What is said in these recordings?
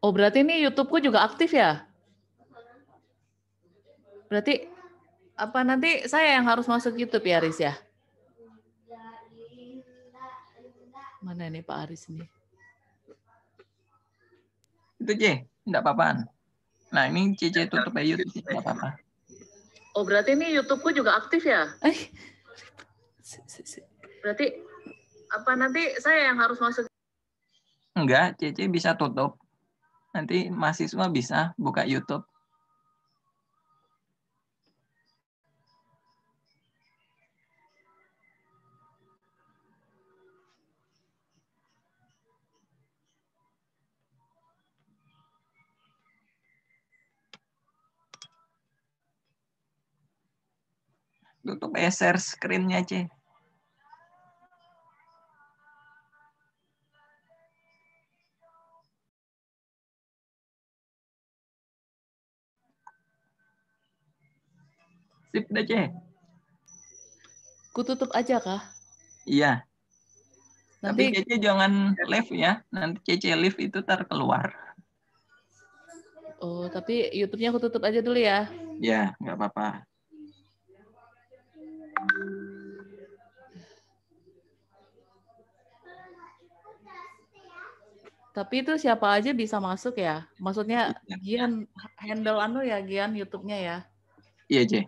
Oh, berarti ini YouTube-ku juga aktif ya? Berarti apa nanti saya yang harus masuk YouTube ya, Aris ya? Mana ini Pak Aris nih? Itu C, enggak apa apa Nah, ini CC tutup ya YouTube, enggak apa-apa. Oh, berarti ini YouTube-ku juga aktif ya? Eh. Berarti apa nanti saya yang harus masuk? Enggak, CC bisa tutup nanti mahasiswa bisa buka YouTube. Tutup share screen-nya, C. Sip dah, Ceh. Ku tutup aja kah? Iya. Nanti... Tapi Cece jangan live ya. Nanti Cece live itu ntar keluar. Oh, tapi YouTube-nya aku tutup aja dulu ya. iya nggak apa-apa. Tapi itu siapa aja bisa masuk ya? Maksudnya iya. Gian handle anu ya Gian YouTube-nya ya? Iya, cek.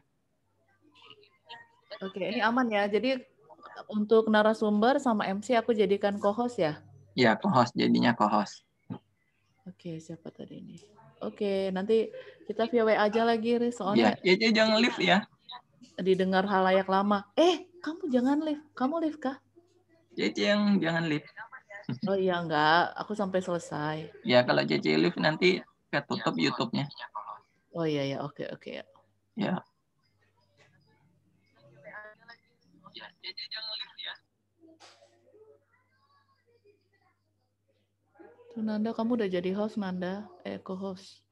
Oke, okay, ini iya. aman ya. Jadi untuk narasumber sama MC aku jadikan co-host ya? Iya, co-host jadinya co-host. Oke, okay, siapa tadi ini? Oke, okay, nanti kita via WA aja lagi, Riz. Soalnya ya, ya, jangan lift ya. Didengar halayak lama. Eh, kamu jangan lift. Kamu live kah? Cece iya, yang jangan lift. Oh iya enggak, aku sampai selesai. Ya kalau Cece lift nanti ketutup YouTube-nya. Oh iya ya, oke okay, oke okay. ya. Ya. Nanda, kamu udah jadi host, Nanda. Eh, co-host.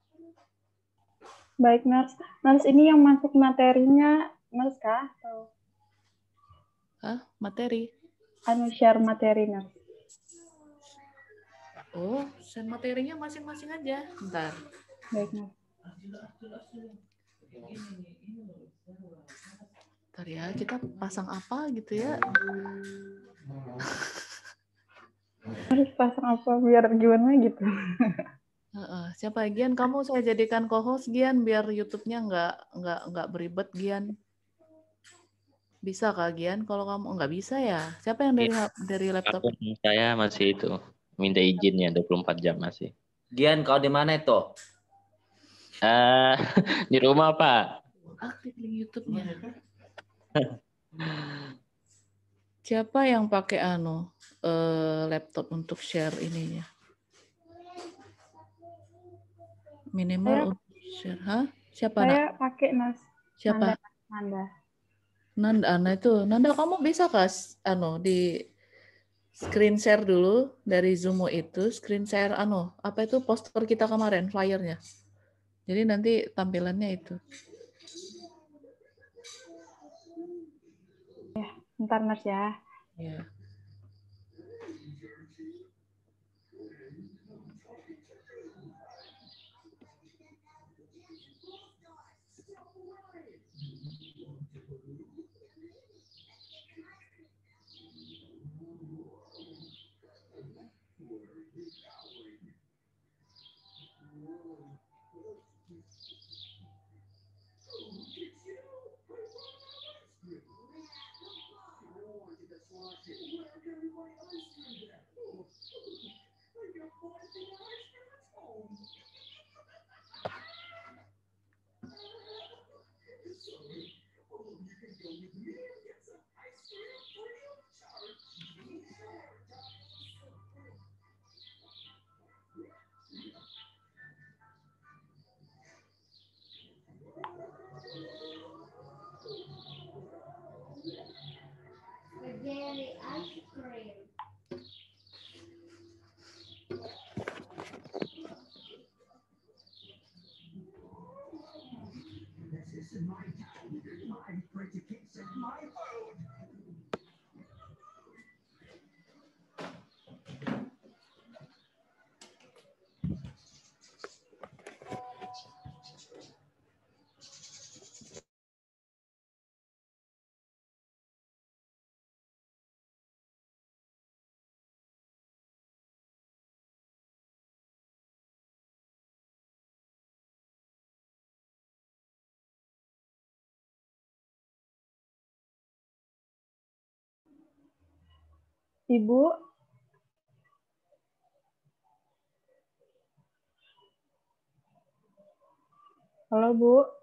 Baik, Nars. Nars, ini yang masuk materinya, Nars, kah? Atau... Hah? Materi? Anu share materi, Nars. Oh, share materinya masing-masing aja. Bentar. Baik, Nars. Bentar ya, kita pasang apa gitu ya. harus pasang apa biar gimana gitu siapa Gian? Kamu saya jadikan co-host Gian biar YouTube-nya nggak nggak nggak beribet Gian. Bisa kak Gian? Kalau kamu oh, nggak bisa ya. Siapa yang dari ya, dari laptop? saya masih itu minta izinnya 24 jam masih. Gian, kau di mana itu? Uh, di rumah Pak. aktif di YouTube-nya. Siapa yang pakai anu uh, laptop untuk share ininya? Minimal saya, untuk share, ha? Siapa? Saya nak? pakai Mas. Siapa? Nanda. Nanda, Nanda itu. Nanda kamu bisa kas anu di screen share dulu dari Zoom itu, screen share anu, apa itu poster kita kemarin, flyernya. Jadi nanti tampilannya itu. Ntar Mas ya. Yeah. Ibu. Halo, Bu.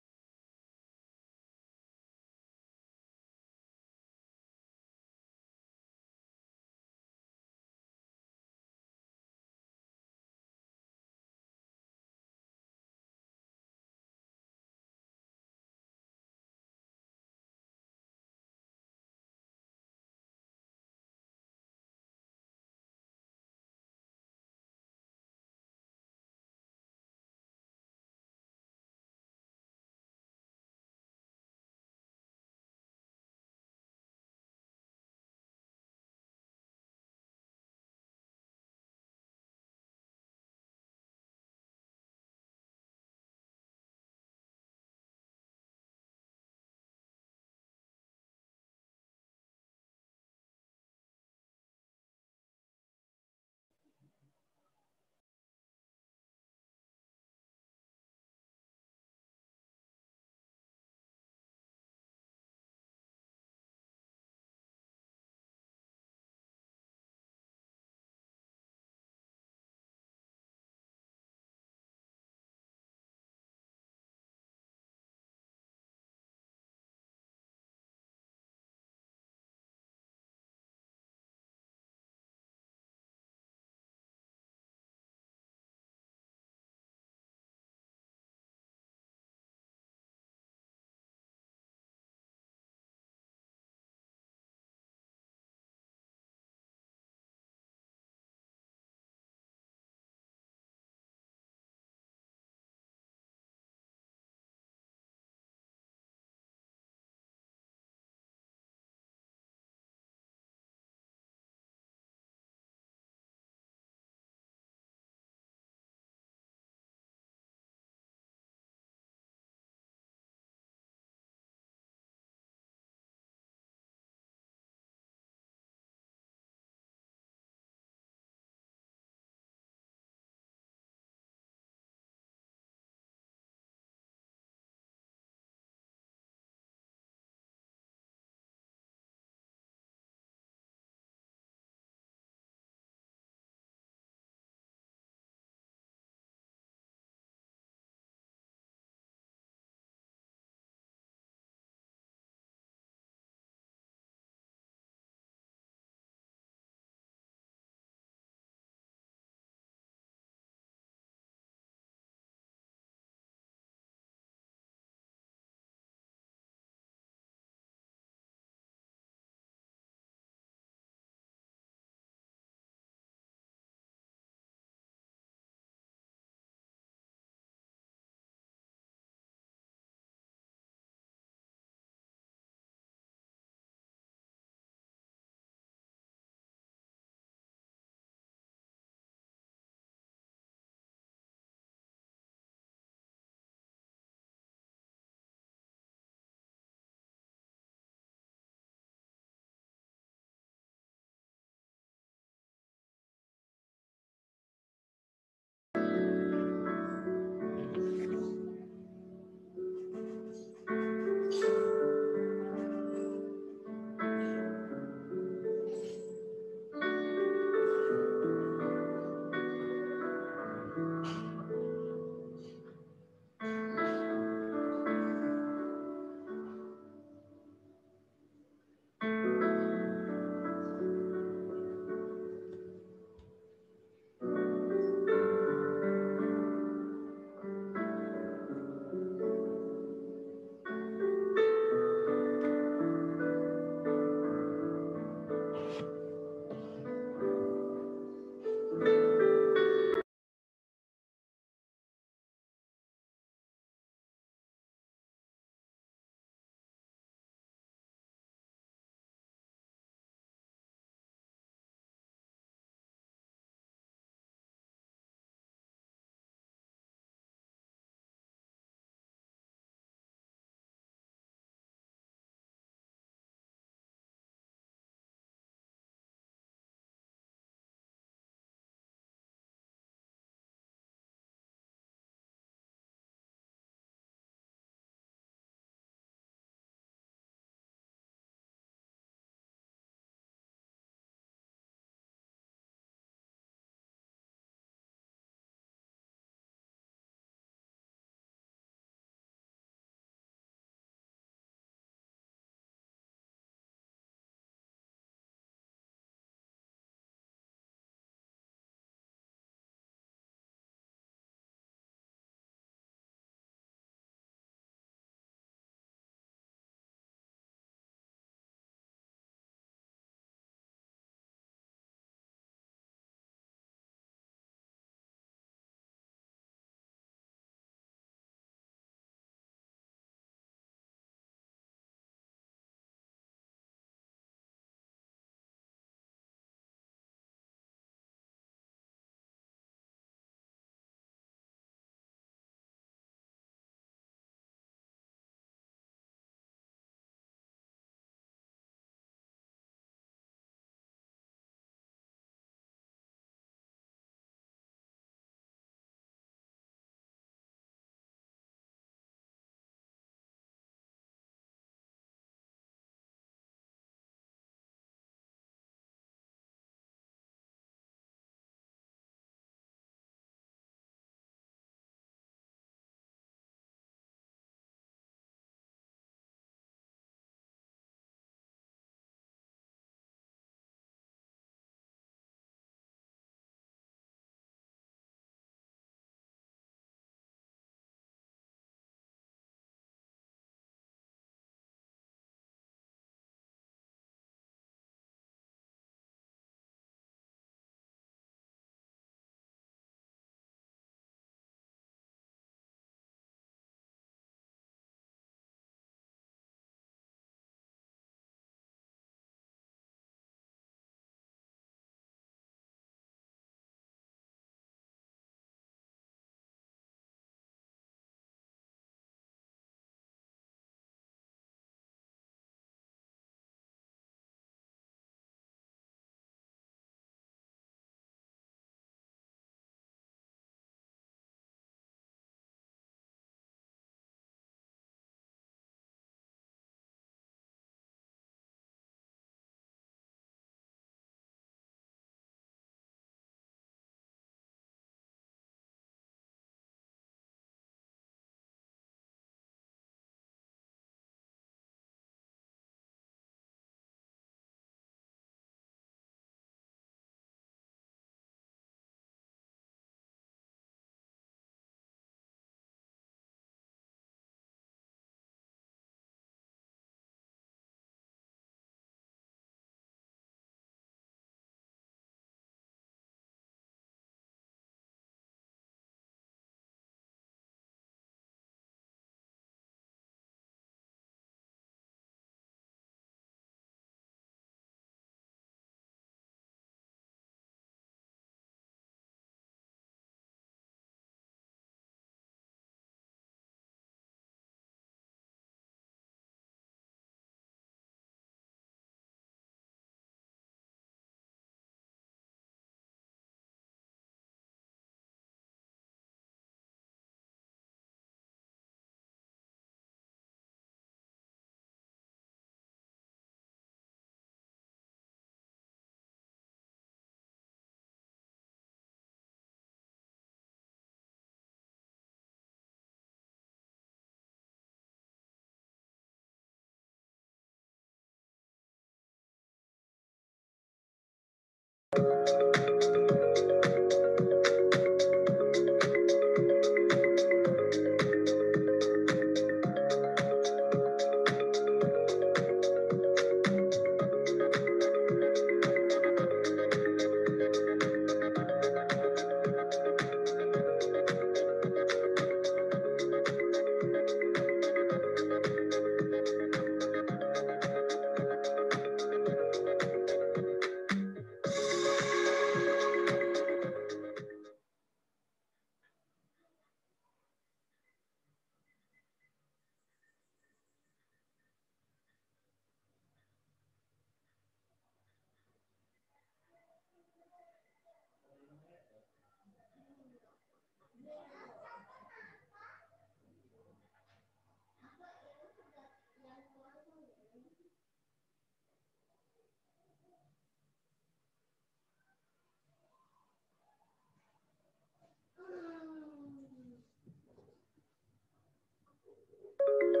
Thank you.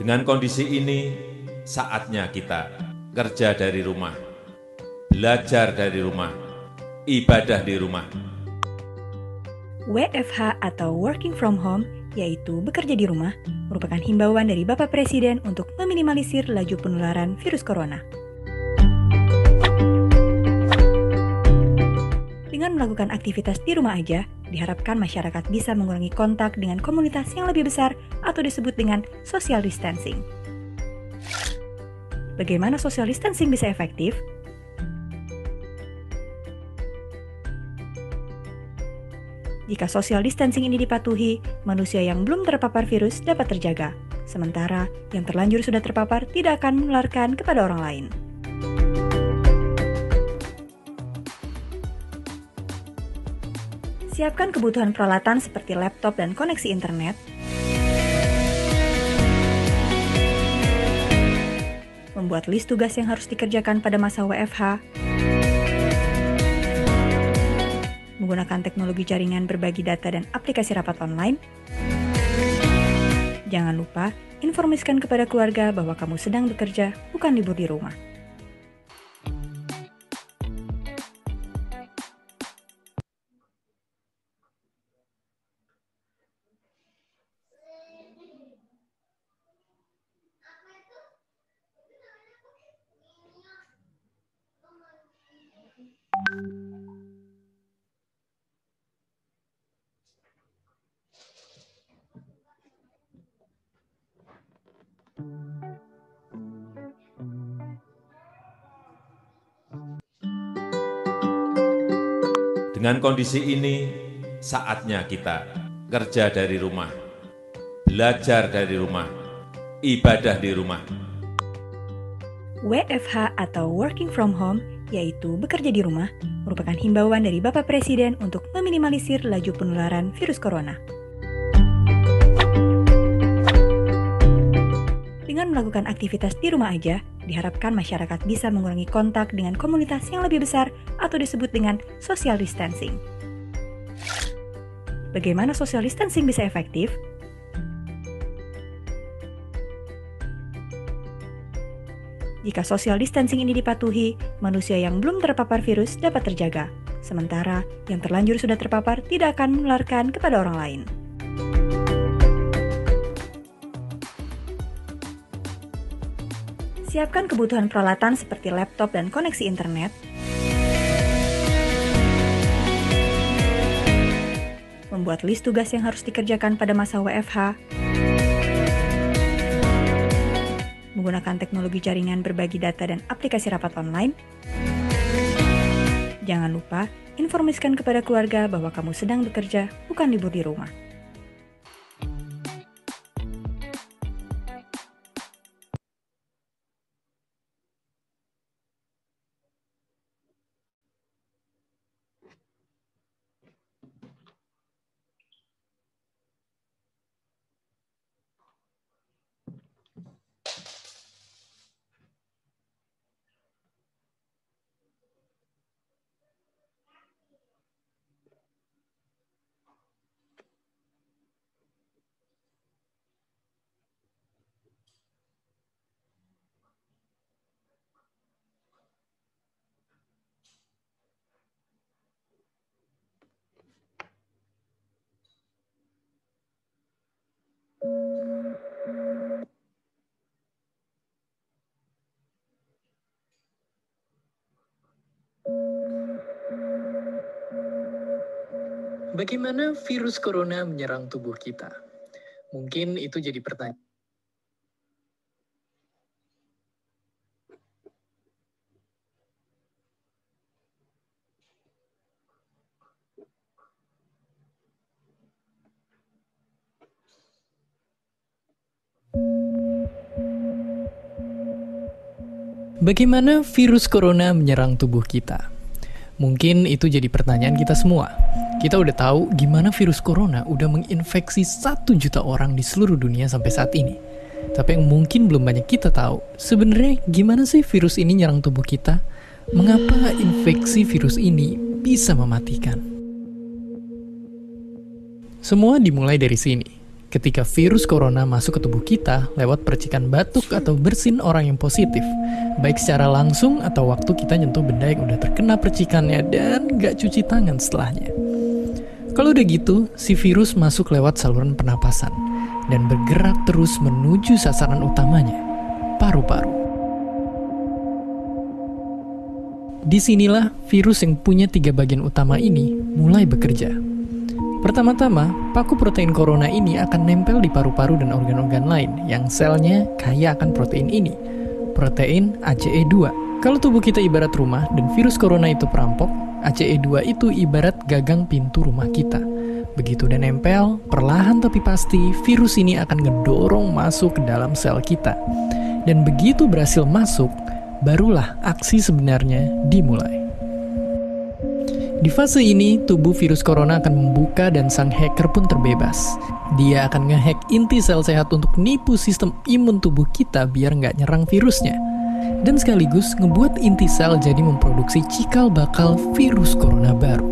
Dengan kondisi ini, saatnya kita kerja dari rumah, belajar dari rumah, ibadah di rumah. WFH atau working from home, yaitu bekerja di rumah, merupakan himbauan dari Bapak Presiden untuk meminimalisir laju penularan virus corona. dengan melakukan aktivitas di rumah aja, diharapkan masyarakat bisa mengurangi kontak dengan komunitas yang lebih besar atau disebut dengan social distancing. Bagaimana social distancing bisa efektif? Jika social distancing ini dipatuhi, manusia yang belum terpapar virus dapat terjaga, sementara yang terlanjur sudah terpapar tidak akan menularkan kepada orang lain. Siapkan kebutuhan peralatan seperti laptop dan koneksi internet. Membuat list tugas yang harus dikerjakan pada masa WFH. Menggunakan teknologi jaringan berbagi data dan aplikasi rapat online. Jangan lupa, informasikan kepada keluarga bahwa kamu sedang bekerja, bukan libur di rumah. kondisi ini, saatnya kita kerja dari rumah, belajar dari rumah, ibadah di rumah. WFH atau working from home, yaitu bekerja di rumah, merupakan himbauan dari Bapak Presiden untuk meminimalisir laju penularan virus corona. Dengan melakukan aktivitas di rumah aja, diharapkan masyarakat bisa mengurangi kontak dengan komunitas yang lebih besar atau disebut dengan social distancing. Bagaimana social distancing bisa efektif? Jika social distancing ini dipatuhi, manusia yang belum terpapar virus dapat terjaga, sementara yang terlanjur sudah terpapar tidak akan menularkan kepada orang lain. Siapkan kebutuhan peralatan seperti laptop dan koneksi internet. Membuat list tugas yang harus dikerjakan pada masa WFH. Menggunakan teknologi jaringan berbagi data dan aplikasi rapat online. Jangan lupa informasikan kepada keluarga bahwa kamu sedang bekerja, bukan libur di rumah. Bagaimana virus corona menyerang tubuh kita? Mungkin itu jadi pertanyaan Bagaimana virus corona menyerang tubuh kita? Mungkin itu jadi pertanyaan kita semua. Kita udah tahu gimana virus corona udah menginfeksi satu juta orang di seluruh dunia sampai saat ini. Tapi yang mungkin belum banyak kita tahu, sebenarnya gimana sih virus ini nyerang tubuh kita? Mengapa infeksi virus ini bisa mematikan? Semua dimulai dari sini ketika virus corona masuk ke tubuh kita lewat percikan batuk atau bersin orang yang positif, baik secara langsung atau waktu kita nyentuh benda yang udah terkena percikannya dan gak cuci tangan setelahnya. Kalau udah gitu, si virus masuk lewat saluran pernapasan dan bergerak terus menuju sasaran utamanya, paru-paru. Disinilah virus yang punya tiga bagian utama ini mulai bekerja. Pertama-tama, paku protein corona ini akan nempel di paru-paru dan organ-organ lain yang selnya kaya akan protein ini, protein ACE2. Kalau tubuh kita ibarat rumah dan virus corona itu perampok, ACE2 itu ibarat gagang pintu rumah kita. Begitu dan nempel, perlahan tapi pasti virus ini akan ngedorong masuk ke dalam sel kita. Dan begitu berhasil masuk, barulah aksi sebenarnya dimulai. Di fase ini, tubuh virus corona akan membuka dan sang hacker pun terbebas. Dia akan ngehack inti sel sehat untuk nipu sistem imun tubuh kita biar nggak nyerang virusnya. Dan sekaligus ngebuat inti sel jadi memproduksi cikal bakal virus corona baru.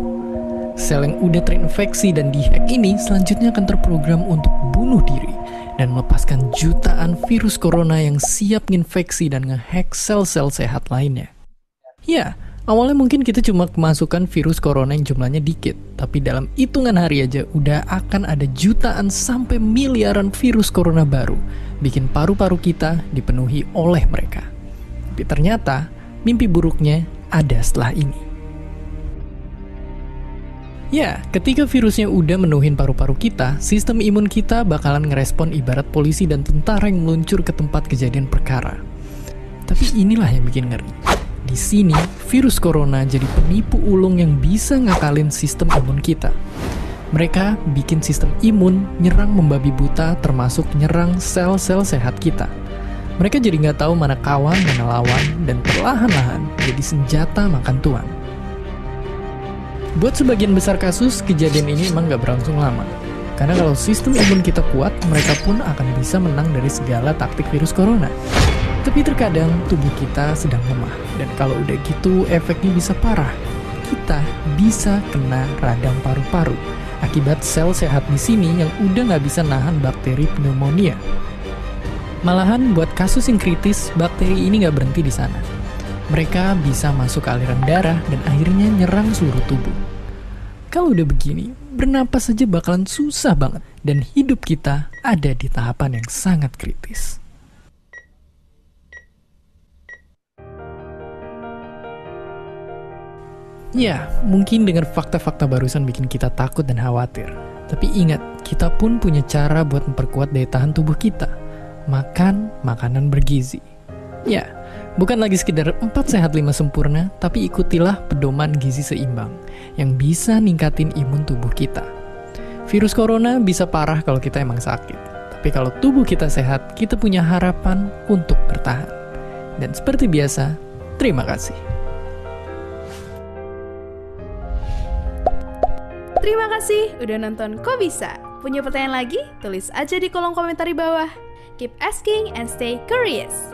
Sel yang udah terinfeksi dan dihack ini selanjutnya akan terprogram untuk bunuh diri dan melepaskan jutaan virus corona yang siap nginfeksi dan ngehack sel-sel sehat lainnya. Ya, Awalnya mungkin kita cuma kemasukan virus corona yang jumlahnya dikit, tapi dalam hitungan hari aja udah akan ada jutaan sampai miliaran virus corona baru, bikin paru-paru kita dipenuhi oleh mereka. Tapi ternyata mimpi buruknya ada setelah ini. Ya, ketika virusnya udah menuhin paru-paru kita, sistem imun kita bakalan ngerespon ibarat polisi dan tentara yang meluncur ke tempat kejadian perkara. Tapi inilah yang bikin ngeri. Di sini, virus corona jadi penipu ulung yang bisa ngakalin sistem imun kita. Mereka bikin sistem imun nyerang membabi buta termasuk nyerang sel-sel sehat kita. Mereka jadi nggak tahu mana kawan, mana lawan, dan perlahan-lahan jadi senjata makan tuan. Buat sebagian besar kasus, kejadian ini emang nggak berlangsung lama. Karena kalau sistem imun kita kuat, mereka pun akan bisa menang dari segala taktik virus corona. Tapi terkadang tubuh kita sedang lemah, dan kalau udah gitu efeknya bisa parah. Kita bisa kena radang paru-paru akibat sel sehat di sini yang udah nggak bisa nahan bakteri pneumonia. Malahan buat kasus yang kritis, bakteri ini nggak berhenti di sana. Mereka bisa masuk ke aliran darah dan akhirnya nyerang seluruh tubuh. Kalau udah begini, bernapas saja bakalan susah banget dan hidup kita ada di tahapan yang sangat kritis. Ya, mungkin dengan fakta-fakta barusan bikin kita takut dan khawatir. Tapi ingat, kita pun punya cara buat memperkuat daya tahan tubuh kita. Makan makanan bergizi. Ya, bukan lagi sekedar 4 sehat 5 sempurna, tapi ikutilah pedoman gizi seimbang yang bisa ningkatin imun tubuh kita. Virus corona bisa parah kalau kita emang sakit, tapi kalau tubuh kita sehat, kita punya harapan untuk bertahan. Dan seperti biasa, terima kasih. Terima kasih udah nonton Kok Bisa. Punya pertanyaan lagi? Tulis aja di kolom komentar di bawah. Keep asking and stay curious.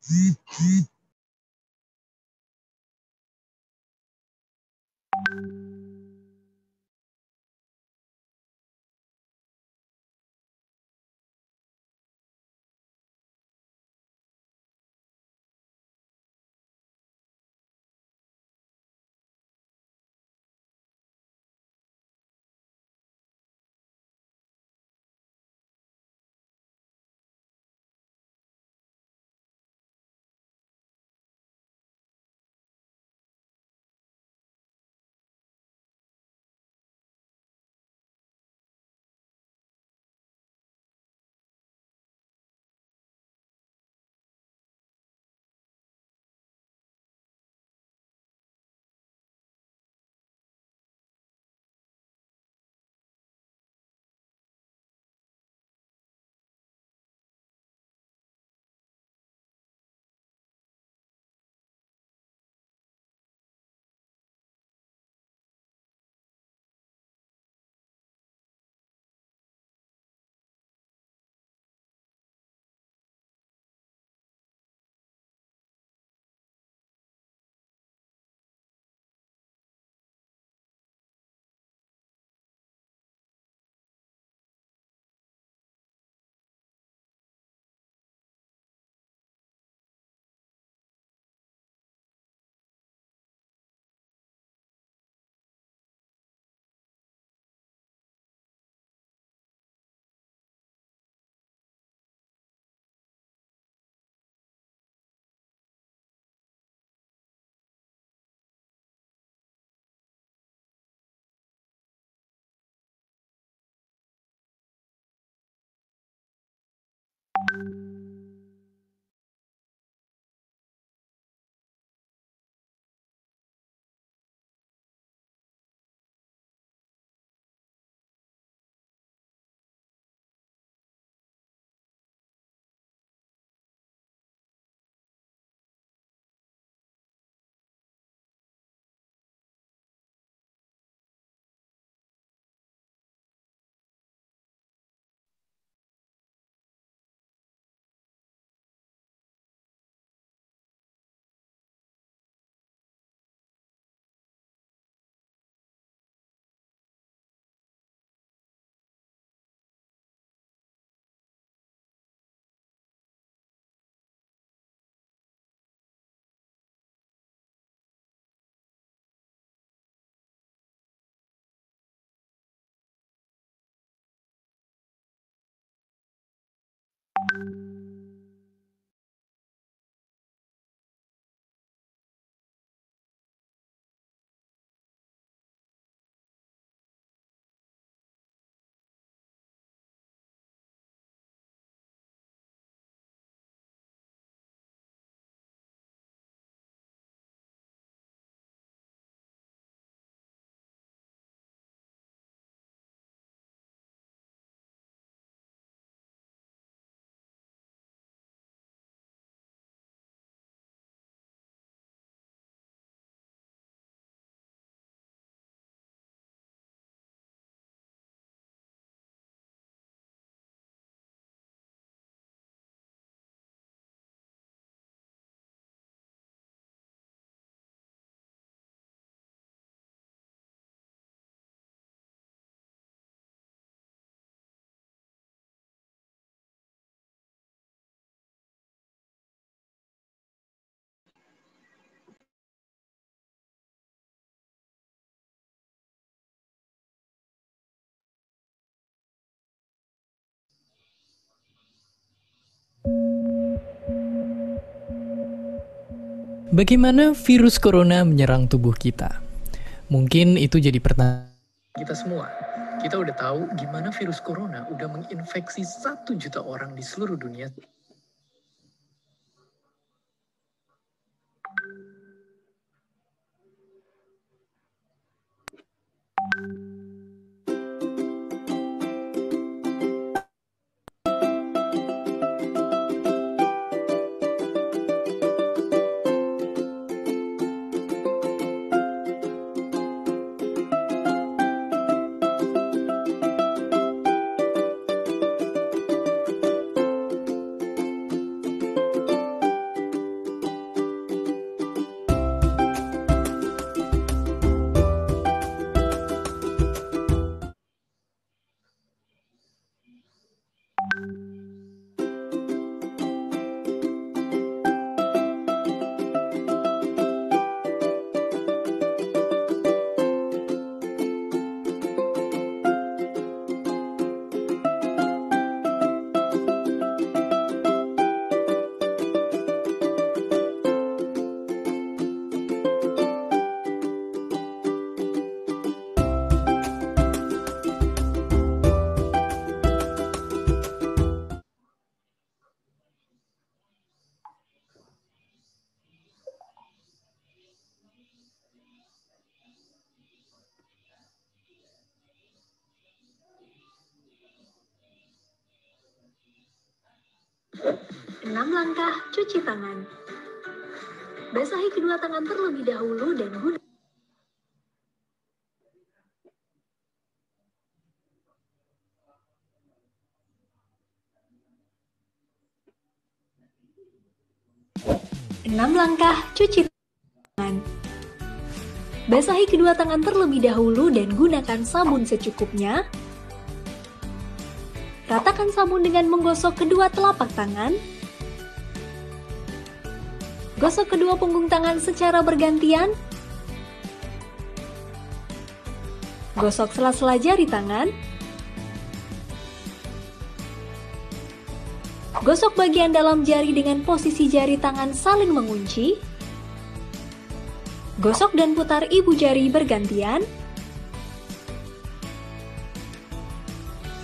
Sí, sí. you you Bagaimana virus corona menyerang tubuh kita? Mungkin itu jadi pertanyaan kita semua. Kita udah tahu gimana virus corona udah menginfeksi satu juta orang di seluruh dunia terlebih dahulu dan gunakan Enam langkah cuci tangan. Basahi kedua tangan terlebih dahulu dan gunakan sabun secukupnya. Ratakan sabun dengan menggosok kedua telapak tangan Gosok kedua punggung tangan secara bergantian. Gosok sela-sela jari tangan. Gosok bagian dalam jari dengan posisi jari tangan saling mengunci. Gosok dan putar ibu jari bergantian.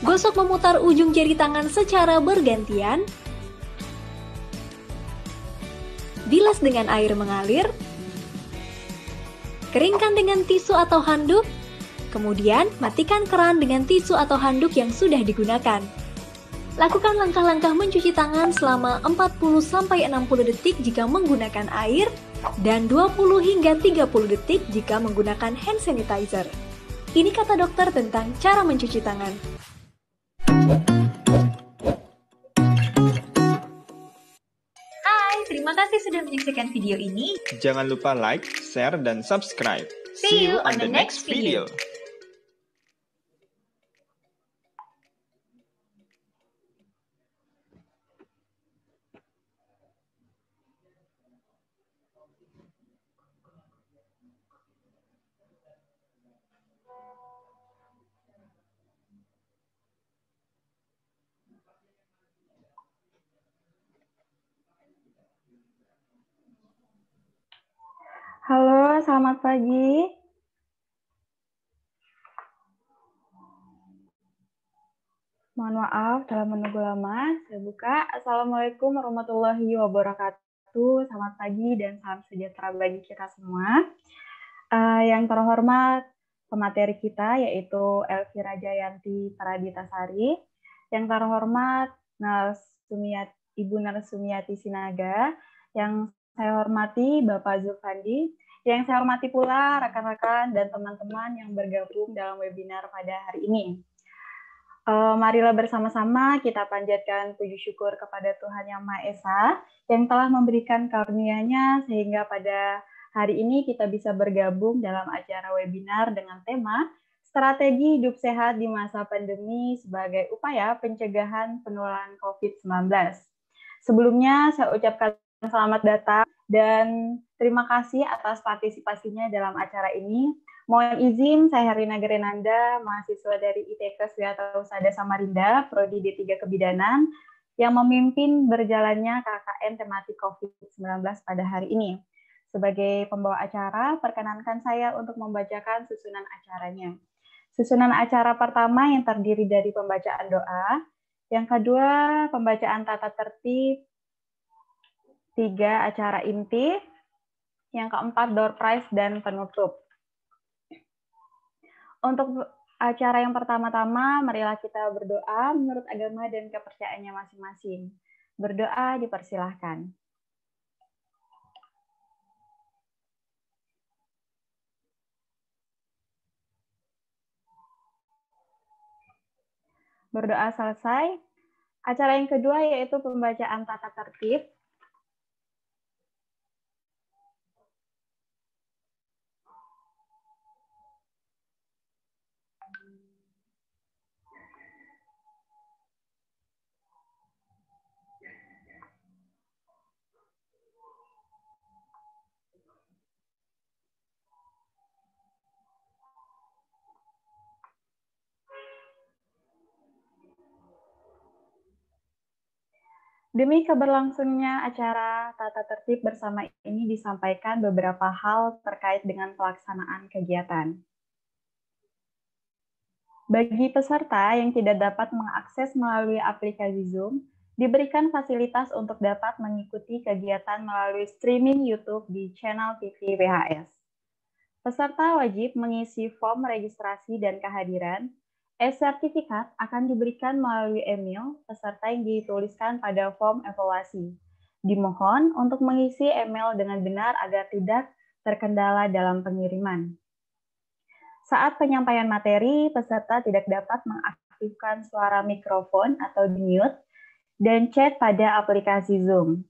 Gosok memutar ujung jari tangan secara bergantian. bilas dengan air mengalir, keringkan dengan tisu atau handuk, kemudian matikan keran dengan tisu atau handuk yang sudah digunakan. Lakukan langkah-langkah mencuci tangan selama 40-60 detik jika menggunakan air dan 20 hingga 30 detik jika menggunakan hand sanitizer. Ini kata dokter tentang cara mencuci tangan. kasih sudah menyaksikan video ini. Jangan lupa like, share, dan subscribe. See you on the next video. pagi. Mohon maaf dalam menunggu lama. Saya buka. Assalamualaikum warahmatullahi wabarakatuh. Selamat pagi dan salam sejahtera bagi kita semua. Uh, yang terhormat pemateri kita yaitu Elvira Jayanti Paraditasari. Yang terhormat Narsumiat, Ibu Narsumiati Sinaga. Yang saya hormati Bapak Zulfandi, yang saya hormati pula rekan-rekan dan teman-teman yang bergabung dalam webinar pada hari ini. Uh, marilah bersama-sama kita panjatkan puji syukur kepada Tuhan Yang Maha Esa yang telah memberikan karunia-Nya sehingga pada hari ini kita bisa bergabung dalam acara webinar dengan tema Strategi Hidup Sehat di Masa Pandemi sebagai upaya pencegahan penularan COVID-19. Sebelumnya saya ucapkan selamat datang dan Terima kasih atas partisipasinya dalam acara ini. Mohon izin, saya Herina Gerenanda, mahasiswa dari ITK Suyata Usada Samarinda, Prodi D3 Kebidanan, yang memimpin berjalannya KKN tematik COVID-19 pada hari ini. Sebagai pembawa acara, perkenankan saya untuk membacakan susunan acaranya. Susunan acara pertama yang terdiri dari pembacaan doa, yang kedua pembacaan tata tertib, tiga acara inti, yang keempat, door prize dan penutup. Untuk acara yang pertama-tama, marilah kita berdoa menurut agama dan kepercayaannya masing-masing. Berdoa dipersilahkan. Berdoa selesai. Acara yang kedua yaitu pembacaan tata tertib Demi keberlangsungnya acara tata tertib bersama ini disampaikan beberapa hal terkait dengan pelaksanaan kegiatan. Bagi peserta yang tidak dapat mengakses melalui aplikasi Zoom, diberikan fasilitas untuk dapat mengikuti kegiatan melalui streaming YouTube di channel TV PHS. Peserta wajib mengisi form registrasi dan kehadiran E-sertifikat akan diberikan melalui email peserta yang dituliskan pada form evaluasi. Dimohon untuk mengisi email dengan benar agar tidak terkendala dalam pengiriman. Saat penyampaian materi, peserta tidak dapat mengaktifkan suara mikrofon atau mute dan chat pada aplikasi Zoom.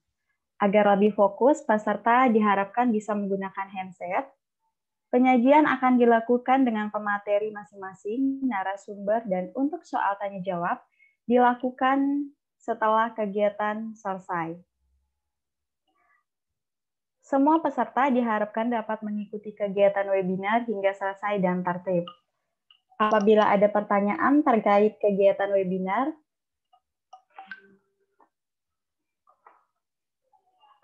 Agar lebih fokus, peserta diharapkan bisa menggunakan handset Penyajian akan dilakukan dengan pemateri masing-masing, narasumber, dan untuk soal tanya jawab dilakukan setelah kegiatan selesai. Semua peserta diharapkan dapat mengikuti kegiatan webinar hingga selesai dan tertib. Apabila ada pertanyaan terkait kegiatan webinar,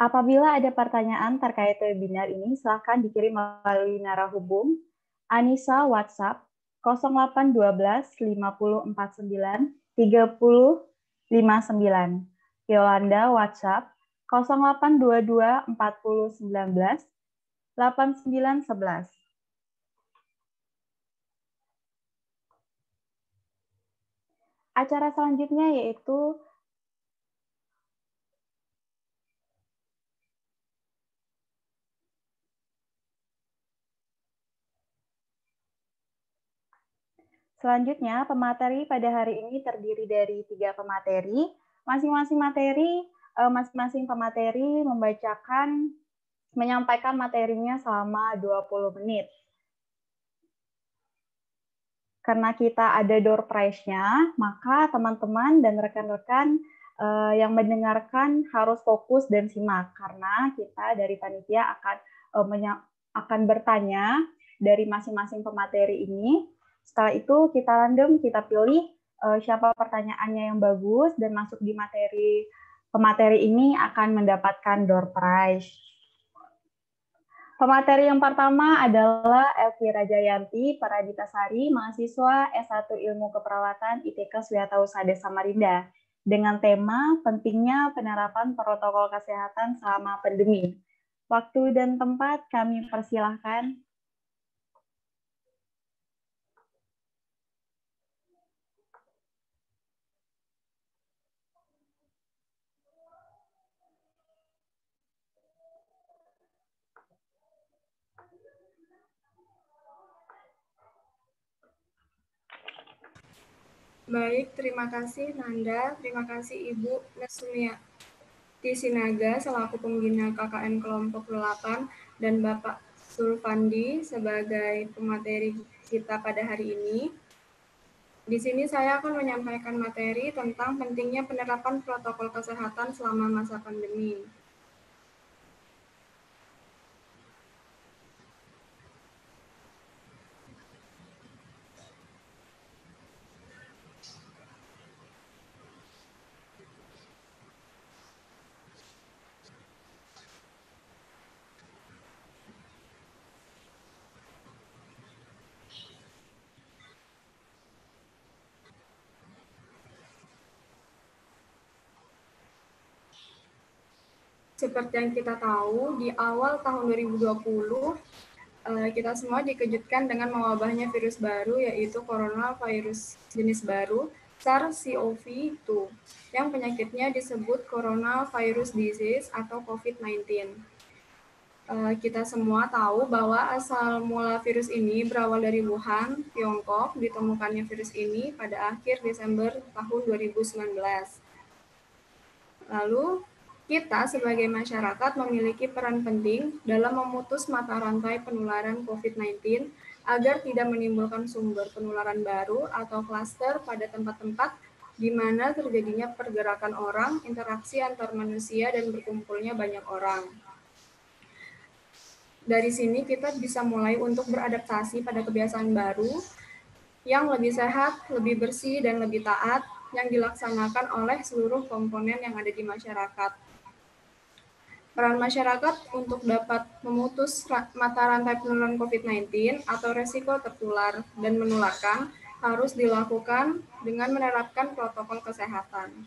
Apabila ada pertanyaan terkait webinar ini, silakan dikirim melalui narahubung Anissa WhatsApp 0812 5049 3059. Yolanda WhatsApp 0822 4019 8911. Acara selanjutnya yaitu Selanjutnya, pemateri pada hari ini terdiri dari tiga pemateri. Masing-masing materi, eh, masing-masing pemateri membacakan, menyampaikan materinya selama 20 menit. Karena kita ada door prize-nya, maka teman-teman dan rekan-rekan eh, yang mendengarkan harus fokus dan simak karena kita dari panitia akan eh, akan bertanya dari masing-masing pemateri ini setelah itu kita random, kita pilih uh, siapa pertanyaannya yang bagus dan masuk di materi pemateri ini akan mendapatkan door prize. Pemateri yang pertama adalah Elvi Rajayanti para Sari, mahasiswa S1 Ilmu Keperawatan ITK Suyatausa Desa Samarinda dengan tema pentingnya penerapan protokol kesehatan selama pandemi. Waktu dan tempat kami persilahkan. Baik, terima kasih Nanda, terima kasih Ibu Nesumia Sinaga selaku pembina KKN kelompok 8 dan Bapak Sulfandi sebagai pemateri kita pada hari ini. Di sini saya akan menyampaikan materi tentang pentingnya penerapan protokol kesehatan selama masa pandemi. seperti yang kita tahu, di awal tahun 2020 eh, kita semua dikejutkan dengan mewabahnya virus baru yaitu coronavirus jenis baru SARS-CoV-2 yang penyakitnya disebut coronavirus disease atau COVID-19. Eh, kita semua tahu bahwa asal mula virus ini berawal dari Wuhan, Tiongkok, ditemukannya virus ini pada akhir Desember tahun 2019. Lalu kita sebagai masyarakat memiliki peran penting dalam memutus mata rantai penularan COVID-19 agar tidak menimbulkan sumber penularan baru atau klaster pada tempat-tempat di mana terjadinya pergerakan orang, interaksi antar manusia, dan berkumpulnya banyak orang. Dari sini kita bisa mulai untuk beradaptasi pada kebiasaan baru yang lebih sehat, lebih bersih, dan lebih taat yang dilaksanakan oleh seluruh komponen yang ada di masyarakat peran masyarakat untuk dapat memutus mata rantai penularan COVID-19 atau resiko tertular dan menularkan harus dilakukan dengan menerapkan protokol kesehatan.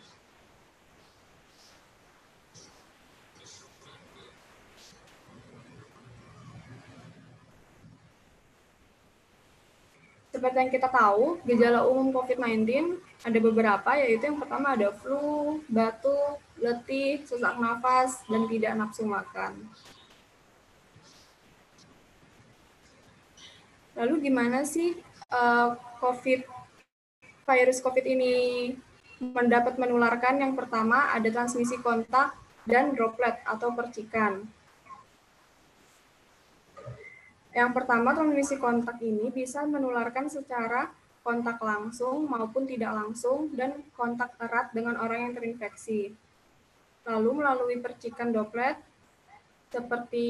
Seperti yang kita tahu, gejala umum COVID-19 ada beberapa, yaitu yang pertama ada flu, batuk, letih, sesak nafas, dan tidak nafsu makan. Lalu gimana sih uh, COVID virus COVID ini mendapat menularkan? Yang pertama ada transmisi kontak dan droplet atau percikan. Yang pertama transmisi kontak ini bisa menularkan secara kontak langsung maupun tidak langsung dan kontak erat dengan orang yang terinfeksi lalu melalui percikan droplet seperti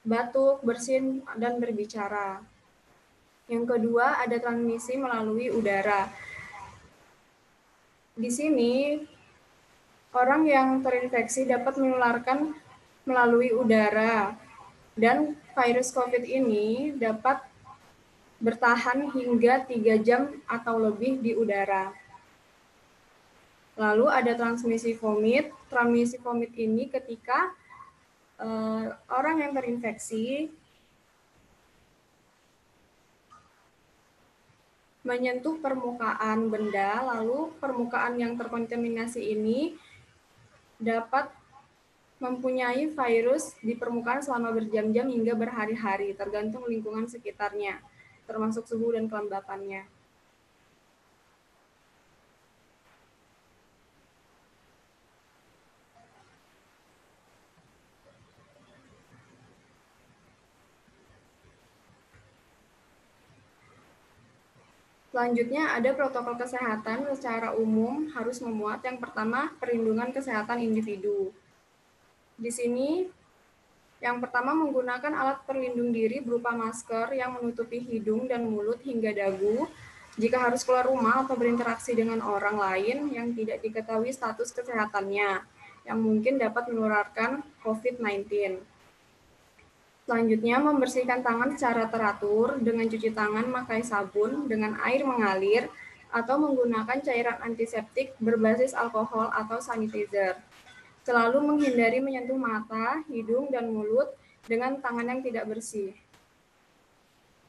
batuk, bersin, dan berbicara. Yang kedua, ada transmisi melalui udara. Di sini, orang yang terinfeksi dapat menularkan melalui udara, dan virus COVID ini dapat bertahan hingga tiga jam atau lebih di udara. Lalu ada transmisi vomit. Transmisi vomit ini ketika uh, orang yang terinfeksi menyentuh permukaan benda, lalu permukaan yang terkontaminasi ini dapat mempunyai virus di permukaan selama berjam-jam hingga berhari-hari, tergantung lingkungan sekitarnya, termasuk suhu dan kelembapannya. Selanjutnya ada protokol kesehatan secara umum harus memuat yang pertama perlindungan kesehatan individu. Di sini yang pertama menggunakan alat perlindung diri berupa masker yang menutupi hidung dan mulut hingga dagu jika harus keluar rumah atau berinteraksi dengan orang lain yang tidak diketahui status kesehatannya yang mungkin dapat menularkan COVID-19. Selanjutnya, membersihkan tangan secara teratur dengan cuci tangan memakai sabun dengan air mengalir atau menggunakan cairan antiseptik berbasis alkohol atau sanitizer. Selalu menghindari menyentuh mata, hidung, dan mulut dengan tangan yang tidak bersih.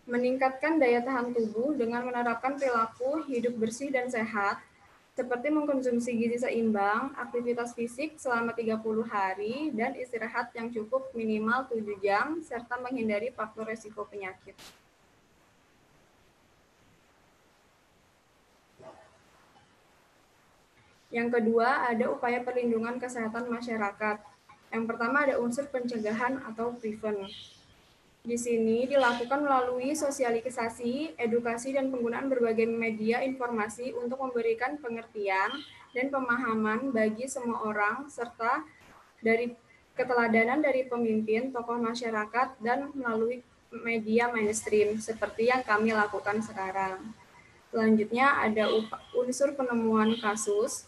Meningkatkan daya tahan tubuh dengan menerapkan perilaku hidup bersih dan sehat, seperti mengkonsumsi gizi seimbang, aktivitas fisik selama 30 hari, dan istirahat yang cukup minimal 7 jam, serta menghindari faktor resiko penyakit. Yang kedua, ada upaya perlindungan kesehatan masyarakat. Yang pertama ada unsur pencegahan atau prevent. Di sini dilakukan melalui sosialisasi, edukasi, dan penggunaan berbagai media informasi untuk memberikan pengertian dan pemahaman bagi semua orang, serta dari keteladanan dari pemimpin, tokoh masyarakat, dan melalui media mainstream seperti yang kami lakukan sekarang. Selanjutnya ada unsur penemuan kasus,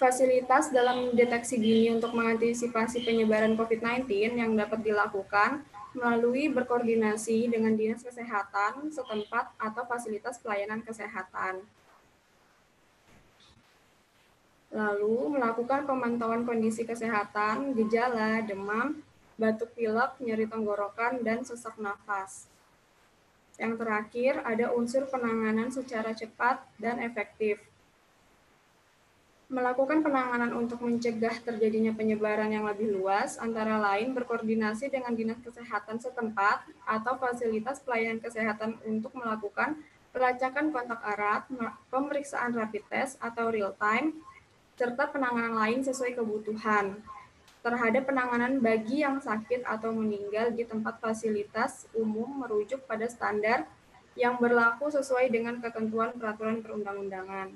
fasilitas dalam deteksi dini untuk mengantisipasi penyebaran COVID-19 yang dapat dilakukan melalui berkoordinasi dengan dinas kesehatan setempat atau fasilitas pelayanan kesehatan. Lalu melakukan pemantauan kondisi kesehatan, gejala, demam, batuk pilek, nyeri tenggorokan, dan sesak nafas. Yang terakhir, ada unsur penanganan secara cepat dan efektif melakukan penanganan untuk mencegah terjadinya penyebaran yang lebih luas, antara lain berkoordinasi dengan dinas kesehatan setempat atau fasilitas pelayanan kesehatan untuk melakukan pelacakan kontak erat, pemeriksaan rapid test atau real time, serta penanganan lain sesuai kebutuhan terhadap penanganan bagi yang sakit atau meninggal di tempat fasilitas umum merujuk pada standar yang berlaku sesuai dengan ketentuan peraturan perundang-undangan.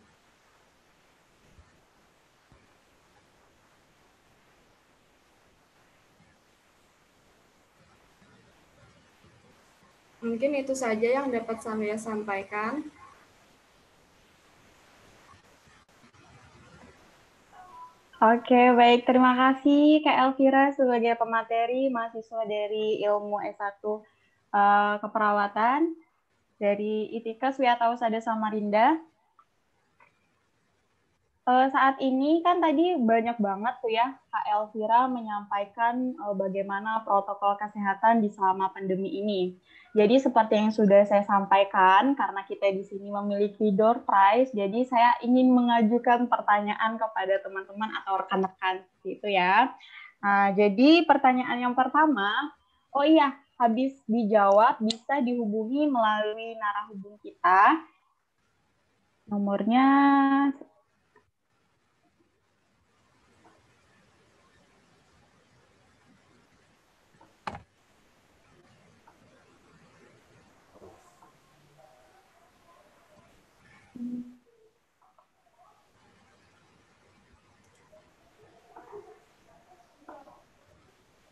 Mungkin itu saja yang dapat saya sampaikan. Oke, baik. Terima kasih Kak Elvira sebagai pemateri mahasiswa dari Ilmu S1 uh, eh, Keperawatan dari ITIKA Swiyatausada Samarinda. Uh, saat ini kan tadi banyak banget tuh ya Kak Elvira menyampaikan uh, bagaimana protokol kesehatan di selama pandemi ini. Jadi seperti yang sudah saya sampaikan, karena kita di sini memiliki door prize, jadi saya ingin mengajukan pertanyaan kepada teman-teman atau rekan-rekan gitu ya. Nah, jadi pertanyaan yang pertama, oh iya, habis dijawab bisa dihubungi melalui narah hubung kita. Nomornya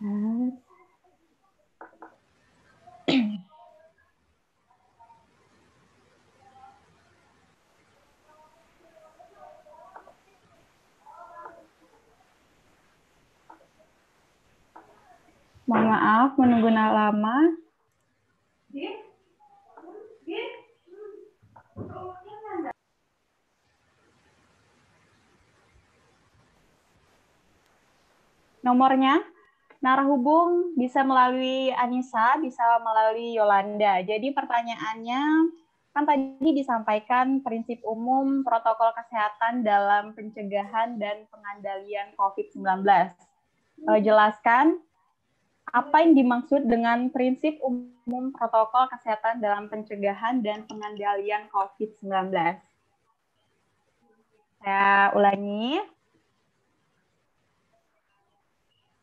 Mohon maaf menunggu lama. nomornya narah hubung bisa melalui Anissa, bisa melalui Yolanda. Jadi pertanyaannya kan tadi disampaikan prinsip umum protokol kesehatan dalam pencegahan dan pengendalian COVID-19. Eh, hmm. Jelaskan apa yang dimaksud dengan prinsip umum protokol kesehatan dalam pencegahan dan pengendalian COVID-19. Saya ulangi,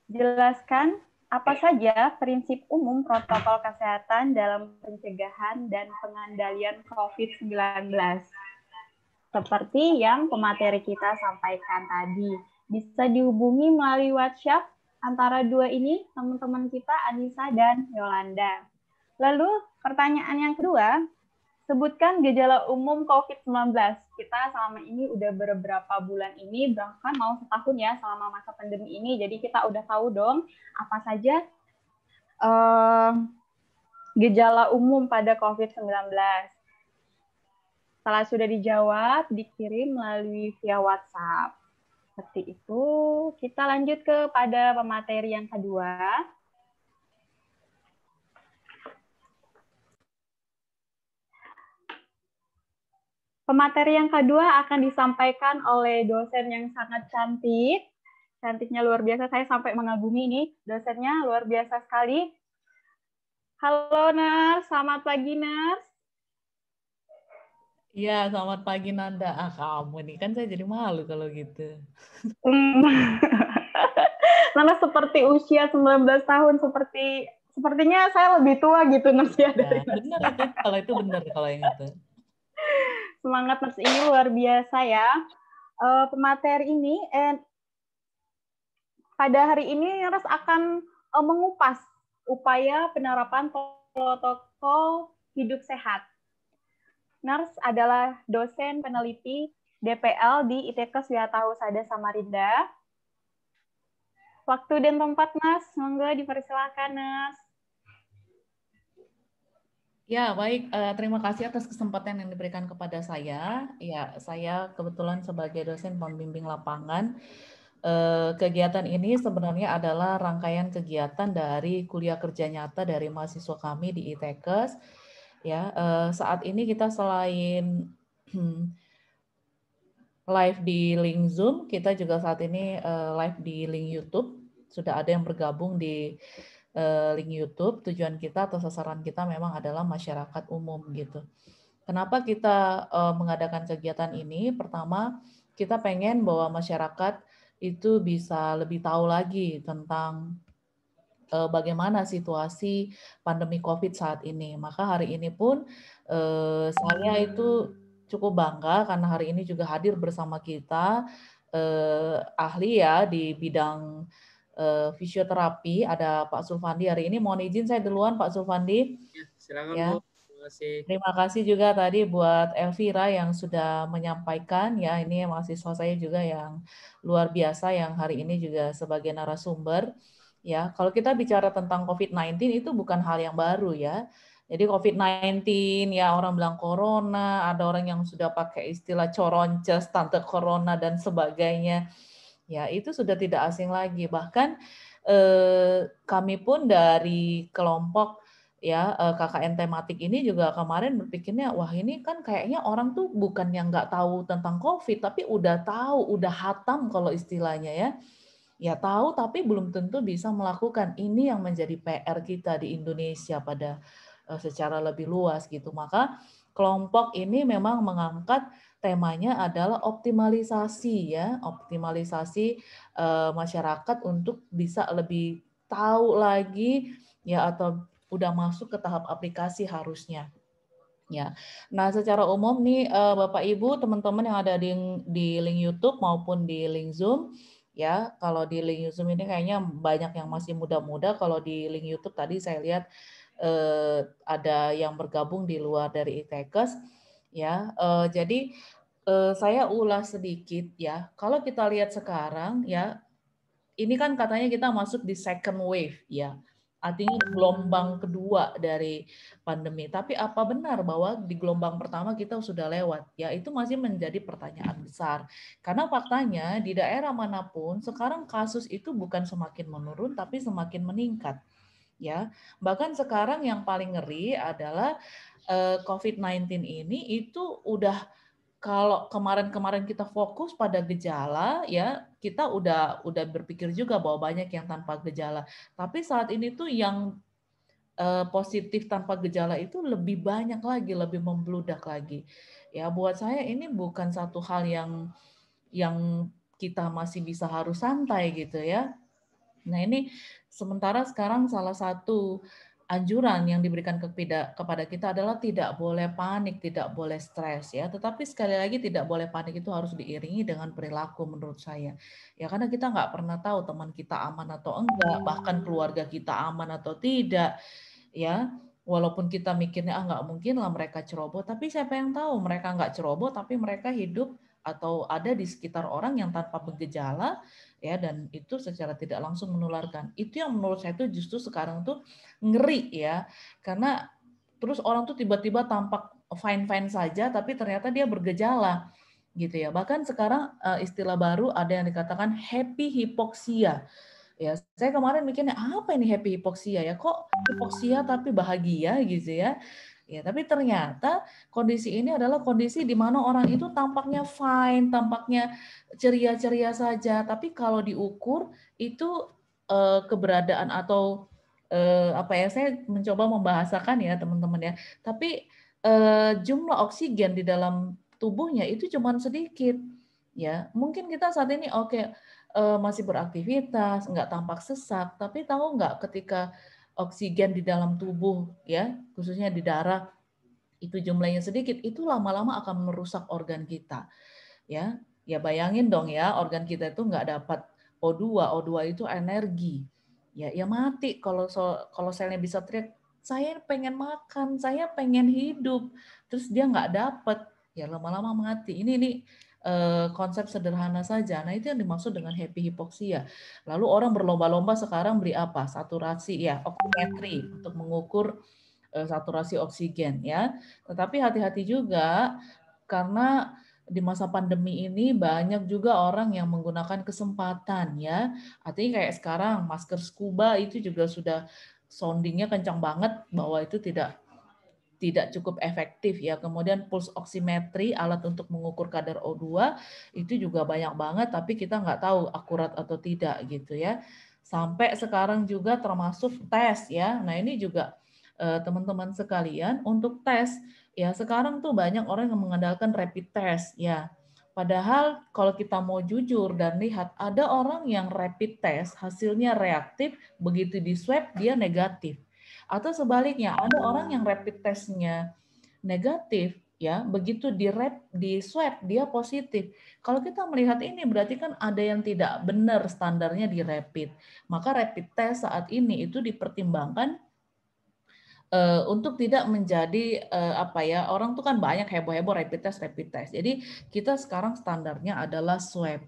Jelaskan apa saja prinsip umum protokol kesehatan dalam pencegahan dan pengendalian COVID-19. Seperti yang pemateri kita sampaikan tadi. Bisa dihubungi melalui WhatsApp antara dua ini, teman-teman kita Anissa dan Yolanda. Lalu pertanyaan yang kedua, sebutkan gejala umum COVID-19. Kita selama ini udah beberapa bulan ini, bahkan mau setahun ya selama masa pandemi ini, jadi kita udah tahu dong apa saja uh, gejala umum pada COVID-19. Setelah sudah dijawab, dikirim melalui via WhatsApp. Seperti itu, kita lanjut kepada pemateri yang kedua Pemateri yang kedua akan disampaikan oleh dosen yang sangat cantik. Cantiknya luar biasa, saya sampai mengagumi ini. Dosennya luar biasa sekali. Halo Nars, selamat pagi Nars. Iya, selamat pagi Nanda. Ah, kamu nih kan saya jadi malu kalau gitu. Nanda seperti usia 19 tahun, seperti sepertinya saya lebih tua gitu Nars ya. Dari iya, benar kalau itu benar kalau yang itu. Semangat Nurse ini luar biasa ya. Uh, pemateri ini and eh, pada hari ini Nurse akan uh, mengupas upaya penerapan protokol hidup sehat. Nurse adalah dosen peneliti DPL di ITK Suyatahu Sada Samarinda. Waktu dan tempat, Nas. Monggo dipersilakan, Nas. Ya, baik. Uh, terima kasih atas kesempatan yang diberikan kepada saya. Ya, saya kebetulan sebagai dosen pembimbing lapangan. Uh, kegiatan ini sebenarnya adalah rangkaian kegiatan dari kuliah kerja nyata dari mahasiswa kami di itkes. Ya, uh, saat ini kita selain live di link Zoom, kita juga saat ini live di link YouTube. Sudah ada yang bergabung di Eh, link YouTube, tujuan kita atau sasaran kita memang adalah masyarakat umum gitu. Kenapa kita eh, mengadakan kegiatan ini? Pertama, kita pengen bahwa masyarakat itu bisa lebih tahu lagi tentang eh, bagaimana situasi pandemi COVID saat ini. Maka hari ini pun saya itu cukup bangga karena hari ini juga hadir bersama kita ahli ya di bidang uh, fisioterapi. Ada Pak Sulfandi hari ini. Mohon izin saya duluan Pak Sulfandi. Ya, silakan ya. Bu. Terima kasih. juga tadi buat Elvira yang sudah menyampaikan ya ini mahasiswa saya juga yang luar biasa yang hari ini juga sebagai narasumber ya. Kalau kita bicara tentang COVID-19 itu bukan hal yang baru ya. Jadi COVID-19 ya orang bilang corona, ada orang yang sudah pakai istilah coronces, tante corona dan sebagainya ya itu sudah tidak asing lagi bahkan eh, kami pun dari kelompok ya eh, KKN tematik ini juga kemarin berpikirnya wah ini kan kayaknya orang tuh bukan yang nggak tahu tentang COVID tapi udah tahu udah hatam kalau istilahnya ya ya tahu tapi belum tentu bisa melakukan ini yang menjadi PR kita di Indonesia pada eh, secara lebih luas gitu maka kelompok ini memang mengangkat temanya adalah optimalisasi ya, optimalisasi uh, masyarakat untuk bisa lebih tahu lagi ya atau udah masuk ke tahap aplikasi harusnya ya. Nah, secara umum nih eh, Bapak Ibu, teman-teman yang ada di di link YouTube maupun di link Zoom ya. Kalau di link Zoom ini kayaknya banyak yang masih muda-muda, kalau di link YouTube tadi saya lihat eh, ada yang bergabung di luar dari E ya. Uh, jadi uh, saya ulas sedikit ya. Kalau kita lihat sekarang ya, ini kan katanya kita masuk di second wave ya. Artinya gelombang kedua dari pandemi. Tapi apa benar bahwa di gelombang pertama kita sudah lewat? Ya, itu masih menjadi pertanyaan besar. Karena faktanya di daerah manapun sekarang kasus itu bukan semakin menurun tapi semakin meningkat ya. Bahkan sekarang yang paling ngeri adalah Eh, COVID-19 ini itu udah kalau kemarin-kemarin kita fokus pada gejala ya kita udah udah berpikir juga bahwa banyak yang tanpa gejala tapi saat ini tuh yang eh, positif tanpa gejala itu lebih banyak lagi lebih membludak lagi ya buat saya ini bukan satu hal yang yang kita masih bisa harus santai gitu ya nah ini sementara sekarang salah satu anjuran yang diberikan kepada kita adalah tidak boleh panik, tidak boleh stres ya. Tetapi sekali lagi tidak boleh panik itu harus diiringi dengan perilaku menurut saya. Ya karena kita nggak pernah tahu teman kita aman atau enggak, iya. bahkan keluarga kita aman atau tidak. Ya, walaupun kita mikirnya ah nggak mungkin lah mereka ceroboh, tapi siapa yang tahu mereka nggak ceroboh tapi mereka hidup atau ada di sekitar orang yang tanpa bergejala ya dan itu secara tidak langsung menularkan. Itu yang menurut saya itu justru sekarang tuh ngeri ya. Karena terus orang tuh tiba-tiba tampak fine-fine saja tapi ternyata dia bergejala gitu ya. Bahkan sekarang eh, istilah baru ada yang dikatakan happy hipoksia. Ya, saya kemarin mikirnya apa ini happy hipoksia ya? Kok hipoksia tapi bahagia gitu ya? Ya, tapi ternyata kondisi ini adalah kondisi di mana orang itu tampaknya fine, tampaknya ceria-ceria saja, tapi kalau diukur itu eh, keberadaan atau eh, apa ya saya mencoba membahasakan ya teman-teman ya. Tapi eh, jumlah oksigen di dalam tubuhnya itu cuma sedikit ya. Mungkin kita saat ini oke okay, eh, masih beraktivitas, nggak tampak sesak, tapi tahu nggak ketika oksigen di dalam tubuh ya, khususnya di darah itu jumlahnya sedikit, itu lama-lama akan merusak organ kita. Ya, ya bayangin dong ya, organ kita itu nggak dapat O2, O2 itu energi. Ya, ya mati kalau so, kalau selnya bisa teriak, saya pengen makan, saya pengen hidup, terus dia nggak dapat, ya lama-lama mati. Ini nih Eh, konsep sederhana saja. Nah, itu yang dimaksud dengan happy hipoksia. Lalu orang berlomba-lomba sekarang beri apa? Saturasi ya, oximetri untuk mengukur eh, saturasi oksigen ya. Tetapi hati-hati juga karena di masa pandemi ini banyak juga orang yang menggunakan kesempatan ya. Artinya kayak sekarang masker scuba itu juga sudah soundingnya kencang banget bahwa itu tidak tidak cukup efektif ya. Kemudian pulse oximetry alat untuk mengukur kadar O2 itu juga banyak banget tapi kita nggak tahu akurat atau tidak gitu ya. Sampai sekarang juga termasuk tes ya. Nah, ini juga eh, teman-teman sekalian untuk tes ya sekarang tuh banyak orang yang mengandalkan rapid test ya padahal kalau kita mau jujur dan lihat ada orang yang rapid test hasilnya reaktif begitu di swab dia negatif atau sebaliknya, ada orang yang rapid testnya negatif, ya begitu di rap di swab dia positif. Kalau kita melihat ini berarti kan ada yang tidak benar standarnya di rapid. Maka rapid test saat ini itu dipertimbangkan uh, untuk tidak menjadi uh, apa ya orang tuh kan banyak heboh-heboh rapid test rapid test. Jadi kita sekarang standarnya adalah swab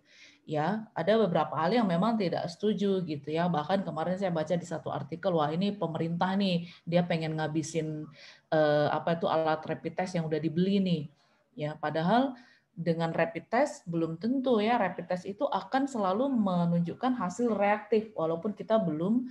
ya ada beberapa hal yang memang tidak setuju gitu ya bahkan kemarin saya baca di satu artikel wah ini pemerintah nih dia pengen ngabisin eh, apa itu alat rapid test yang udah dibeli nih ya padahal dengan rapid test belum tentu ya rapid test itu akan selalu menunjukkan hasil reaktif walaupun kita belum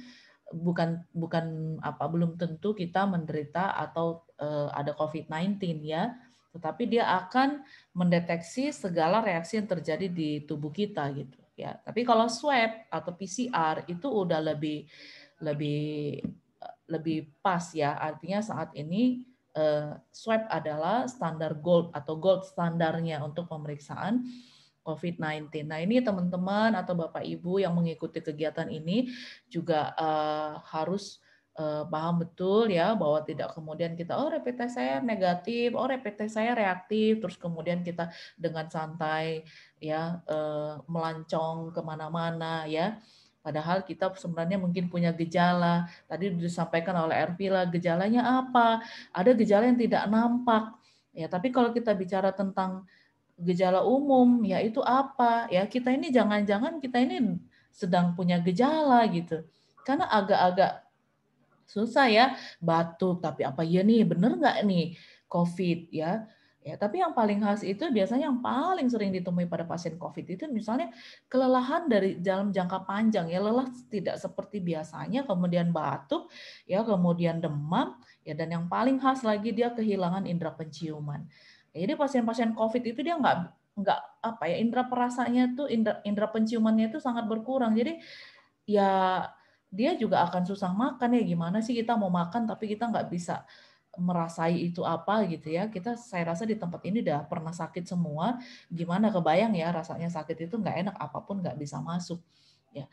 bukan bukan apa belum tentu kita menderita atau eh, ada COVID-19 ya tetapi dia akan mendeteksi segala reaksi yang terjadi di tubuh kita gitu ya tapi kalau swab atau PCR itu udah lebih lebih lebih pas ya artinya saat ini uh, swab adalah standar gold atau gold standarnya untuk pemeriksaan COVID-19. Nah ini teman-teman atau bapak ibu yang mengikuti kegiatan ini juga uh, harus uh, paham betul ya bahwa tidak kemudian kita oh rapid test saya negatif, oh rapid test saya reaktif, terus kemudian kita dengan santai ya uh, melancong kemana-mana ya. Padahal kita sebenarnya mungkin punya gejala. Tadi disampaikan oleh Ervila, gejalanya apa? Ada gejala yang tidak nampak. Ya, tapi kalau kita bicara tentang gejala umum, ya itu apa? Ya, kita ini jangan-jangan kita ini sedang punya gejala gitu. Karena agak-agak susah ya batuk tapi apa ya nih bener nggak nih COVID ya ya tapi yang paling khas itu biasanya yang paling sering ditemui pada pasien COVID itu misalnya kelelahan dari dalam jangka panjang ya lelah tidak seperti biasanya kemudian batuk ya kemudian demam ya dan yang paling khas lagi dia kehilangan indera penciuman jadi pasien-pasien COVID itu dia nggak nggak apa ya indera perasanya tuh indera, indera penciumannya itu sangat berkurang jadi ya dia juga akan susah makan ya gimana sih kita mau makan tapi kita nggak bisa merasai itu apa gitu ya kita saya rasa di tempat ini udah pernah sakit semua gimana kebayang ya rasanya sakit itu nggak enak apapun nggak bisa masuk ya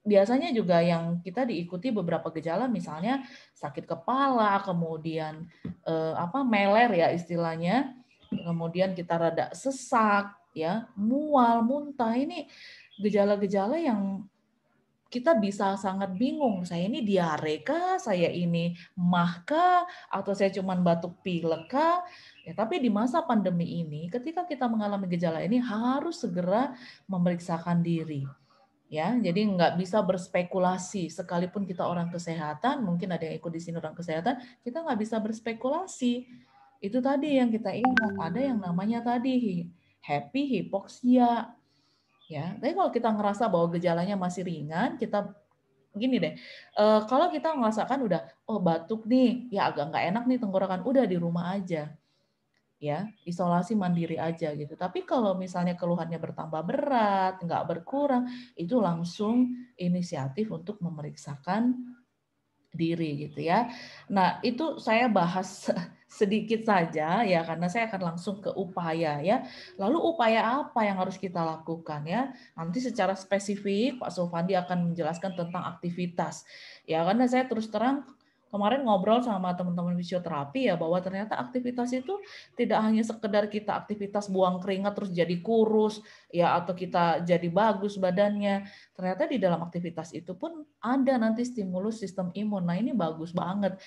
biasanya juga yang kita diikuti beberapa gejala misalnya sakit kepala kemudian eh, apa meler ya istilahnya kemudian kita rada sesak ya mual muntah ini gejala-gejala yang kita bisa sangat bingung. Saya ini diare kah? Saya ini mah kah? Atau saya cuma batuk pilek kah? Ya, tapi di masa pandemi ini, ketika kita mengalami gejala ini harus segera memeriksakan diri. Ya, jadi nggak bisa berspekulasi. Sekalipun kita orang kesehatan, mungkin ada yang ikut di sini orang kesehatan, kita nggak bisa berspekulasi. Itu tadi yang kita ingat ada yang namanya tadi happy hipoksia ya tapi kalau kita ngerasa bahwa gejalanya masih ringan kita gini deh uh, kalau kita merasakan udah oh batuk nih ya agak nggak enak nih tenggorokan udah di rumah aja ya isolasi mandiri aja gitu tapi kalau misalnya keluhannya bertambah berat nggak berkurang itu langsung inisiatif untuk memeriksakan diri gitu ya nah itu saya bahas sedikit saja ya karena saya akan langsung ke upaya ya. Lalu upaya apa yang harus kita lakukan ya? Nanti secara spesifik Pak Sofandi akan menjelaskan tentang aktivitas. Ya karena saya terus terang kemarin ngobrol sama teman-teman fisioterapi ya bahwa ternyata aktivitas itu tidak hanya sekedar kita aktivitas buang keringat terus jadi kurus ya atau kita jadi bagus badannya. Ternyata di dalam aktivitas itu pun ada nanti stimulus sistem imun. Nah, ini bagus banget.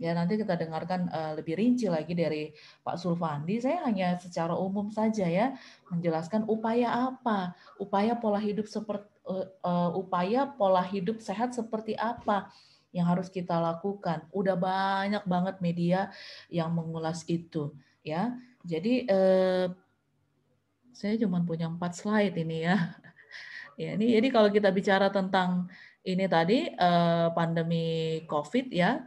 Ya nanti kita dengarkan eh, lebih rinci lagi dari Pak Sulfandi. Saya hanya secara umum saja ya menjelaskan upaya apa, upaya pola hidup seperti uh, uh, upaya pola hidup sehat seperti apa yang harus kita lakukan. Udah banyak banget media yang mengulas itu, ya. Jadi eh, saya cuma punya empat slide ini ya. ya ini jadi kalau kita bicara tentang ini tadi eh, pandemi COVID ya,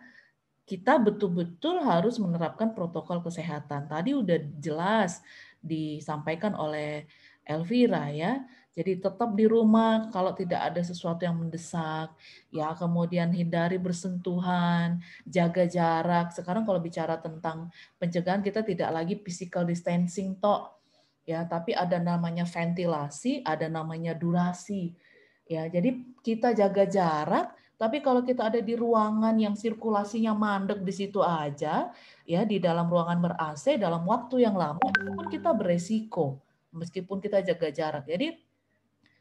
kita betul-betul harus menerapkan protokol kesehatan. Tadi udah jelas disampaikan oleh Elvira ya jadi tetap di rumah kalau tidak ada sesuatu yang mendesak. Ya, kemudian hindari bersentuhan, jaga jarak. Sekarang kalau bicara tentang pencegahan kita tidak lagi physical distancing tok. Ya, tapi ada namanya ventilasi, ada namanya durasi. Ya, jadi kita jaga jarak, tapi kalau kita ada di ruangan yang sirkulasinya mandek di situ aja, ya di dalam ruangan ber-AC dalam waktu yang lama, pun kita beresiko meskipun kita jaga jarak. Jadi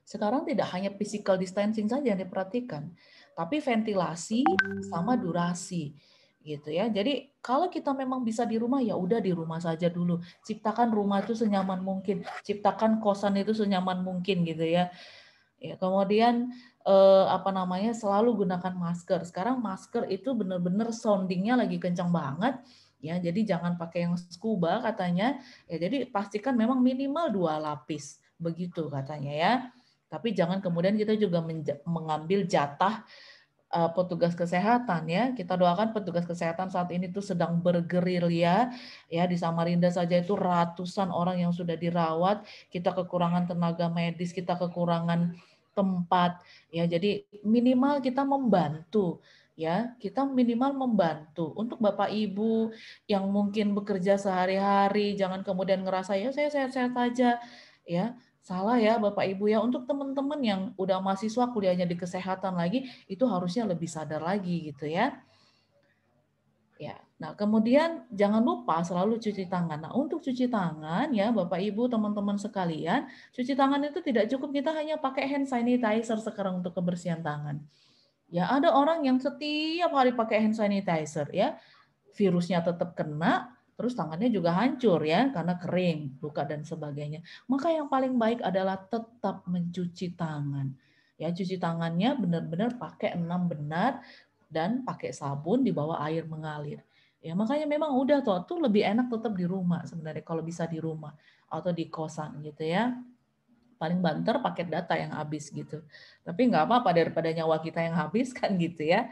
sekarang tidak hanya physical distancing saja yang diperhatikan, tapi ventilasi sama durasi gitu ya. Jadi kalau kita memang bisa di rumah ya udah di rumah saja dulu. Ciptakan rumah itu senyaman mungkin, ciptakan kosan itu senyaman mungkin gitu ya. Ya, kemudian eh, apa namanya selalu gunakan masker. Sekarang masker itu benar-benar soundingnya lagi kencang banget ya. Jadi jangan pakai yang scuba katanya. Ya jadi pastikan memang minimal dua lapis begitu katanya ya. Tapi jangan kemudian kita juga mengambil jatah eh, petugas kesehatan ya. Kita doakan petugas kesehatan saat ini tuh sedang bergerilya ya di Samarinda saja itu ratusan orang yang sudah dirawat, kita kekurangan tenaga medis, kita kekurangan tempat ya. Jadi minimal kita membantu ya kita minimal membantu untuk bapak ibu yang mungkin bekerja sehari-hari jangan kemudian ngerasa ya saya sehat-sehat aja ya salah ya Bapak Ibu ya untuk teman-teman yang udah mahasiswa kuliahnya di kesehatan lagi itu harusnya lebih sadar lagi gitu ya. Ya. Nah, kemudian jangan lupa selalu cuci tangan. Nah, untuk cuci tangan ya Bapak Ibu, teman-teman sekalian, cuci tangan itu tidak cukup kita hanya pakai hand sanitizer sekarang untuk kebersihan tangan. Ya, ada orang yang setiap hari pakai hand sanitizer ya. Virusnya tetap kena, terus tangannya juga hancur ya karena kering, luka dan sebagainya. Maka yang paling baik adalah tetap mencuci tangan. Ya, cuci tangannya benar-benar pakai enam benar dan pakai sabun di bawah air mengalir. Ya, makanya memang udah tuh, tuh lebih enak tetap di rumah sebenarnya kalau bisa di rumah atau di kosan gitu ya paling banter paket data yang habis gitu. Tapi nggak apa-apa daripada nyawa kita yang habis kan gitu ya.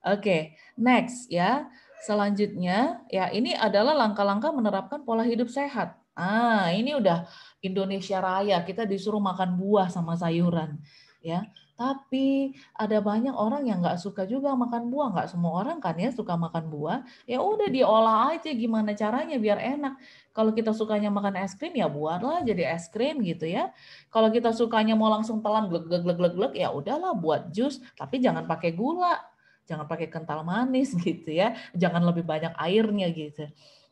Oke, okay, next ya. Selanjutnya, ya ini adalah langkah-langkah menerapkan pola hidup sehat. Ah, ini udah Indonesia Raya, kita disuruh makan buah sama sayuran, ya. Tapi ada banyak orang yang nggak suka juga makan buah, nggak semua orang kan ya suka makan buah. Ya udah diolah aja gimana caranya biar enak. Kalau kita sukanya makan es krim ya buatlah jadi es krim gitu ya. Kalau kita sukanya mau langsung telan glek glek glek glek ya udahlah buat jus, tapi jangan pakai gula jangan pakai kental manis gitu ya, jangan lebih banyak airnya gitu.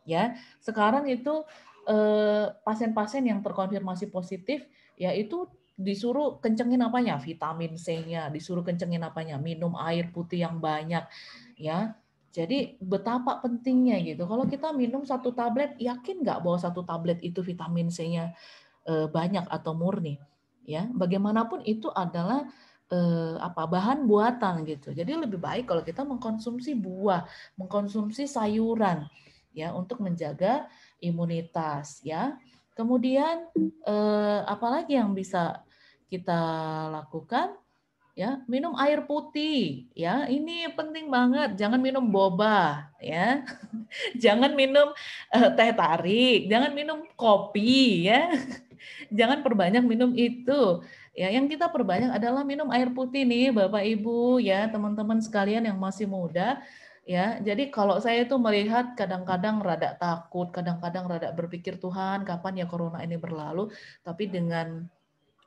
Ya, sekarang itu eh, pasien-pasien yang terkonfirmasi positif yaitu disuruh kencengin apanya vitamin C-nya, disuruh kencengin apanya minum air putih yang banyak ya. Jadi betapa pentingnya gitu. Kalau kita minum satu tablet, yakin nggak bahwa satu tablet itu vitamin C-nya eh, banyak atau murni? Ya, bagaimanapun itu adalah eh, apa bahan buatan gitu. Jadi lebih baik kalau kita mengkonsumsi buah, mengkonsumsi sayuran ya untuk menjaga imunitas ya. Kemudian eh, apalagi yang bisa kita lakukan ya minum air putih ya ini penting banget jangan minum boba ya jangan minum uh, teh tarik jangan minum kopi ya jangan perbanyak minum itu Ya, yang kita perbanyak adalah minum air putih nih, Bapak Ibu, ya teman-teman sekalian yang masih muda. Ya, jadi kalau saya itu melihat kadang-kadang rada takut, kadang-kadang rada berpikir Tuhan kapan ya corona ini berlalu. Tapi dengan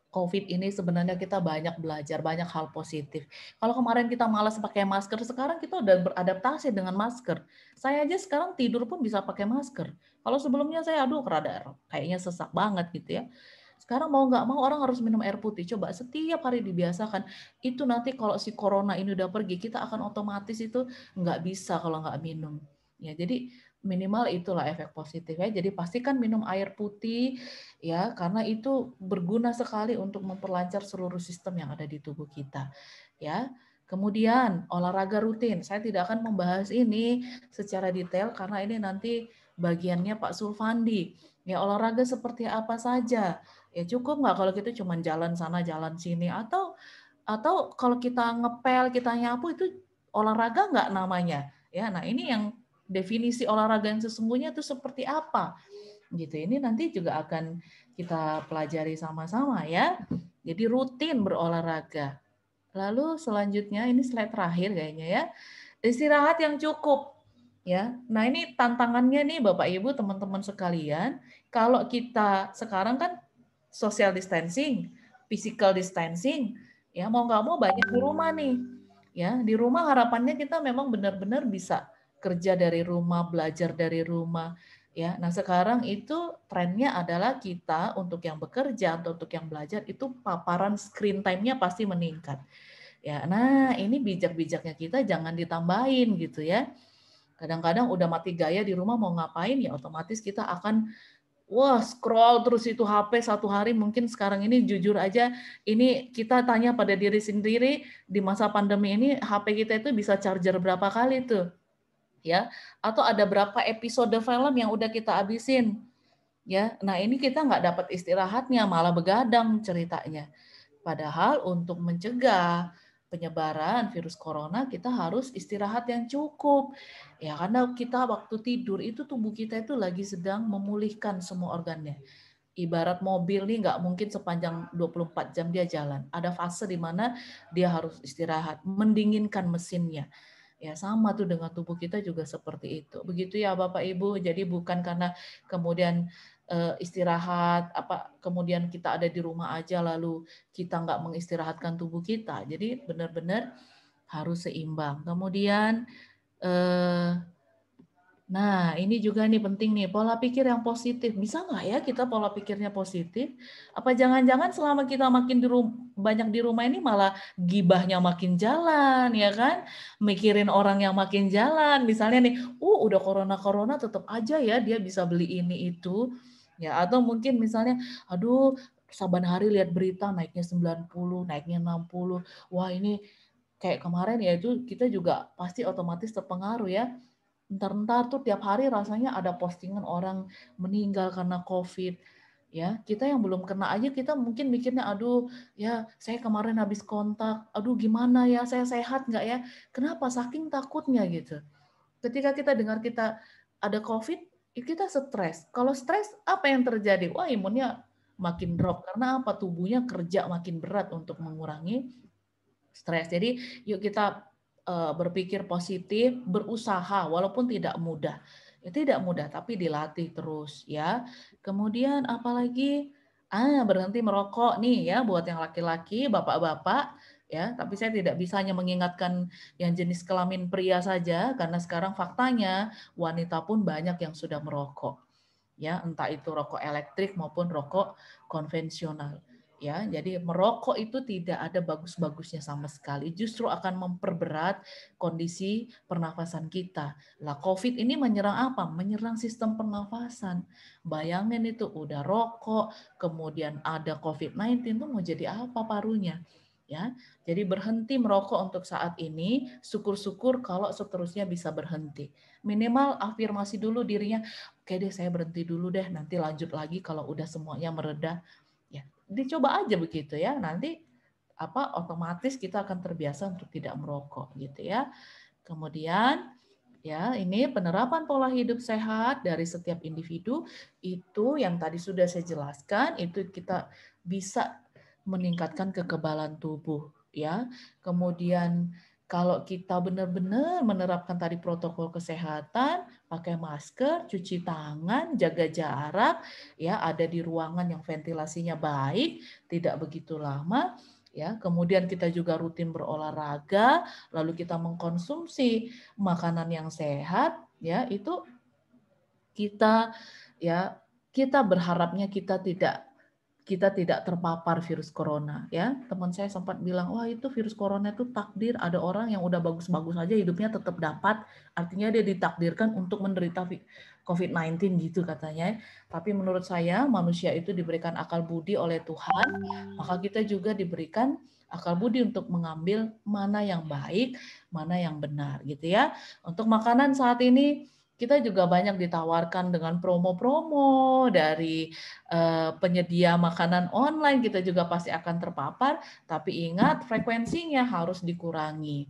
COVID ini sebenarnya kita banyak belajar, banyak hal positif. Kalau kemarin kita malas pakai masker, sekarang kita udah beradaptasi dengan masker. Saya aja sekarang tidur pun bisa pakai masker. Kalau sebelumnya saya aduh rada kayaknya sesak banget gitu ya. Sekarang mau nggak mau orang harus minum air putih. Coba setiap hari dibiasakan. Itu nanti kalau si corona ini udah pergi, kita akan otomatis itu nggak bisa kalau nggak minum. Ya, jadi minimal itulah efek positifnya ya. Jadi pastikan minum air putih ya karena itu berguna sekali untuk memperlancar seluruh sistem yang ada di tubuh kita. Ya. Kemudian olahraga rutin. Saya tidak akan membahas ini secara detail karena ini nanti bagiannya Pak Sulfandi. Ya olahraga seperti apa saja? ya cukup nggak kalau kita cuma jalan sana jalan sini atau atau kalau kita ngepel kita nyapu itu olahraga nggak namanya ya nah ini yang definisi olahraga yang sesungguhnya itu seperti apa gitu ini nanti juga akan kita pelajari sama-sama ya jadi rutin berolahraga lalu selanjutnya ini slide terakhir kayaknya ya istirahat yang cukup ya nah ini tantangannya nih bapak ibu teman-teman sekalian kalau kita sekarang kan social distancing, physical distancing, ya mau nggak mau banyak di rumah nih. Ya, di rumah harapannya kita memang benar-benar bisa kerja dari rumah, belajar dari rumah. Ya, nah sekarang itu trennya adalah kita untuk yang bekerja atau untuk yang belajar itu paparan screen time-nya pasti meningkat. Ya, nah ini bijak-bijaknya kita jangan ditambahin gitu ya. Kadang-kadang udah mati gaya di rumah mau ngapain ya otomatis kita akan wah scroll terus itu HP satu hari mungkin sekarang ini jujur aja ini kita tanya pada diri sendiri di masa pandemi ini HP kita itu bisa charger berapa kali tuh ya atau ada berapa episode film yang udah kita abisin, ya nah ini kita nggak dapat istirahatnya malah begadang ceritanya padahal untuk mencegah penyebaran virus corona kita harus istirahat yang cukup ya karena kita waktu tidur itu tubuh kita itu lagi sedang memulihkan semua organnya ibarat mobil nih nggak mungkin sepanjang 24 jam dia jalan ada fase di mana dia harus istirahat mendinginkan mesinnya ya sama tuh dengan tubuh kita juga seperti itu begitu ya bapak ibu jadi bukan karena kemudian Eh, istirahat apa kemudian kita ada di rumah aja lalu kita nggak mengistirahatkan tubuh kita jadi benar-benar harus seimbang kemudian eh, nah ini juga nih penting nih pola pikir yang positif bisa nggak ya kita pola pikirnya positif apa jangan-jangan selama kita makin di rumah, banyak di rumah ini malah gibahnya makin jalan ya kan mikirin orang yang makin jalan misalnya nih uh udah corona corona tetap aja ya dia bisa beli ini itu ya atau mungkin misalnya aduh saban hari lihat berita naiknya 90, naiknya 60. Wah, ini kayak kemarin ya itu kita juga pasti otomatis terpengaruh ya. ntar entar tuh tiap hari rasanya ada postingan orang meninggal karena COVID ya kita yang belum kena aja kita mungkin mikirnya aduh ya saya kemarin habis kontak aduh gimana ya saya sehat nggak ya kenapa saking takutnya gitu ketika kita dengar kita ada covid kita stres. Kalau stres, apa yang terjadi? Wah, imunnya makin drop. Karena apa? Tubuhnya kerja makin berat untuk mengurangi stres. Jadi, yuk kita eh, berpikir positif, berusaha walaupun tidak mudah. Ya, tidak mudah tapi dilatih terus ya. Kemudian apalagi ah berhenti merokok nih ya buat yang laki-laki, bapak-bapak ya tapi saya tidak bisa hanya mengingatkan yang jenis kelamin pria saja karena sekarang faktanya wanita pun banyak yang sudah merokok ya entah itu rokok elektrik maupun rokok konvensional ya jadi merokok itu tidak ada bagus-bagusnya sama sekali justru akan memperberat kondisi pernafasan kita lah covid ini menyerang apa menyerang sistem pernafasan bayangin itu udah rokok kemudian ada covid 19 itu mau jadi apa parunya ya. Jadi berhenti merokok untuk saat ini, syukur-syukur kalau seterusnya bisa berhenti. Minimal afirmasi dulu dirinya, oke deh saya berhenti dulu deh, nanti lanjut lagi kalau udah semuanya meredah Ya, dicoba aja begitu ya. Nanti apa otomatis kita akan terbiasa untuk tidak merokok gitu ya. Kemudian ya ini penerapan pola hidup sehat dari setiap individu itu yang tadi sudah saya jelaskan itu kita bisa meningkatkan kekebalan tubuh ya. Kemudian kalau kita benar-benar menerapkan tadi protokol kesehatan, pakai masker, cuci tangan, jaga jarak, ya ada di ruangan yang ventilasinya baik, tidak begitu lama, ya. Kemudian kita juga rutin berolahraga, lalu kita mengkonsumsi makanan yang sehat, ya. Itu kita ya kita berharapnya kita tidak kita tidak terpapar virus corona ya teman saya sempat bilang wah itu virus corona itu takdir ada orang yang udah bagus-bagus aja hidupnya tetap dapat artinya dia ditakdirkan untuk menderita COVID-19 gitu katanya tapi menurut saya manusia itu diberikan akal budi oleh Tuhan maka kita juga diberikan akal budi untuk mengambil mana yang baik mana yang benar gitu ya untuk makanan saat ini kita juga banyak ditawarkan dengan promo-promo dari uh, penyedia makanan online kita juga pasti akan terpapar tapi ingat frekuensinya harus dikurangi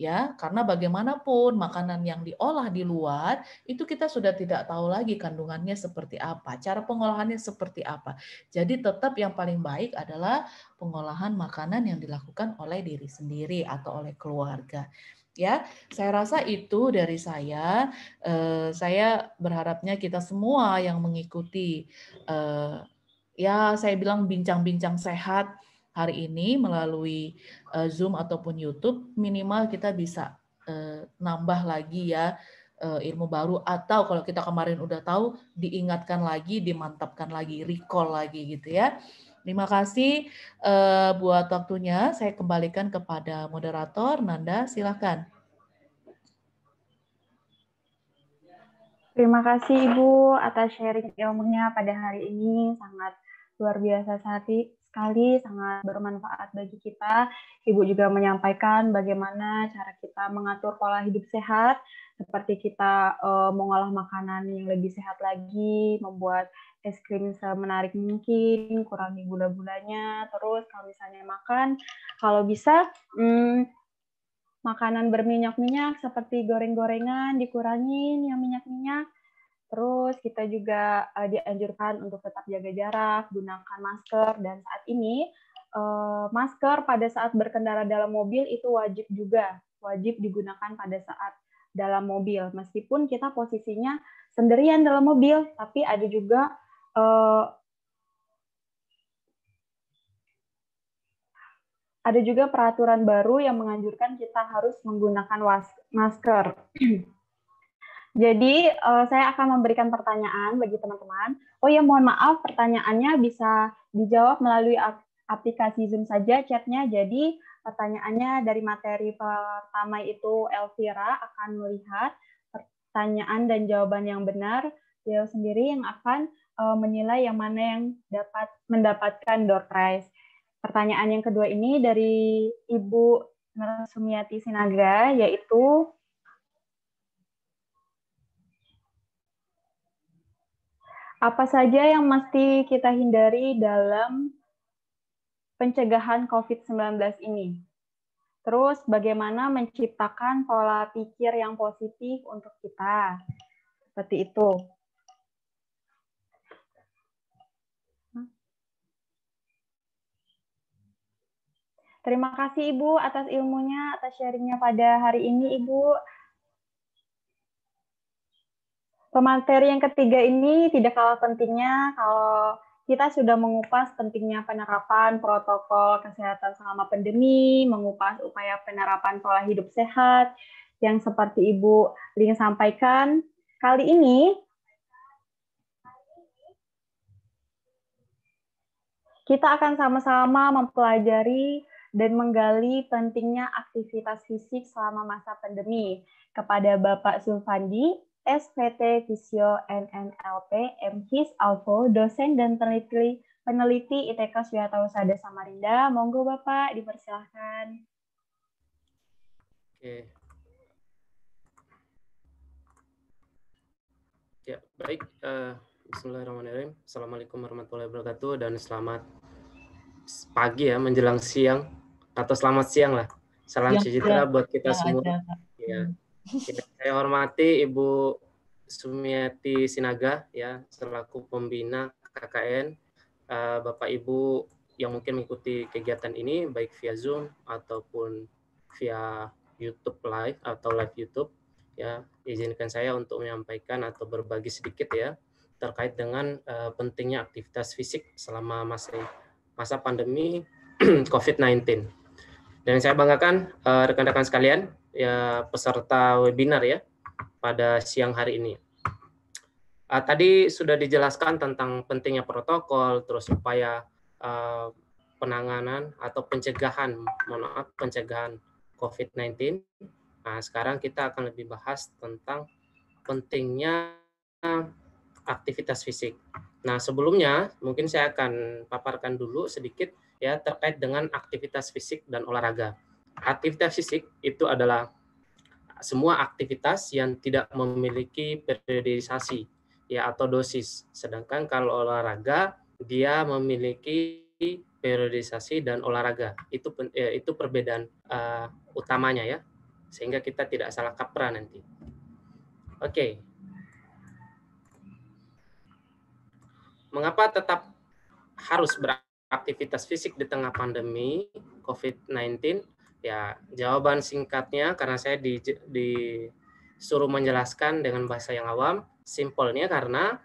ya karena bagaimanapun makanan yang diolah di luar itu kita sudah tidak tahu lagi kandungannya seperti apa cara pengolahannya seperti apa jadi tetap yang paling baik adalah pengolahan makanan yang dilakukan oleh diri sendiri atau oleh keluarga ya. Saya rasa itu dari saya. Eh, saya berharapnya kita semua yang mengikuti eh, ya saya bilang bincang-bincang sehat hari ini melalui eh, Zoom ataupun YouTube minimal kita bisa nambah lagi ya ilmu baru atau kalau kita kemarin udah tahu diingatkan lagi, dimantapkan lagi, recall lagi gitu ya. Terima kasih uh, buat waktunya. Saya kembalikan kepada moderator. Nanda, silakan. Terima kasih Ibu atas sharing ilmunya pada hari ini. Sangat luar biasa sekali sekali, sangat bermanfaat bagi kita. Ibu juga menyampaikan bagaimana cara kita mengatur pola hidup sehat, seperti kita uh, eh, mengolah makanan yang lebih sehat lagi, membuat es krim semenarik mungkin, kurangi gula-gulanya, terus kalau misalnya makan, kalau bisa hmm, makanan berminyak-minyak seperti goreng-gorengan dikurangin yang minyak-minyak, Terus kita juga uh, dianjurkan untuk tetap jaga jarak, gunakan masker, dan saat ini uh, masker pada saat berkendara dalam mobil itu wajib juga, wajib digunakan pada saat dalam mobil. Meskipun kita posisinya sendirian dalam mobil, tapi ada juga uh, ada juga peraturan baru yang menganjurkan kita harus menggunakan masker. Jadi uh, saya akan memberikan pertanyaan bagi teman-teman. Oh ya mohon maaf pertanyaannya bisa dijawab melalui aplikasi Zoom saja chatnya. Jadi pertanyaannya dari materi pertama itu Elvira akan melihat pertanyaan dan jawaban yang benar. Dia sendiri yang akan uh, menilai yang mana yang dapat mendapatkan door prize. Pertanyaan yang kedua ini dari Ibu Sumiati Sinaga yaitu Apa saja yang mesti kita hindari dalam pencegahan COVID-19 ini? Terus bagaimana menciptakan pola pikir yang positif untuk kita? Seperti itu. Terima kasih Ibu atas ilmunya, atas sharingnya pada hari ini Ibu. Pemateri yang ketiga ini tidak kalah pentingnya kalau kita sudah mengupas pentingnya penerapan protokol kesehatan selama pandemi, mengupas upaya penerapan pola hidup sehat yang seperti Ibu Ling sampaikan. Kali ini kita akan sama-sama mempelajari dan menggali pentingnya aktivitas fisik selama masa pandemi. Kepada Bapak Sulfandi, SPT, Visio, NNLP, MHIS, Alvo dosen dan peneliti, peneliti ITK Suyata Usada Samarinda. Monggo Bapak, dipersilahkan. Oke. Ya, baik. Eh, bismillahirrahmanirrahim. Assalamualaikum warahmatullahi wabarakatuh dan selamat pagi ya menjelang siang atau selamat siang lah. Salam ya, sejahtera ya. buat kita ya, semua. ya. Ya, saya hormati Ibu Sumiati Sinaga ya selaku pembina KKN, eh, Bapak Ibu yang mungkin mengikuti kegiatan ini baik via Zoom ataupun via YouTube live atau live YouTube ya izinkan saya untuk menyampaikan atau berbagi sedikit ya terkait dengan uh, pentingnya aktivitas fisik selama masa masa pandemi COVID-19. Dan saya banggakan eh, rekan-rekan uh, rekan -rekan sekalian ya peserta webinar ya pada siang hari ini. Uh, tadi sudah dijelaskan tentang pentingnya protokol, terus upaya uh, penanganan atau pencegahan, mohon maaf, pencegahan COVID-19. Nah, sekarang kita akan lebih bahas tentang pentingnya aktivitas fisik. Nah, sebelumnya mungkin saya akan paparkan dulu sedikit ya terkait dengan aktivitas fisik dan olahraga aktivitas fisik itu adalah semua aktivitas yang tidak memiliki periodisasi ya atau dosis. Sedangkan kalau olahraga dia memiliki periodisasi dan olahraga. Itu ya, itu perbedaan uh, utamanya ya. Sehingga kita tidak salah kaprah nanti. Oke. Okay. Mengapa tetap harus beraktivitas fisik di tengah pandemi COVID-19? Ya, jawaban singkatnya karena saya di, disuruh menjelaskan dengan bahasa yang awam, simpelnya karena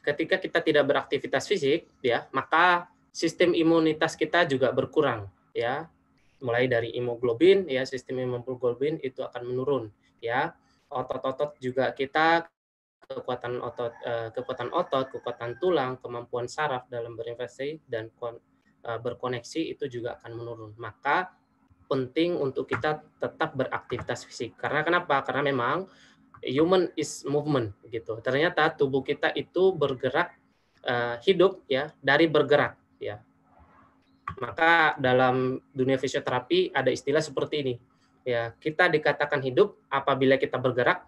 ketika kita tidak beraktivitas fisik, ya, maka sistem imunitas kita juga berkurang, ya. Mulai dari imoglobin, ya, sistem imunoglobin itu akan menurun, ya. Otot-otot juga kita kekuatan otot eh, kekuatan otot, kekuatan tulang, kemampuan saraf dalam berinvestasi dan eh, berkoneksi itu juga akan menurun. Maka penting untuk kita tetap beraktivitas fisik. Karena kenapa? Karena memang human is movement gitu. Ternyata tubuh kita itu bergerak uh, hidup ya dari bergerak ya. Maka dalam dunia fisioterapi ada istilah seperti ini. Ya, kita dikatakan hidup apabila kita bergerak,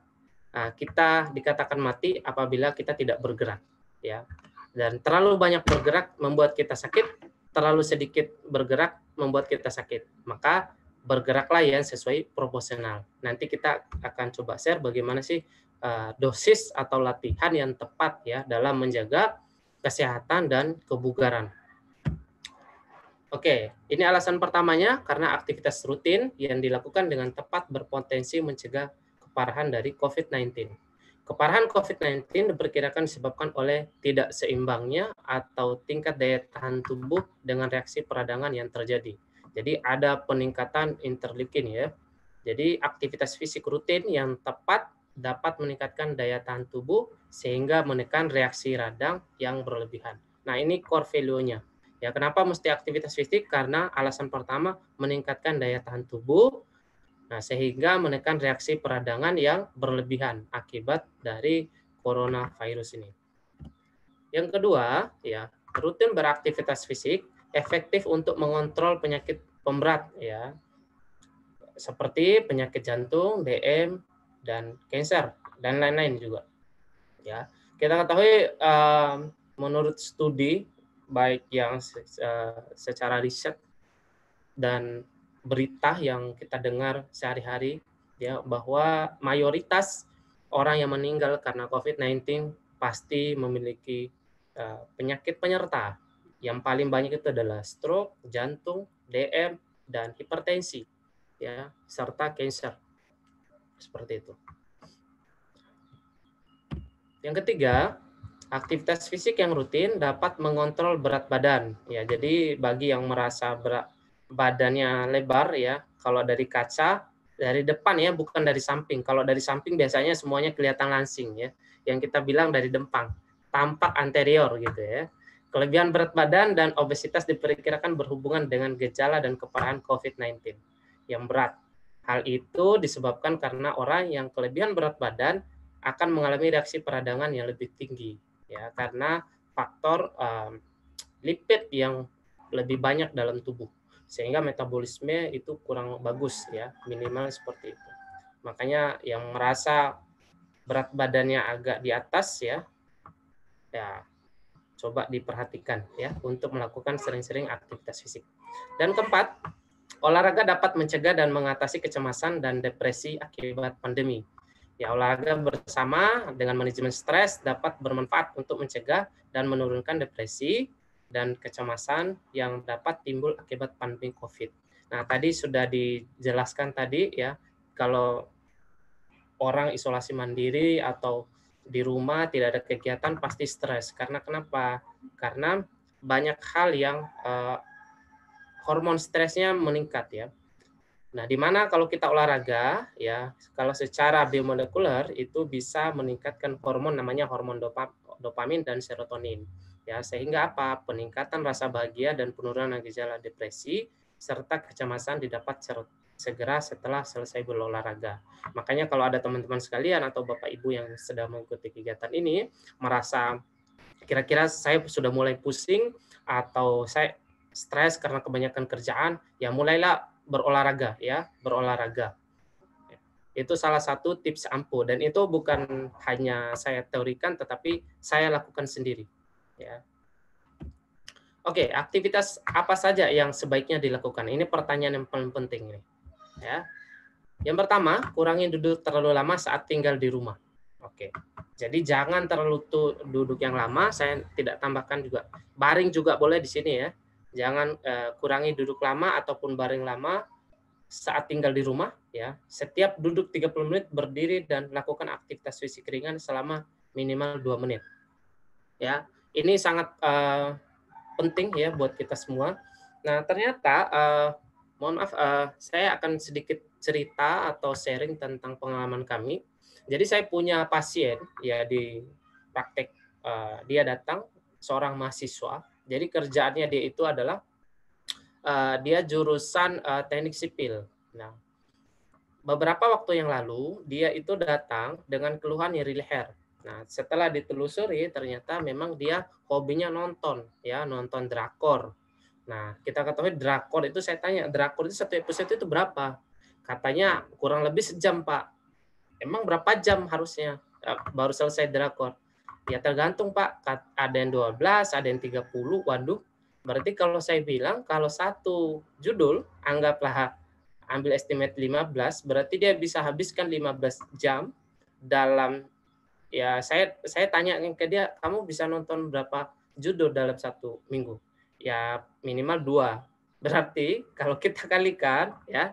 nah, kita dikatakan mati apabila kita tidak bergerak ya. Dan terlalu banyak bergerak membuat kita sakit, terlalu sedikit bergerak membuat kita sakit. Maka bergeraklah yang sesuai proporsional. Nanti kita akan coba share bagaimana sih eh, dosis atau latihan yang tepat ya dalam menjaga kesehatan dan kebugaran. Oke, ini alasan pertamanya karena aktivitas rutin yang dilakukan dengan tepat berpotensi mencegah keparahan dari COVID-19. Keparahan COVID-19 diperkirakan disebabkan oleh tidak seimbangnya atau tingkat daya tahan tubuh dengan reaksi peradangan yang terjadi. Jadi ada peningkatan interleukin ya. Jadi aktivitas fisik rutin yang tepat dapat meningkatkan daya tahan tubuh sehingga menekan reaksi radang yang berlebihan. Nah, ini core value-nya. Ya, kenapa mesti aktivitas fisik? Karena alasan pertama meningkatkan daya tahan tubuh, Nah, sehingga menekan reaksi peradangan yang berlebihan akibat dari coronavirus ini. Yang kedua, ya, rutin beraktivitas fisik efektif untuk mengontrol penyakit pemberat ya. Seperti penyakit jantung, DM dan kanker dan lain-lain juga. Ya. Kita ketahui menurut studi baik yang secara riset dan berita yang kita dengar sehari-hari ya bahwa mayoritas orang yang meninggal karena COVID-19 pasti memiliki uh, penyakit penyerta. Yang paling banyak itu adalah stroke, jantung, DM, dan hipertensi ya serta cancer. Seperti itu. Yang ketiga, aktivitas fisik yang rutin dapat mengontrol berat badan. Ya, jadi bagi yang merasa berat badannya lebar ya kalau dari kaca dari depan ya bukan dari samping kalau dari samping biasanya semuanya kelihatan langsing ya yang kita bilang dari depan tampak anterior gitu ya kelebihan berat badan dan obesitas diperkirakan berhubungan dengan gejala dan keparahan COVID-19 yang berat hal itu disebabkan karena orang yang kelebihan berat badan akan mengalami reaksi peradangan yang lebih tinggi ya karena faktor um, lipid yang lebih banyak dalam tubuh sehingga metabolisme itu kurang bagus ya minimal seperti itu makanya yang merasa berat badannya agak di atas ya ya coba diperhatikan ya untuk melakukan sering-sering aktivitas fisik dan keempat olahraga dapat mencegah dan mengatasi kecemasan dan depresi akibat pandemi ya olahraga bersama dengan manajemen stres dapat bermanfaat untuk mencegah dan menurunkan depresi dan kecemasan yang dapat timbul akibat pandemi COVID. Nah, tadi sudah dijelaskan tadi ya, kalau orang isolasi mandiri atau di rumah tidak ada kegiatan pasti stres. Karena kenapa? Karena banyak hal yang uh, hormon stresnya meningkat ya. Nah, di mana kalau kita olahraga ya, kalau secara biomolekuler itu bisa meningkatkan hormon namanya hormon dopamin dan serotonin ya sehingga apa peningkatan rasa bahagia dan penurunan gejala depresi serta kecemasan didapat segera setelah selesai berolahraga. Makanya kalau ada teman-teman sekalian atau Bapak Ibu yang sedang mengikuti kegiatan ini merasa kira-kira saya sudah mulai pusing atau saya stres karena kebanyakan kerjaan, ya mulailah berolahraga ya, berolahraga. Itu salah satu tips ampuh dan itu bukan hanya saya teorikan tetapi saya lakukan sendiri ya. Oke, aktivitas apa saja yang sebaiknya dilakukan? Ini pertanyaan yang paling penting nih. Ya. Yang pertama, kurangi duduk terlalu lama saat tinggal di rumah. Oke. Jadi jangan terlalu duduk yang lama, saya tidak tambahkan juga. Baring juga boleh di sini ya. Jangan eh, kurangi duduk lama ataupun baring lama saat tinggal di rumah ya. Setiap duduk 30 menit berdiri dan lakukan aktivitas fisik ringan selama minimal 2 menit. Ya. Ini sangat uh, penting ya buat kita semua. Nah, ternyata uh, mohon maaf uh, saya akan sedikit cerita atau sharing tentang pengalaman kami. Jadi saya punya pasien ya di praktek uh, dia datang seorang mahasiswa. Jadi kerjaannya dia itu adalah uh, dia jurusan uh, teknik sipil. Nah, beberapa waktu yang lalu dia itu datang dengan keluhan nyeri leher. Nah, setelah ditelusuri ternyata memang dia hobinya nonton, ya, nonton drakor. Nah, kita ketahui drakor itu saya tanya, drakor itu satu episode itu berapa? Katanya kurang lebih sejam, Pak. Emang berapa jam harusnya eh, baru selesai drakor? Ya tergantung, Pak. Ada yang 12, ada yang 30. Waduh, berarti kalau saya bilang kalau satu judul anggaplah ambil estimate 15, berarti dia bisa habiskan 15 jam dalam ya saya saya tanya ke dia kamu bisa nonton berapa judul dalam satu minggu ya minimal dua berarti kalau kita kalikan ya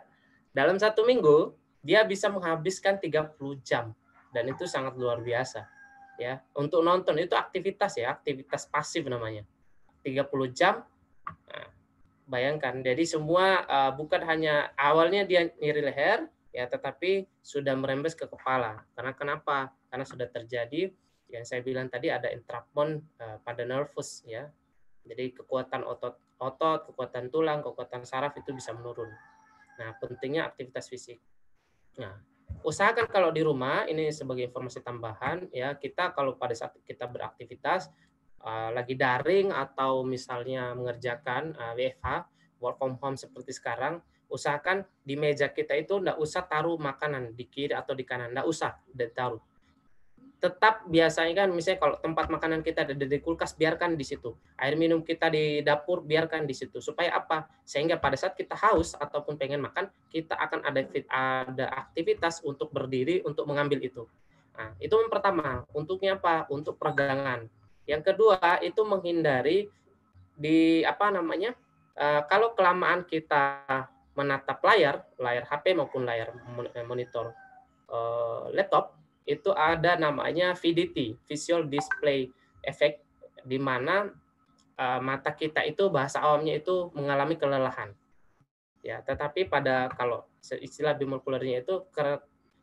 dalam satu minggu dia bisa menghabiskan 30 jam dan itu sangat luar biasa ya untuk nonton itu aktivitas ya aktivitas pasif namanya 30 jam nah, bayangkan jadi semua uh, bukan hanya awalnya dia nyeri leher ya tetapi sudah merembes ke kepala. Karena kenapa? Karena sudah terjadi yang saya bilang tadi ada intrapon uh, pada nervus ya. Jadi kekuatan otot otot, kekuatan tulang, kekuatan saraf itu bisa menurun. Nah, pentingnya aktivitas fisik. Nah, usahakan kalau di rumah ini sebagai informasi tambahan ya, kita kalau pada saat kita beraktivitas uh, lagi daring atau misalnya mengerjakan uh, eh, WFH, work from home seperti sekarang, usahakan di meja kita itu enggak usah taruh makanan di kiri atau di kanan, enggak usah ditaruh. Tetap biasanya kan misalnya kalau tempat makanan kita ada di kulkas biarkan di situ. Air minum kita di dapur biarkan di situ. Supaya apa? Sehingga pada saat kita haus ataupun pengen makan, kita akan ada ada aktivitas untuk berdiri untuk mengambil itu. Nah, itu yang pertama, untuknya apa? Untuk peregangan. Yang kedua, itu menghindari di apa namanya? Uh, kalau kelamaan kita menatap layar, layar HP maupun layar eh, monitor uh, laptop, itu ada namanya VDT, Visual Display Effect, di mana uh, mata kita itu bahasa awamnya itu mengalami kelelahan. Ya, tetapi pada kalau istilah bimokulernya itu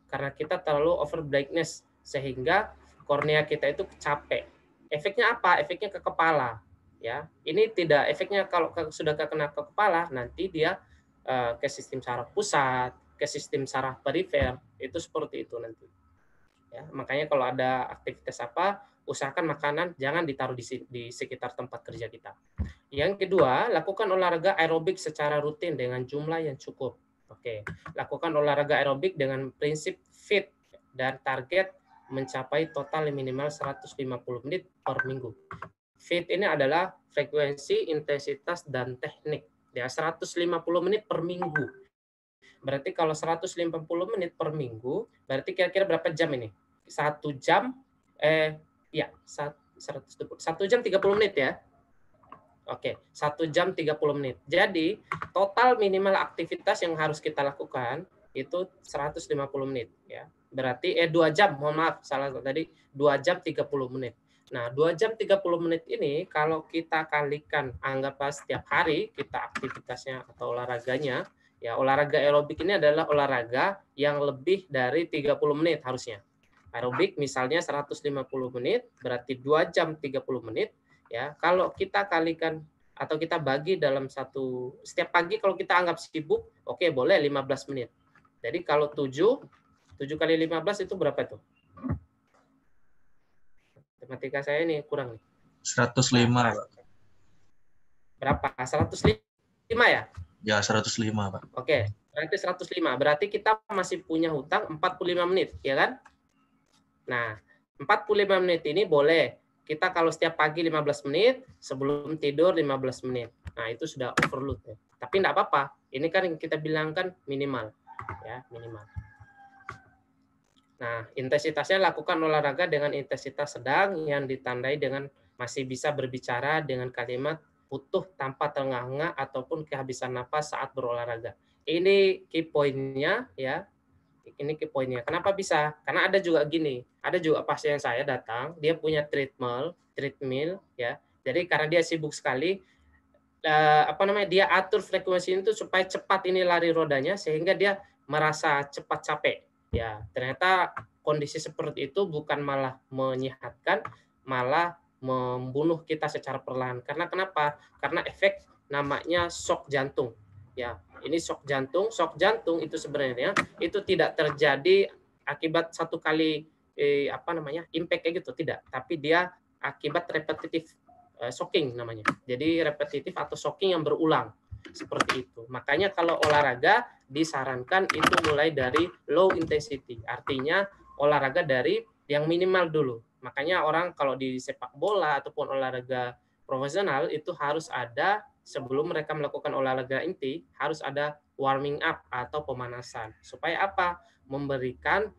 karena kita terlalu over brightness sehingga kornea kita itu capek. Efeknya apa? Efeknya ke kepala, ya. Ini tidak efeknya kalau sudah kena ke kepala nanti dia Eh, ke sistem saraf pusat, ke sistem saraf perifer, itu seperti itu nanti. Ya, makanya kalau ada aktivitas apa, usahakan makanan jangan ditaruh di, di sekitar tempat kerja kita. Yang kedua, lakukan olahraga aerobik secara rutin dengan jumlah yang cukup. Oke, lakukan olahraga aerobik dengan prinsip fit dan target mencapai total minimal 150 menit per minggu. Fit ini adalah frekuensi, intensitas, dan teknik ya 150 menit per minggu. Berarti kalau 150 menit per minggu, berarti kira-kira berapa jam ini? Satu jam, eh, ya, satu jam 30 menit ya. Oke, satu jam 30 menit. Jadi, total minimal aktivitas yang harus kita lakukan itu 150 menit. ya. Berarti, eh, dua jam, mohon maaf, salah tadi, dua jam 30 menit. Nah, 2 jam 30 menit ini kalau kita kalikan anggaplah setiap hari kita aktivitasnya atau olahraganya, ya olahraga aerobik ini adalah olahraga yang lebih dari 30 menit harusnya. Aerobik misalnya 150 menit, berarti 2 jam 30 menit ya. Kalau kita kalikan atau kita bagi dalam satu setiap pagi kalau kita anggap sibuk, oke okay, boleh 15 menit. Jadi kalau 7 7 kali 15 itu berapa tuh? Matematika saya ini kurang nih. 105. Nah, berapa? 105 ya? Ya, 105, Pak. Oke, berarti 105. Berarti kita masih punya hutang 45 menit, ya kan? Nah, 45 menit ini boleh kita kalau setiap pagi 15 menit, sebelum tidur 15 menit. Nah, itu sudah overload ya. Tapi enggak apa-apa. Ini kan kita bilang kan minimal ya, minimal. Nah, intensitasnya lakukan olahraga dengan intensitas sedang yang ditandai dengan masih bisa berbicara dengan kalimat utuh tanpa tengah engah ataupun kehabisan nafas saat berolahraga. Ini key point-nya ya. Ini key point-nya. Kenapa bisa? Karena ada juga gini, ada juga pasien saya datang, dia punya treadmill treadmill ya. Jadi karena dia sibuk sekali eh, apa namanya? dia atur frekuensi itu supaya cepat ini lari rodanya sehingga dia merasa cepat capek Ya, ternyata kondisi seperti itu bukan malah menyehatkan, malah membunuh kita secara perlahan. Karena kenapa? Karena efek namanya shock jantung. Ya, ini shock jantung. Shock jantung itu sebenarnya itu tidak terjadi akibat satu kali eh, apa namanya impact kayak gitu tidak, tapi dia akibat repetitif eh, shocking namanya. Jadi repetitif atau shocking yang berulang seperti itu. Makanya kalau olahraga disarankan itu mulai dari low intensity, artinya olahraga dari yang minimal dulu. Makanya orang kalau di sepak bola ataupun olahraga profesional itu harus ada sebelum mereka melakukan olahraga inti harus ada warming up atau pemanasan. Supaya apa? Memberikan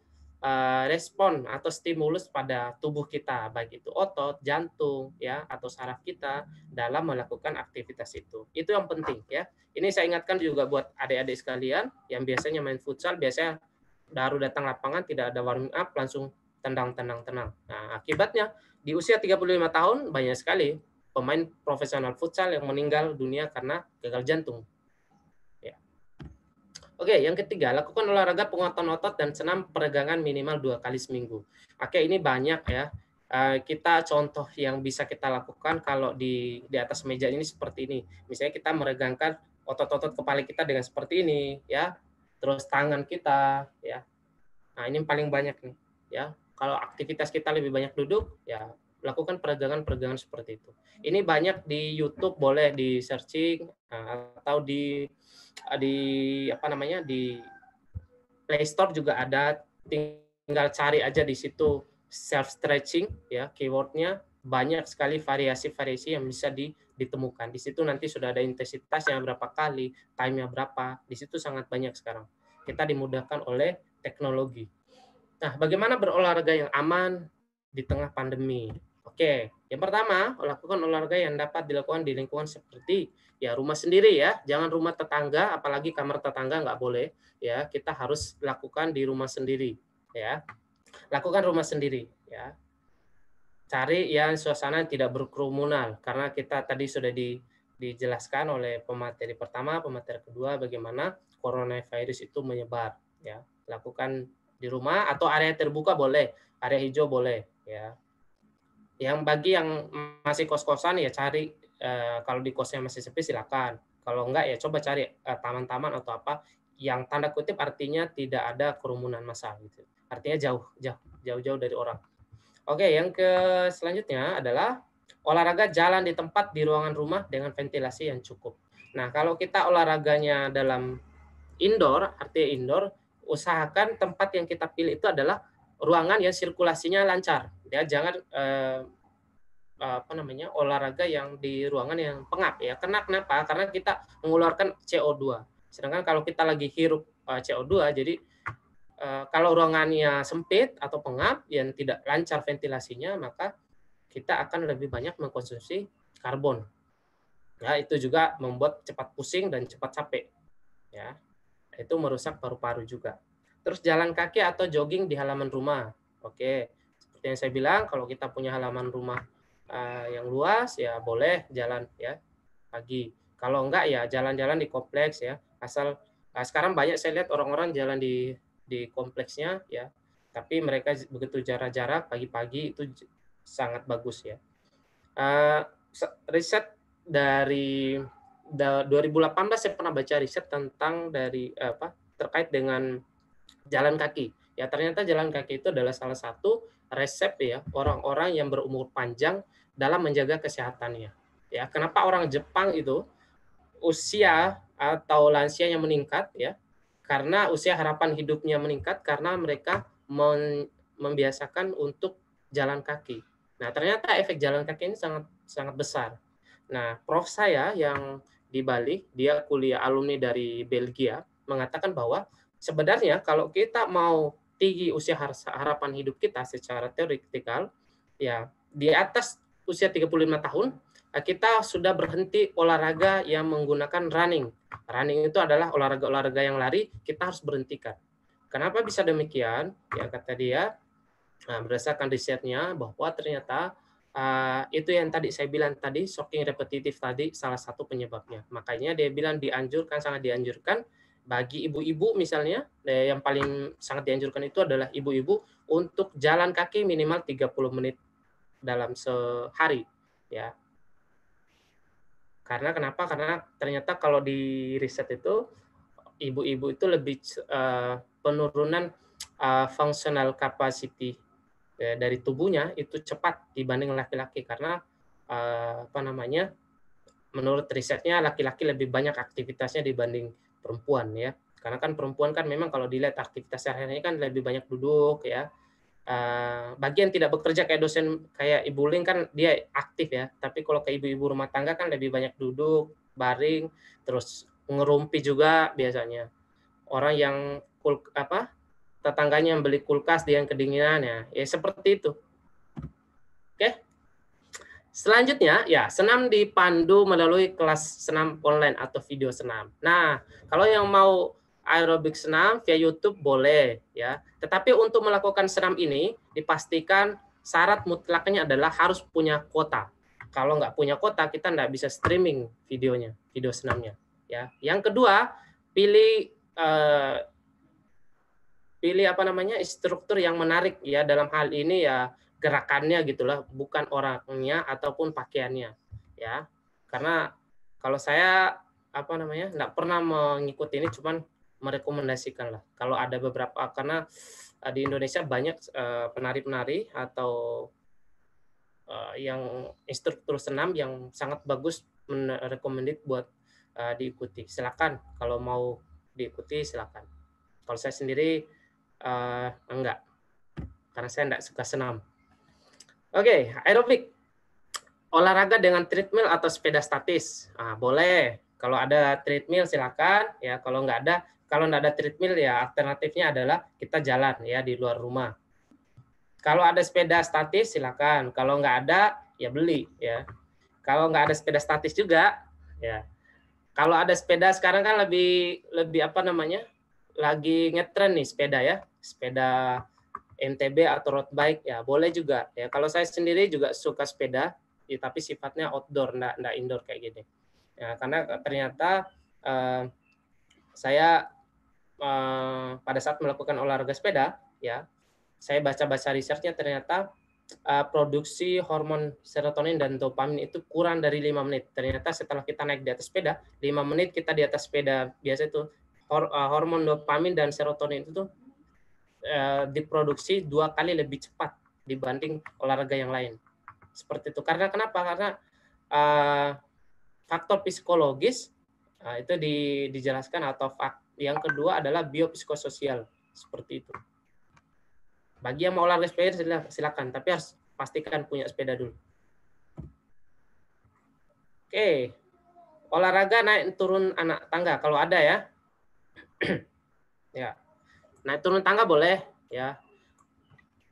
Eh, respon atau stimulus pada tubuh kita baik itu otot, jantung ya atau saraf kita dalam melakukan aktivitas itu. Itu yang penting ya. Ini saya ingatkan juga buat adik-adik sekalian yang biasanya main futsal biasanya baru datang lapangan tidak ada warming up langsung tendang tendang tenang Nah, akibatnya di usia 35 tahun banyak sekali pemain profesional futsal yang meninggal dunia karena gagal jantung Oke, yang ketiga, lakukan olahraga penguatan otot dan senam peregangan minimal dua kali seminggu. Oke, ini banyak ya. Eh, kita contoh yang bisa kita lakukan kalau di di atas meja ini seperti ini. Misalnya kita meregangkan otot-otot kepala kita dengan seperti ini, ya. Terus tangan kita, ya. Nah, ini yang paling banyak nih, ya. Kalau aktivitas kita lebih banyak duduk, ya lakukan peregangan-peregangan seperti itu. Ini banyak di YouTube boleh di searching eh, atau di Eh, di apa namanya di Play Store juga ada tinggal cari aja di situ self stretching ya keywordnya banyak sekali variasi-variasi yang bisa ditemukan di situ nanti sudah ada intensitasnya berapa kali time-nya berapa di situ sangat banyak sekarang kita dimudahkan oleh teknologi nah bagaimana berolahraga yang aman di tengah pandemi Oke, yang pertama, lakukan olahraga yang dapat dilakukan di lingkungan seperti ya rumah sendiri ya, jangan rumah tetangga, apalagi kamar tetangga nggak boleh ya. Kita harus lakukan di rumah sendiri ya. Lakukan rumah sendiri ya. Cari ya, yang suasana tidak berkerumunan karena kita tadi sudah di, dijelaskan oleh pemateri pertama, pemateri kedua bagaimana coronavirus itu menyebar ya. Lakukan di rumah atau area terbuka boleh, area hijau boleh ya yang bagi yang masih kos-kosan ya cari eh, kalau di kosnya masih sepi silakan kalau enggak ya coba cari taman eh, taman-taman atau apa yang tanda kutip artinya tidak ada kerumunan massa gitu artinya jauh jauh jauh jauh dari orang oke yang ke selanjutnya adalah olahraga jalan di tempat di ruangan rumah dengan ventilasi yang cukup nah kalau kita olahraganya dalam indoor artinya indoor usahakan tempat yang kita pilih itu adalah ruangan yang sirkulasinya lancar ya jangan eh, apa namanya olahraga yang di ruangan yang pengap ya kena kenapa karena kita mengeluarkan CO2 sedangkan kalau kita lagi hirup eh, CO2 jadi eh, kalau ruangannya sempit atau pengap yang tidak lancar ventilasinya maka kita akan lebih banyak mengkonsumsi karbon ya itu juga membuat cepat pusing dan cepat capek ya itu merusak paru-paru juga terus jalan kaki atau jogging di halaman rumah oke seperti yang saya bilang kalau kita punya halaman rumah uh, yang luas ya boleh jalan ya pagi kalau enggak ya jalan-jalan di kompleks ya asal uh, sekarang banyak saya lihat orang-orang jalan di di kompleksnya ya tapi mereka begitu jarak-jarak pagi-pagi itu sangat bagus ya uh, riset dari 2018 saya pernah baca riset tentang dari apa terkait dengan jalan kaki ya ternyata jalan kaki itu adalah salah satu resep ya orang-orang yang berumur panjang dalam menjaga kesehatannya. Ya, kenapa orang Jepang itu usia atau lansianya meningkat ya? Karena usia harapan hidupnya meningkat karena mereka men membiasakan untuk jalan kaki. Nah, ternyata efek jalan kaki ini sangat sangat besar. Nah, prof saya yang di Bali, dia kuliah alumni dari Belgia mengatakan bahwa sebenarnya kalau kita mau tinggi usia harapan hidup kita secara teoretikal ya di atas usia 35 tahun eh, kita sudah berhenti olahraga yang menggunakan running. Running itu adalah olahraga-olahraga yang lari, kita harus berhentikan. Kenapa bisa demikian? Ya kata dia, nah, berdasarkan risetnya bahwa ternyata uh, itu yang tadi saya bilang tadi shocking repetitif tadi salah satu penyebabnya. Makanya dia bilang dianjurkan sangat dianjurkan bagi ibu-ibu misalnya nah, yang paling sangat dianjurkan itu adalah ibu-ibu untuk jalan kaki minimal 30 menit dalam sehari ya. Karena kenapa? Karena ternyata kalau di riset itu ibu-ibu itu lebih uh, penurunan uh, functional capacity ya, dari tubuhnya itu cepat dibanding laki-laki karena uh, apa namanya? Menurut risetnya laki-laki lebih banyak aktivitasnya dibanding perempuan ya karena kan perempuan kan memang kalau dilihat aktivitas sehari-hari kan lebih banyak duduk ya uh, bagian tidak bekerja kayak dosen kayak ibu Ling kan dia aktif ya tapi kalau ke ibu-ibu rumah tangga kan lebih banyak duduk baring terus ngerumpi juga biasanya orang yang kul apa tetangganya yang beli kulkas dia yang kedinginan ya ya seperti itu oke okay? Selanjutnya, ya, senam dipandu melalui kelas senam online atau video senam. Nah, kalau yang mau aerobik senam via YouTube boleh ya. Tetapi untuk melakukan senam ini dipastikan syarat mutlaknya adalah harus punya kuota. Kalau nggak punya kuota kita nggak bisa streaming videonya, video senamnya ya. Yang kedua, pilih eh, pilih apa namanya instruktur yang menarik ya dalam hal ini ya gerakannya gitulah bukan orangnya ataupun pakaiannya ya karena kalau saya apa namanya nggak pernah mengikuti ini cuman merekomendasikan lah kalau ada beberapa karena eh, di Indonesia banyak eh, penari-penari uh, atau uh, yang instruktur senam yang sangat bagus merekomendasi buat uh, diikuti silakan kalau mau diikuti silakan kalau saya sendiri uh, enggak karena saya enggak suka senam Oke, okay, aerobik. Olahraga dengan treadmill atau sepeda statis. Nah, boleh. Kalau ada treadmill silakan. Ya, kalau nggak ada, kalau nggak ada treadmill ya alternatifnya adalah kita jalan ya di luar rumah. Kalau ada sepeda statis silakan. Kalau nggak ada ya beli ya. Kalau nggak ada sepeda statis juga ya. Kalau ada sepeda sekarang kan lebih lebih apa namanya? Lagi ngetren nih sepeda ya. Sepeda NTB atau road bike ya boleh juga ya kalau saya sendiri juga suka sepeda ya, tapi sifatnya outdoor ndak ndak indoor kayak gini ya karena ternyata eh, saya eh, pada saat melakukan olahraga sepeda ya saya baca-baca risetnya ternyata eh, produksi hormon serotonin dan dopamin itu kurang dari lima menit ternyata setelah kita naik di atas sepeda lima menit kita di atas sepeda biasa itu eh, hormon dopamin dan serotonin itu tuh Eh, diproduksi dua kali lebih cepat dibanding olahraga yang lain. Seperti itu. Karena kenapa? Karena eh, faktor psikologis eh, itu di, dijelaskan atau fak yang kedua adalah biopsikososial seperti itu. Bagi yang mau olahraga sepeda silakan, tapi harus pastikan punya sepeda dulu. Oke, olahraga naik turun anak tangga kalau ada ya. ya. Nah, turun tangga boleh ya.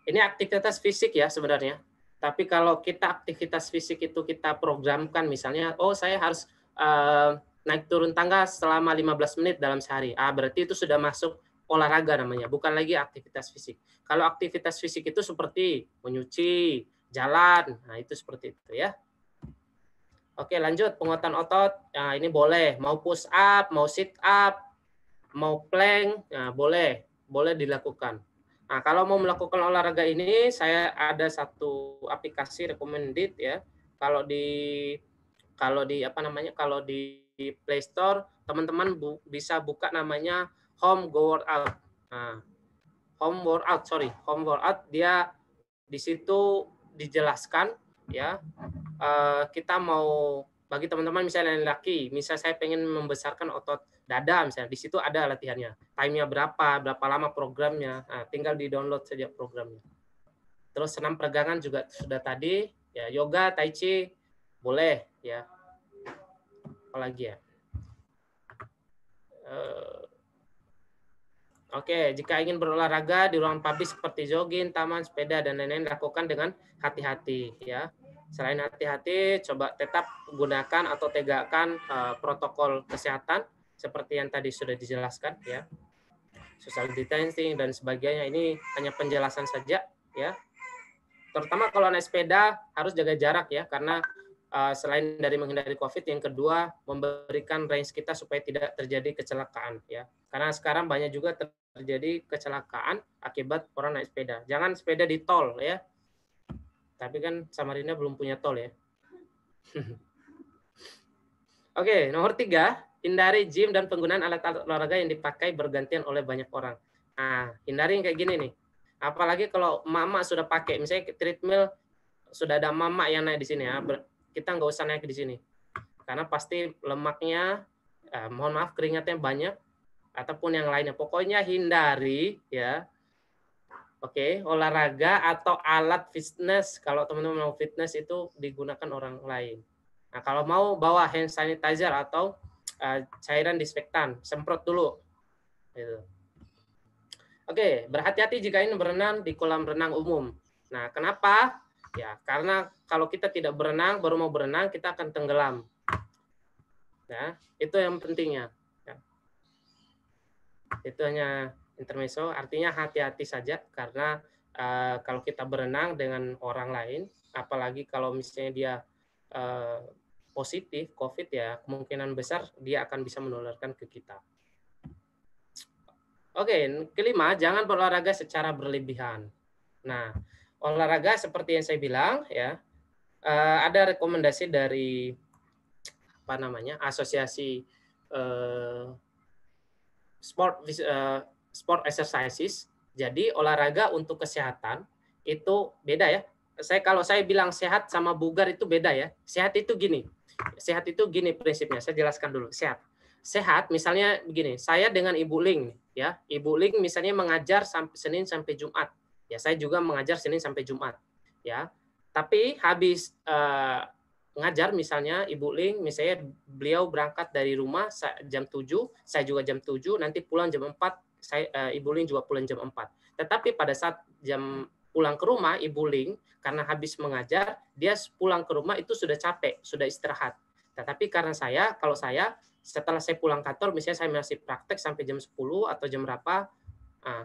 Ini aktivitas fisik ya sebenarnya. Tapi kalau kita aktivitas fisik itu kita programkan misalnya oh saya harus uh, naik turun tangga selama 15 menit dalam sehari. Ah, berarti itu sudah masuk olahraga namanya, bukan lagi aktivitas fisik. Kalau aktivitas fisik itu seperti menyuci, jalan, nah itu seperti itu ya. Oke lanjut penguatan otot, nah, ini boleh mau push up, mau sit up, mau plank, nah, boleh boleh dilakukan. Nah, kalau mau melakukan olahraga ini, saya ada satu aplikasi recommended ya. Kalau di kalau di apa namanya? Kalau di, Play Store, teman-teman bu, bisa buka namanya Home Go Workout. Nah, Home Workout, sorry, Home Workout dia di situ dijelaskan ya. uh, kita mau bagi teman-teman misalnya laki, misal saya pengen membesarkan otot dada misalnya, di situ ada latihannya. time nya berapa, berapa lama programnya, nah, tinggal di download saja programnya. Terus senam peregangan juga sudah tadi, ya yoga, tai chi, boleh ya. Apalagi ya. Uh, Oke, okay. jika ingin berolahraga di ruang publik seperti jogging, taman, sepeda, dan lain-lain, lakukan dengan hati-hati ya Selain hati-hati, coba tetap gunakan atau tegakkan uh, protokol kesehatan seperti yang tadi sudah dijelaskan ya. Social distancing dan sebagainya ini hanya penjelasan saja ya. Terutama kalau naik sepeda harus jaga jarak ya karena uh, selain dari menghindari Covid yang kedua memberikan range kita supaya tidak terjadi kecelakaan ya. Karena sekarang banyak juga terjadi kecelakaan akibat orang naik sepeda. Jangan sepeda di tol ya tapi kan Samarinda belum punya tol ya. Oke, okay, nomor tiga, hindari gym dan penggunaan alat-alat olahraga yang dipakai bergantian oleh banyak orang. Nah, hindari yang kayak gini nih. Apalagi kalau mama sudah pakai, misalnya treadmill sudah ada mama yang naik di sini ya, kita nggak usah naik di sini. Karena pasti lemaknya, eh, mohon maaf keringatnya banyak, ataupun yang lainnya. Pokoknya hindari ya Oke, okay. olahraga atau alat fitness. Kalau teman-teman mau fitness itu digunakan orang lain. Nah, kalau mau bawa hand sanitizer atau uh, cairan disinfektan, semprot dulu. Gitu. Oke, okay. berhati-hati jika ingin berenang di kolam renang umum. Nah, kenapa? Ya, karena kalau kita tidak berenang, baru mau berenang, kita akan tenggelam. Nah, itu yang pentingnya. Ya. Itu hanya intermeso artinya hati-hati saja karena uh, kalau kita berenang dengan orang lain, apalagi kalau misalnya dia uh, positif COVID ya kemungkinan besar dia akan bisa menularkan ke kita. Oke, kelima jangan berolahraga secara berlebihan. Nah, olahraga seperti yang saya bilang ya uh, ada rekomendasi dari apa namanya asosiasi uh, sport uh, sport exercises. Jadi olahraga untuk kesehatan itu beda ya. Saya kalau saya bilang sehat sama bugar itu beda ya. Sehat itu gini. Sehat itu gini prinsipnya. Saya jelaskan dulu. Sehat. Sehat misalnya begini, saya dengan Ibu Ling ya. Ibu Ling misalnya mengajar sampai Senin sampai Jumat. Ya, saya juga mengajar Senin sampai Jumat. Ya. Tapi habis eh, ngajar misalnya Ibu Ling misalnya beliau berangkat dari rumah jam 7, saya juga jam 7, nanti pulang jam 4 saya uh, Ibu Ling juga pulang jam 4. Tetapi pada saat jam pulang ke rumah Ibu Ling karena habis mengajar, dia pulang ke rumah itu sudah capek, sudah istirahat. Tetapi karena saya, kalau saya setelah saya pulang kantor misalnya saya masih praktek sampai jam 10 atau jam berapa uh,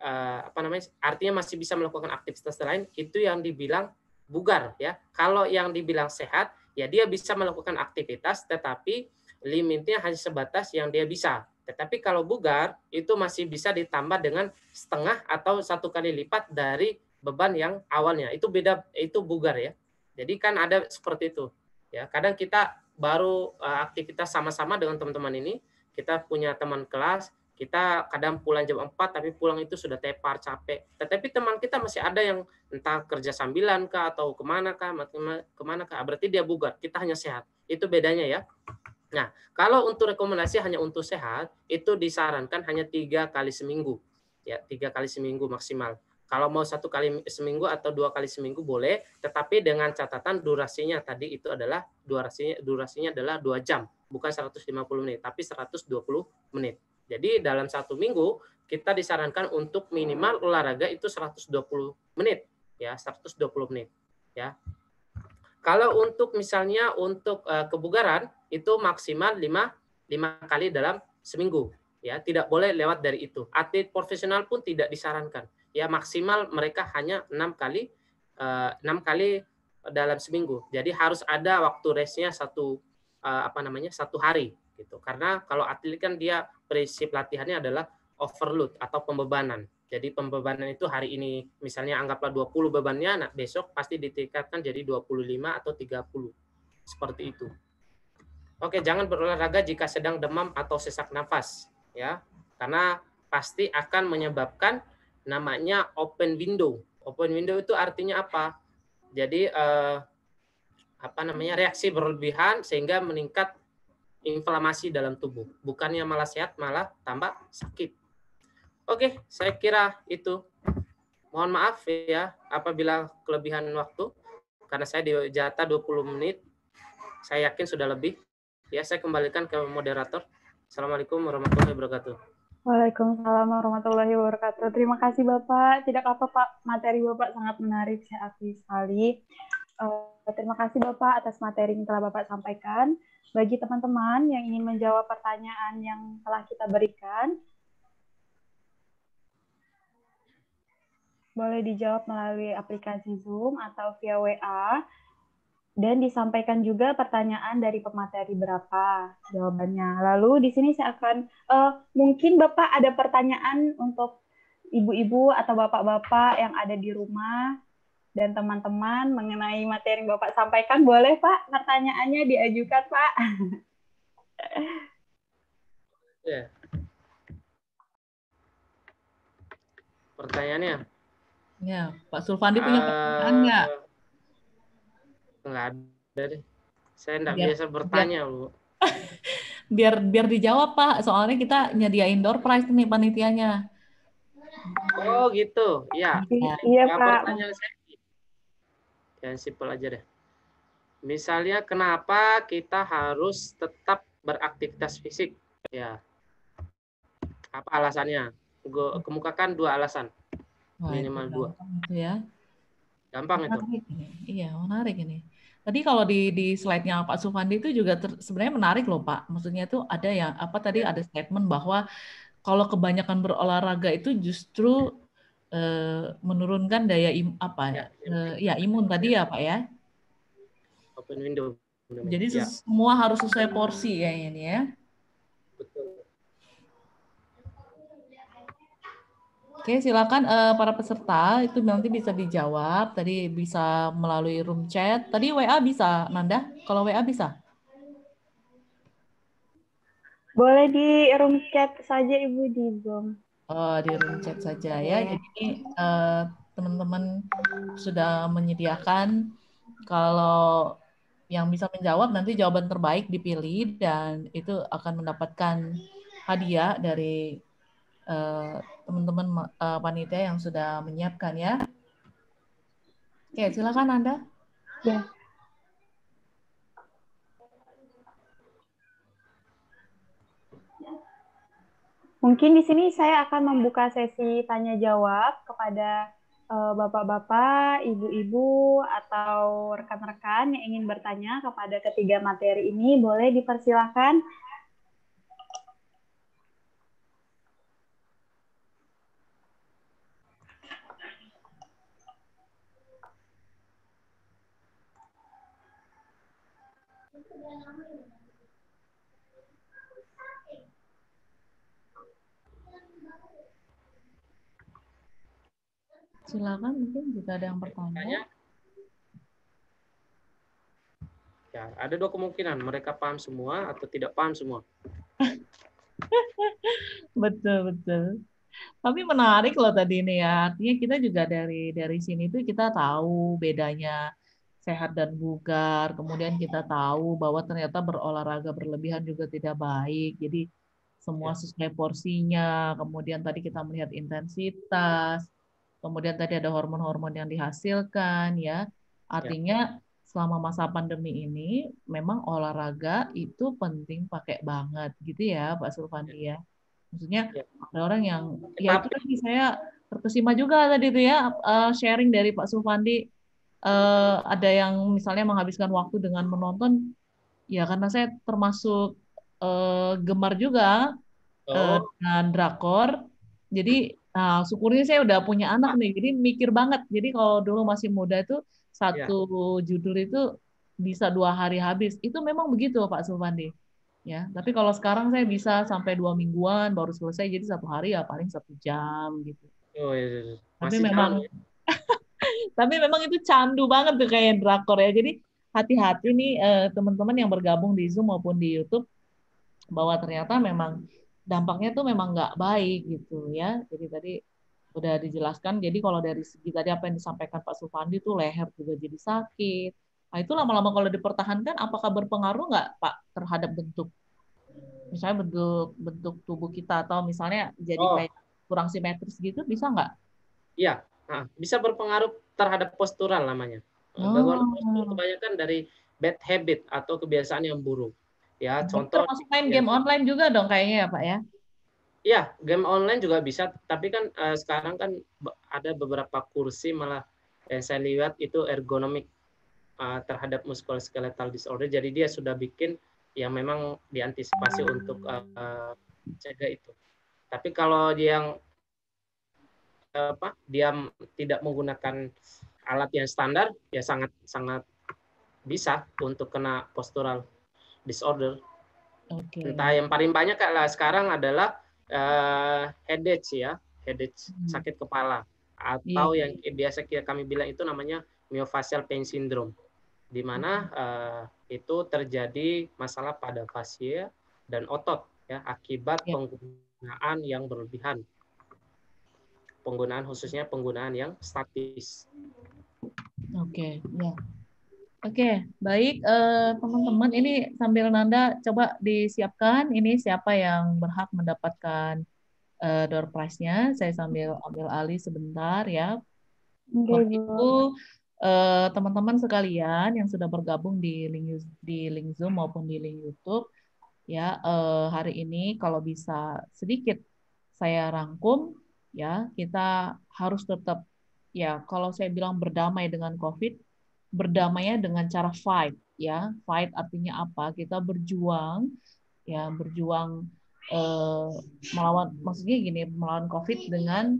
uh, apa namanya? artinya masih bisa melakukan aktivitas lain, itu yang dibilang bugar ya. Kalau yang dibilang sehat, ya dia bisa melakukan aktivitas tetapi limitnya hanya sebatas yang dia bisa tetapi kalau bugar itu masih bisa ditambah dengan setengah atau satu kali lipat dari beban yang awalnya. Itu beda itu bugar ya. Jadi kan ada seperti itu. Ya, kadang kita baru uh, aktivitas sama-sama dengan teman-teman ini, kita punya teman kelas, kita kadang pulang jam 4 tapi pulang itu sudah tepar capek tetapi teman kita masih ada yang entah kerja sambilan kah atau kemana kah kemana kah berarti dia bugar kita hanya sehat itu bedanya ya Nah, kalau untuk rekomendasi hanya untuk sehat, itu disarankan hanya tiga kali seminggu. Ya, tiga kali seminggu maksimal. Kalau mau satu kali seminggu atau dua kali seminggu boleh, tetapi dengan catatan durasinya tadi itu adalah durasinya durasinya adalah dua jam, bukan 150 menit, tapi 120 menit. Jadi dalam satu minggu kita disarankan untuk minimal olahraga itu 120 menit, ya 120 menit, ya kalau untuk misalnya untuk uh, kebugaran itu maksimal 5 5 kali dalam seminggu ya, tidak boleh lewat dari itu. Atlet profesional pun tidak disarankan. Ya, maksimal mereka hanya enam kali eh, enam kali dalam seminggu. Jadi harus ada waktu restnya satu eh, apa namanya? satu hari gitu. Karena kalau atlet kan dia prinsip latihannya adalah overload atau pembebanan jadi pembebanan itu hari ini misalnya anggaplah 20 bebannya, nah besok pasti ditingkatkan jadi 25 atau 30. Seperti itu. Oke, jangan berolahraga jika sedang demam atau sesak nafas ya. Karena pasti akan menyebabkan namanya open window. Open window itu artinya apa? Jadi eh, apa namanya? reaksi berlebihan sehingga meningkat inflamasi dalam tubuh. Bukannya malah sehat, malah tambah sakit Oke, saya kira itu. Mohon maaf ya apabila kelebihan waktu karena saya di dua 20 menit. Saya yakin sudah lebih. Ya, saya kembalikan ke moderator. Assalamualaikum warahmatullahi wabarakatuh. Waalaikumsalam warahmatullahi wabarakatuh. Terima kasih Bapak. Tidak apa Pak, materi Bapak sangat menarik. Saya sekali. Uh, terima kasih Bapak atas materi yang telah Bapak sampaikan. Bagi teman-teman yang ingin menjawab pertanyaan yang telah kita berikan, boleh dijawab melalui aplikasi Zoom atau via WA. Dan disampaikan juga pertanyaan dari pemateri berapa jawabannya. Lalu di sini saya akan, uh, mungkin Bapak ada pertanyaan untuk ibu-ibu atau bapak-bapak yang ada di rumah dan teman-teman mengenai materi yang Bapak sampaikan. Boleh Pak pertanyaannya diajukan Pak? Yeah. Pertanyaannya, Ya, Pak Sulfandi punya uh, pertanyaan nggak? Nggak ada deh. Saya nggak biasa bertanya, biar, Bu. biar biar dijawab, Pak. Soalnya kita nyediain door prize nih panitianya. Oh, gitu. Ya. Iya, ya, Pak. Pertanyaan saya. Yang simpel aja deh. Misalnya kenapa kita harus tetap beraktivitas fisik? Ya. Apa alasannya? Gue kemukakan dua alasan minimal dua. Itu ya. Gampang itu. Ini. Iya, menarik ini. Tadi kalau di di slide-nya Pak Sufandi itu juga ter, sebenarnya menarik loh Pak. Maksudnya itu ada yang apa tadi iya. ada statement bahwa kalau kebanyakan berolahraga itu justru uh, menurunkan daya im, apa ya, uh, ya imun tadi ya Pak ya. Open window. Jadi ya. semua harus sesuai porsi ya ini ya. Oke, silakan uh, para peserta itu nanti bisa dijawab. Tadi bisa melalui room chat. Tadi WA bisa, Nanda? Kalau WA bisa? Boleh di room chat saja Ibu di Oh, di room chat saja ya. ya. Jadi teman eh, teman-teman sudah menyediakan kalau yang bisa menjawab nanti jawaban terbaik dipilih dan itu akan mendapatkan hadiah dari uh, teman-teman uh, panitia yang sudah menyiapkan ya. Oke, silakan Anda. Ya. Mungkin di sini saya akan membuka sesi tanya jawab kepada eh, Bapak-bapak, ibu-ibu, atau rekan-rekan yang ingin bertanya kepada ketiga materi ini, boleh dipersilakan Silakan mungkin juga ada yang bertanya. Ya, ada dua kemungkinan, mereka paham semua atau tidak paham semua. betul, betul. Tapi menarik loh tadi ini ya. Artinya kita juga dari dari sini itu kita tahu bedanya sehat dan bugar. Kemudian kita tahu bahwa ternyata berolahraga berlebihan juga tidak baik. Jadi semua ya. sesuai porsinya. Kemudian tadi kita melihat intensitas. Kemudian tadi ada hormon-hormon yang dihasilkan ya. Artinya ya. selama masa pandemi ini memang olahraga itu penting pakai banget gitu ya Pak Sulfandi ya. ya. Maksudnya ada orang yang ya itu tadi saya terkesima juga tadi itu ya eh, sharing dari Pak Sulfandi uh, ada yang misalnya menghabiskan waktu dengan menonton ya karena saya termasuk uh, gemar juga eh, oh. uh, dengan drakor jadi nah, syukurnya saya udah punya anak nih jadi mikir banget jadi kalau dulu masih muda itu satu yeah. judul itu bisa dua hari habis itu memang begitu Pak Subandi ya tapi kalau sekarang saya bisa sampai dua mingguan baru selesai jadi satu hari ya paling satu jam gitu oh, iya, iya. iya. Masih tapi memang ya. Tapi memang itu candu banget tuh kayak drakor ya. Jadi hati-hati nih eh, teman-teman yang bergabung di Zoom maupun di YouTube bahwa ternyata memang dampaknya tuh memang nggak baik gitu ya. Jadi tadi udah dijelaskan. Jadi kalau dari segi tadi apa yang disampaikan Pak Supandi tuh leher juga jadi sakit. Nah itu lama-lama kalau dipertahankan apakah berpengaruh nggak Pak terhadap bentuk misalnya bentuk bentuk tubuh kita atau misalnya jadi oh. kayak kurang simetris gitu bisa nggak? Iya, Nah, bisa berpengaruh terhadap postural namanya. Oh. kebanyakan dari bad habit atau kebiasaan yang buruk. Ya, contoh termasuk main ya, game online juga dong kayaknya ya, Pak ya. Iya, game online juga bisa, tapi kan eh, sekarang kan ada beberapa kursi malah yang eh, saya lihat itu ergonomik eh, terhadap musculoskeletal disorder. Jadi dia sudah bikin yang memang diantisipasi untuk uh, cegah itu. Tapi kalau yang apa dia tidak menggunakan alat yang standar ya sangat sangat bisa untuk kena postural disorder. Okay. Entah yang paling banyak kalau sekarang adalah uh, headache ya, headache hmm. sakit kepala atau yeah. yang biasa kami bilang itu namanya myofascial pain syndrome. Di mana uh, itu terjadi masalah pada fascia dan otot ya akibat yeah. penggunaan yang berlebihan penggunaan khususnya penggunaan yang statis. Oke, okay, ya. Oke, okay, baik eh, teman-teman. ini sambil Nanda coba disiapkan. Ini siapa yang berhak mendapatkan eh, door prize-nya? Saya sambil ambil alih sebentar ya. Untuk itu eh, teman-teman sekalian yang sudah bergabung di link di link Zoom maupun di link YouTube, ya hari ini kalau bisa sedikit saya rangkum ya kita harus tetap ya kalau saya bilang berdamai dengan COVID, berdamainya dengan cara fight ya. Fight artinya apa? Kita berjuang ya, berjuang eh, melawan maksudnya gini, melawan COVID dengan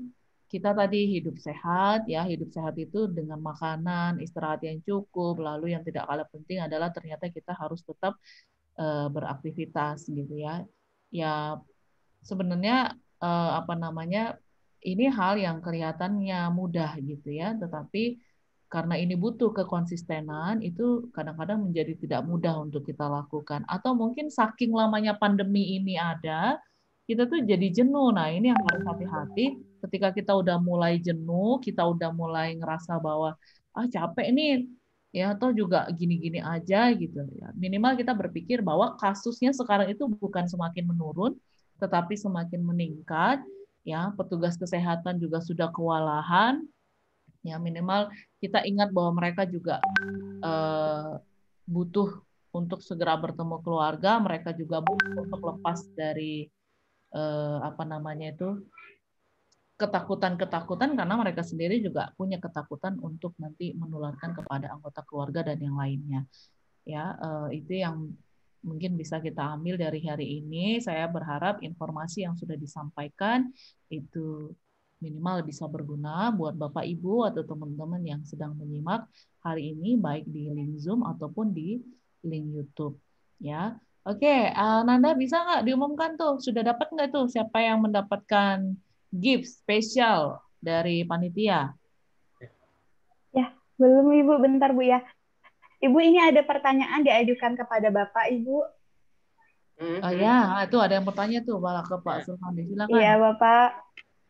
kita tadi hidup sehat ya, hidup sehat itu dengan makanan, istirahat yang cukup, lalu yang tidak kalah penting adalah ternyata kita harus tetap eh, beraktivitas gitu ya. Ya sebenarnya eh, apa namanya ini hal yang kelihatannya mudah gitu ya, tetapi karena ini butuh kekonsistenan, itu kadang-kadang menjadi tidak mudah untuk kita lakukan. Atau mungkin saking lamanya pandemi ini ada, kita tuh jadi jenuh. Nah ini yang harus hati-hati. Ketika kita udah mulai jenuh, kita udah mulai ngerasa bahwa ah capek nih, ya atau juga gini-gini aja gitu. Ya. Minimal kita berpikir bahwa kasusnya sekarang itu bukan semakin menurun, tetapi semakin meningkat ya petugas kesehatan juga sudah kewalahan ya minimal kita ingat bahwa mereka juga eh, butuh untuk segera bertemu keluarga mereka juga butuh untuk lepas dari eh, apa namanya itu ketakutan-ketakutan karena mereka sendiri juga punya ketakutan untuk nanti menularkan kepada anggota keluarga dan yang lainnya ya eh, itu yang mungkin bisa kita ambil dari hari ini. Saya berharap informasi yang sudah disampaikan itu minimal bisa berguna buat Bapak Ibu atau teman-teman yang sedang menyimak hari ini baik di link Zoom ataupun di link YouTube ya. Oke, uh, Nanda bisa nggak diumumkan tuh sudah dapat nggak tuh siapa yang mendapatkan gift spesial dari panitia? Ya, belum Ibu, bentar Bu ya. Ibu ini ada pertanyaan diajukan kepada Bapak, Ibu. Oh ya, itu ah, ada yang bertanya tuh malah ke Pak ya. Surhani. Silakan. Iya, Bapak.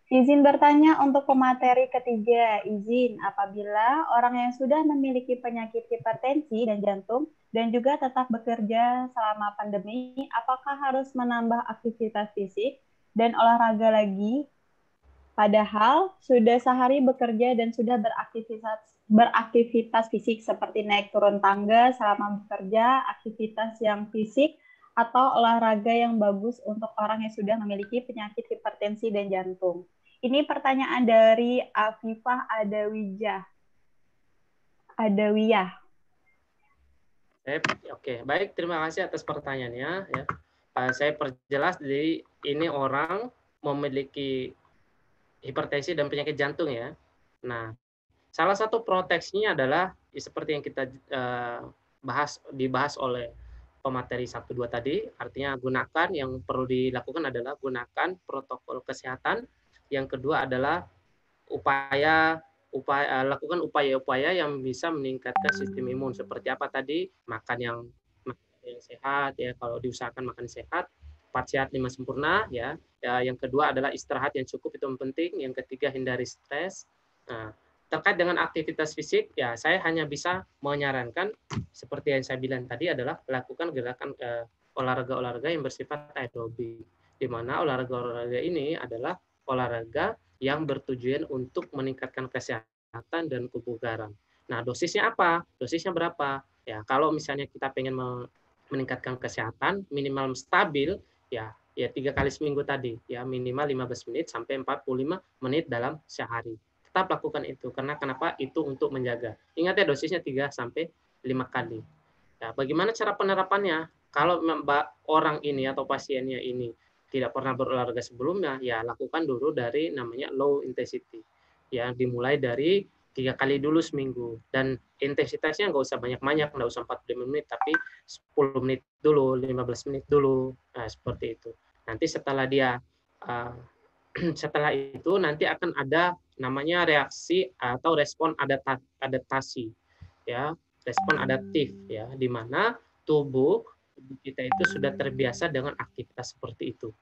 Izin bertanya untuk pemateri ketiga, izin apabila orang yang sudah memiliki penyakit hipertensi dan jantung dan juga tetap bekerja selama pandemi, apakah harus menambah aktivitas fisik dan olahraga lagi Padahal sudah sehari bekerja dan sudah beraktivitas beraktivitas fisik seperti naik turun tangga selama bekerja, aktivitas yang fisik atau olahraga yang bagus untuk orang yang sudah memiliki penyakit hipertensi dan jantung. Ini pertanyaan dari Afifah Adawijah. Adawiyah. Oke, okay. baik. Terima kasih atas pertanyaannya. Ya. Saya perjelas, jadi ini orang memiliki hipertensi dan penyakit jantung ya. Nah, salah satu proteksinya adalah ya seperti yang kita eh, bahas dibahas oleh pemateri 1 2 tadi, artinya gunakan yang perlu dilakukan adalah gunakan protokol kesehatan. Yang kedua adalah upaya upaya eh, lakukan upaya-upaya yang bisa meningkatkan sistem imun seperti apa tadi makan yang makan yang sehat ya kalau diusahakan makan sehat empat sehat lima sempurna ya. ya yang kedua adalah istirahat yang cukup itu penting yang ketiga hindari stres nah, terkait dengan aktivitas fisik ya saya hanya bisa menyarankan seperti yang saya bilang tadi adalah lakukan gerakan eh, olahraga-olahraga yang bersifat aerobik di mana olahraga-olahraga ini adalah olahraga yang bertujuan untuk meningkatkan kesehatan dan kebugaran. Nah, dosisnya apa? Dosisnya berapa? Ya, kalau misalnya kita pengen meningkatkan kesehatan minimal stabil ya ya tiga kali seminggu tadi ya minimal 15 menit sampai 45 menit dalam sehari tetap lakukan itu karena kenapa itu untuk menjaga ingat ya dosisnya 3 sampai lima kali nah, bagaimana cara penerapannya kalau orang ini atau pasiennya ini tidak pernah berolahraga sebelumnya ya lakukan dulu dari namanya low intensity ya dimulai dari tiga kali dulu seminggu dan intensitasnya nggak usah banyak-banyak nggak usah 45 menit tapi 10 menit dulu 15 menit dulu nah, seperti itu nanti setelah dia eh, setelah itu nanti akan ada namanya reaksi atau respon adaptasi ya respon adaptif ya di mana tubuh kita itu sudah terbiasa dengan aktivitas seperti itu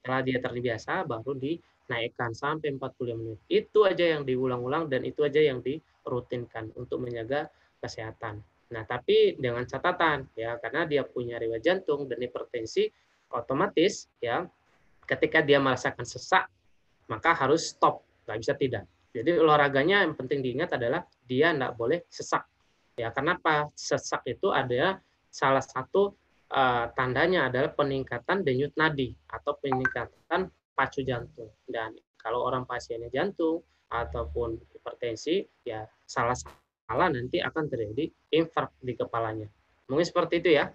setelah dia terbiasa, baru dinaikkan sampai 40 menit. Itu aja yang diulang-ulang dan itu aja yang dirutinkan untuk menjaga kesehatan. Nah, tapi dengan catatan ya, karena dia punya riwayat jantung dan hipertensi, otomatis ya, ketika dia merasakan sesak, maka harus stop, nggak bisa tidak. Jadi olahraganya yang penting diingat adalah dia nggak boleh sesak. Ya, kenapa sesak itu ada salah satu Eh, tandanya adalah peningkatan denyut nadi atau peningkatan pacu jantung. Dan kalau orang pasiennya jantung ataupun hipertensi, ya salah-salah nanti akan terjadi infark di kepalanya. Mungkin seperti itu ya.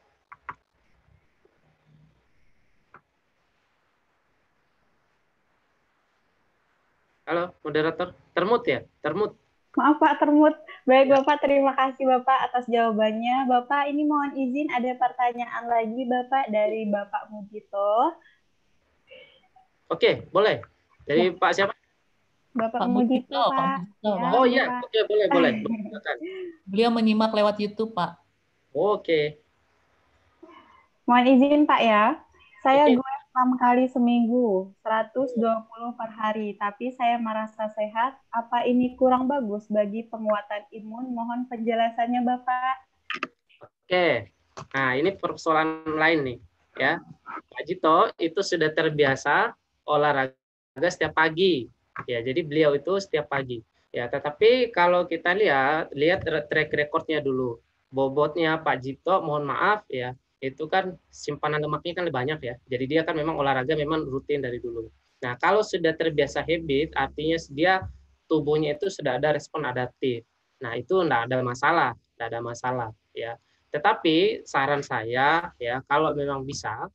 Halo, moderator. Termut ya? Termut. Maaf Pak termut. Baik Bapak, terima kasih Bapak atas jawabannya. Bapak ini mohon izin ada pertanyaan lagi Bapak dari Bapak Mujito. Oke, boleh. Dari ya. Pak siapa? Bapak Pak Mujito, Pak. Ya, oh iya, oke boleh, boleh. Beliau menyimak lewat YouTube, Pak. Oke. Mohon izin Pak ya. Saya oke. 6 kali seminggu, 120 per hari, tapi saya merasa sehat. Apa ini kurang bagus bagi penguatan imun? Mohon penjelasannya, Bapak. Oke. Nah, ini persoalan lain nih, ya. Pak Jito itu sudah terbiasa olahraga setiap pagi. Ya, jadi beliau itu setiap pagi. Ya, tetapi kalau kita lihat lihat track recordnya dulu. Bobotnya Pak Jito, mohon maaf ya, itu kan simpanan lemaknya kan lebih banyak ya. Jadi dia kan memang olahraga memang rutin dari dulu. Nah, kalau sudah terbiasa habit, artinya dia tubuhnya itu sudah ada respon adaptif. Nah, itu enggak ada masalah, enggak ada masalah ya. Tetapi saran saya ya kalau memang bisa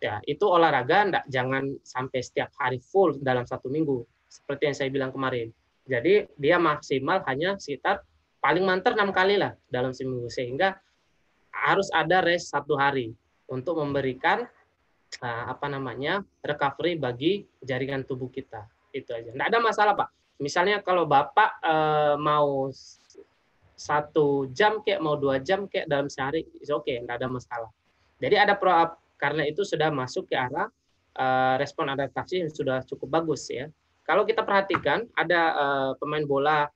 ya itu olahraga enggak jangan sampai setiap hari full dalam satu minggu seperti yang saya bilang kemarin. Jadi dia maksimal hanya sekitar paling manter enam kali lah dalam seminggu sehingga harus ada rest satu hari untuk memberikan eh, apa namanya recovery bagi jaringan tubuh kita itu aja tidak ada masalah pak misalnya kalau bapak uh, mau satu jam kayak mau dua jam kayak dalam sehari itu oke okay, tidak ada masalah jadi ada pro karena itu sudah masuk ke arah uh, respon adaptasi yang sudah cukup bagus ya kalau kita perhatikan ada uh, pemain bola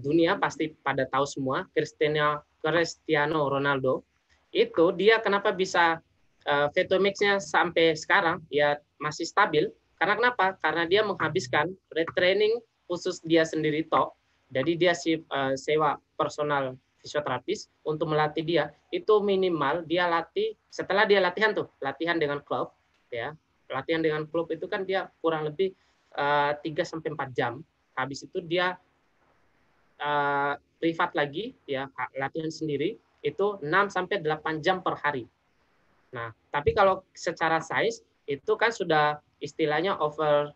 dunia pasti pada tahu semua Cristiano Cristiano Ronaldo itu dia kenapa bisa uh, veto mixnya sampai sekarang ya masih stabil karena kenapa? Karena dia menghabiskan retraining khusus dia sendiri toh. Jadi dia si, uh, sewa personal fisioterapis untuk melatih dia. Itu minimal dia latih setelah dia latihan tuh, latihan dengan klub ya. Latihan dengan klub itu kan dia kurang lebih uh, eh, 3 sampai 4 jam. Habis itu dia uh, privat lagi ya latihan sendiri itu 6 sampai 8 jam per hari. Nah, tapi kalau secara size itu kan sudah istilahnya over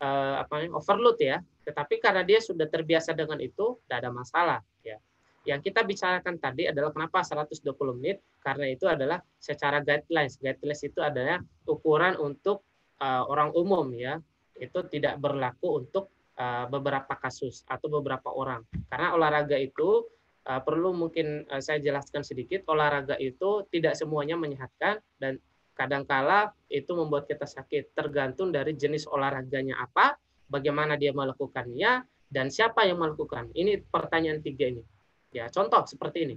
uh, apa namanya overload ya. Tetapi karena dia sudah terbiasa dengan itu, tidak ada masalah ya. Yang kita bicarakan tadi adalah kenapa 120 menit karena itu adalah secara guidelines. Guidelines itu adalah ukuran untuk uh, orang umum ya. Itu tidak berlaku untuk Eh, beberapa kasus atau beberapa orang. Karena olahraga itu eh, perlu mungkin eh, saya jelaskan sedikit, olahraga itu tidak semuanya menyehatkan dan kadangkala itu membuat kita sakit, tergantung dari jenis olahraganya apa, bagaimana dia melakukannya, dan siapa yang melakukan. Ini pertanyaan tiga ini. Ya, contoh seperti ini.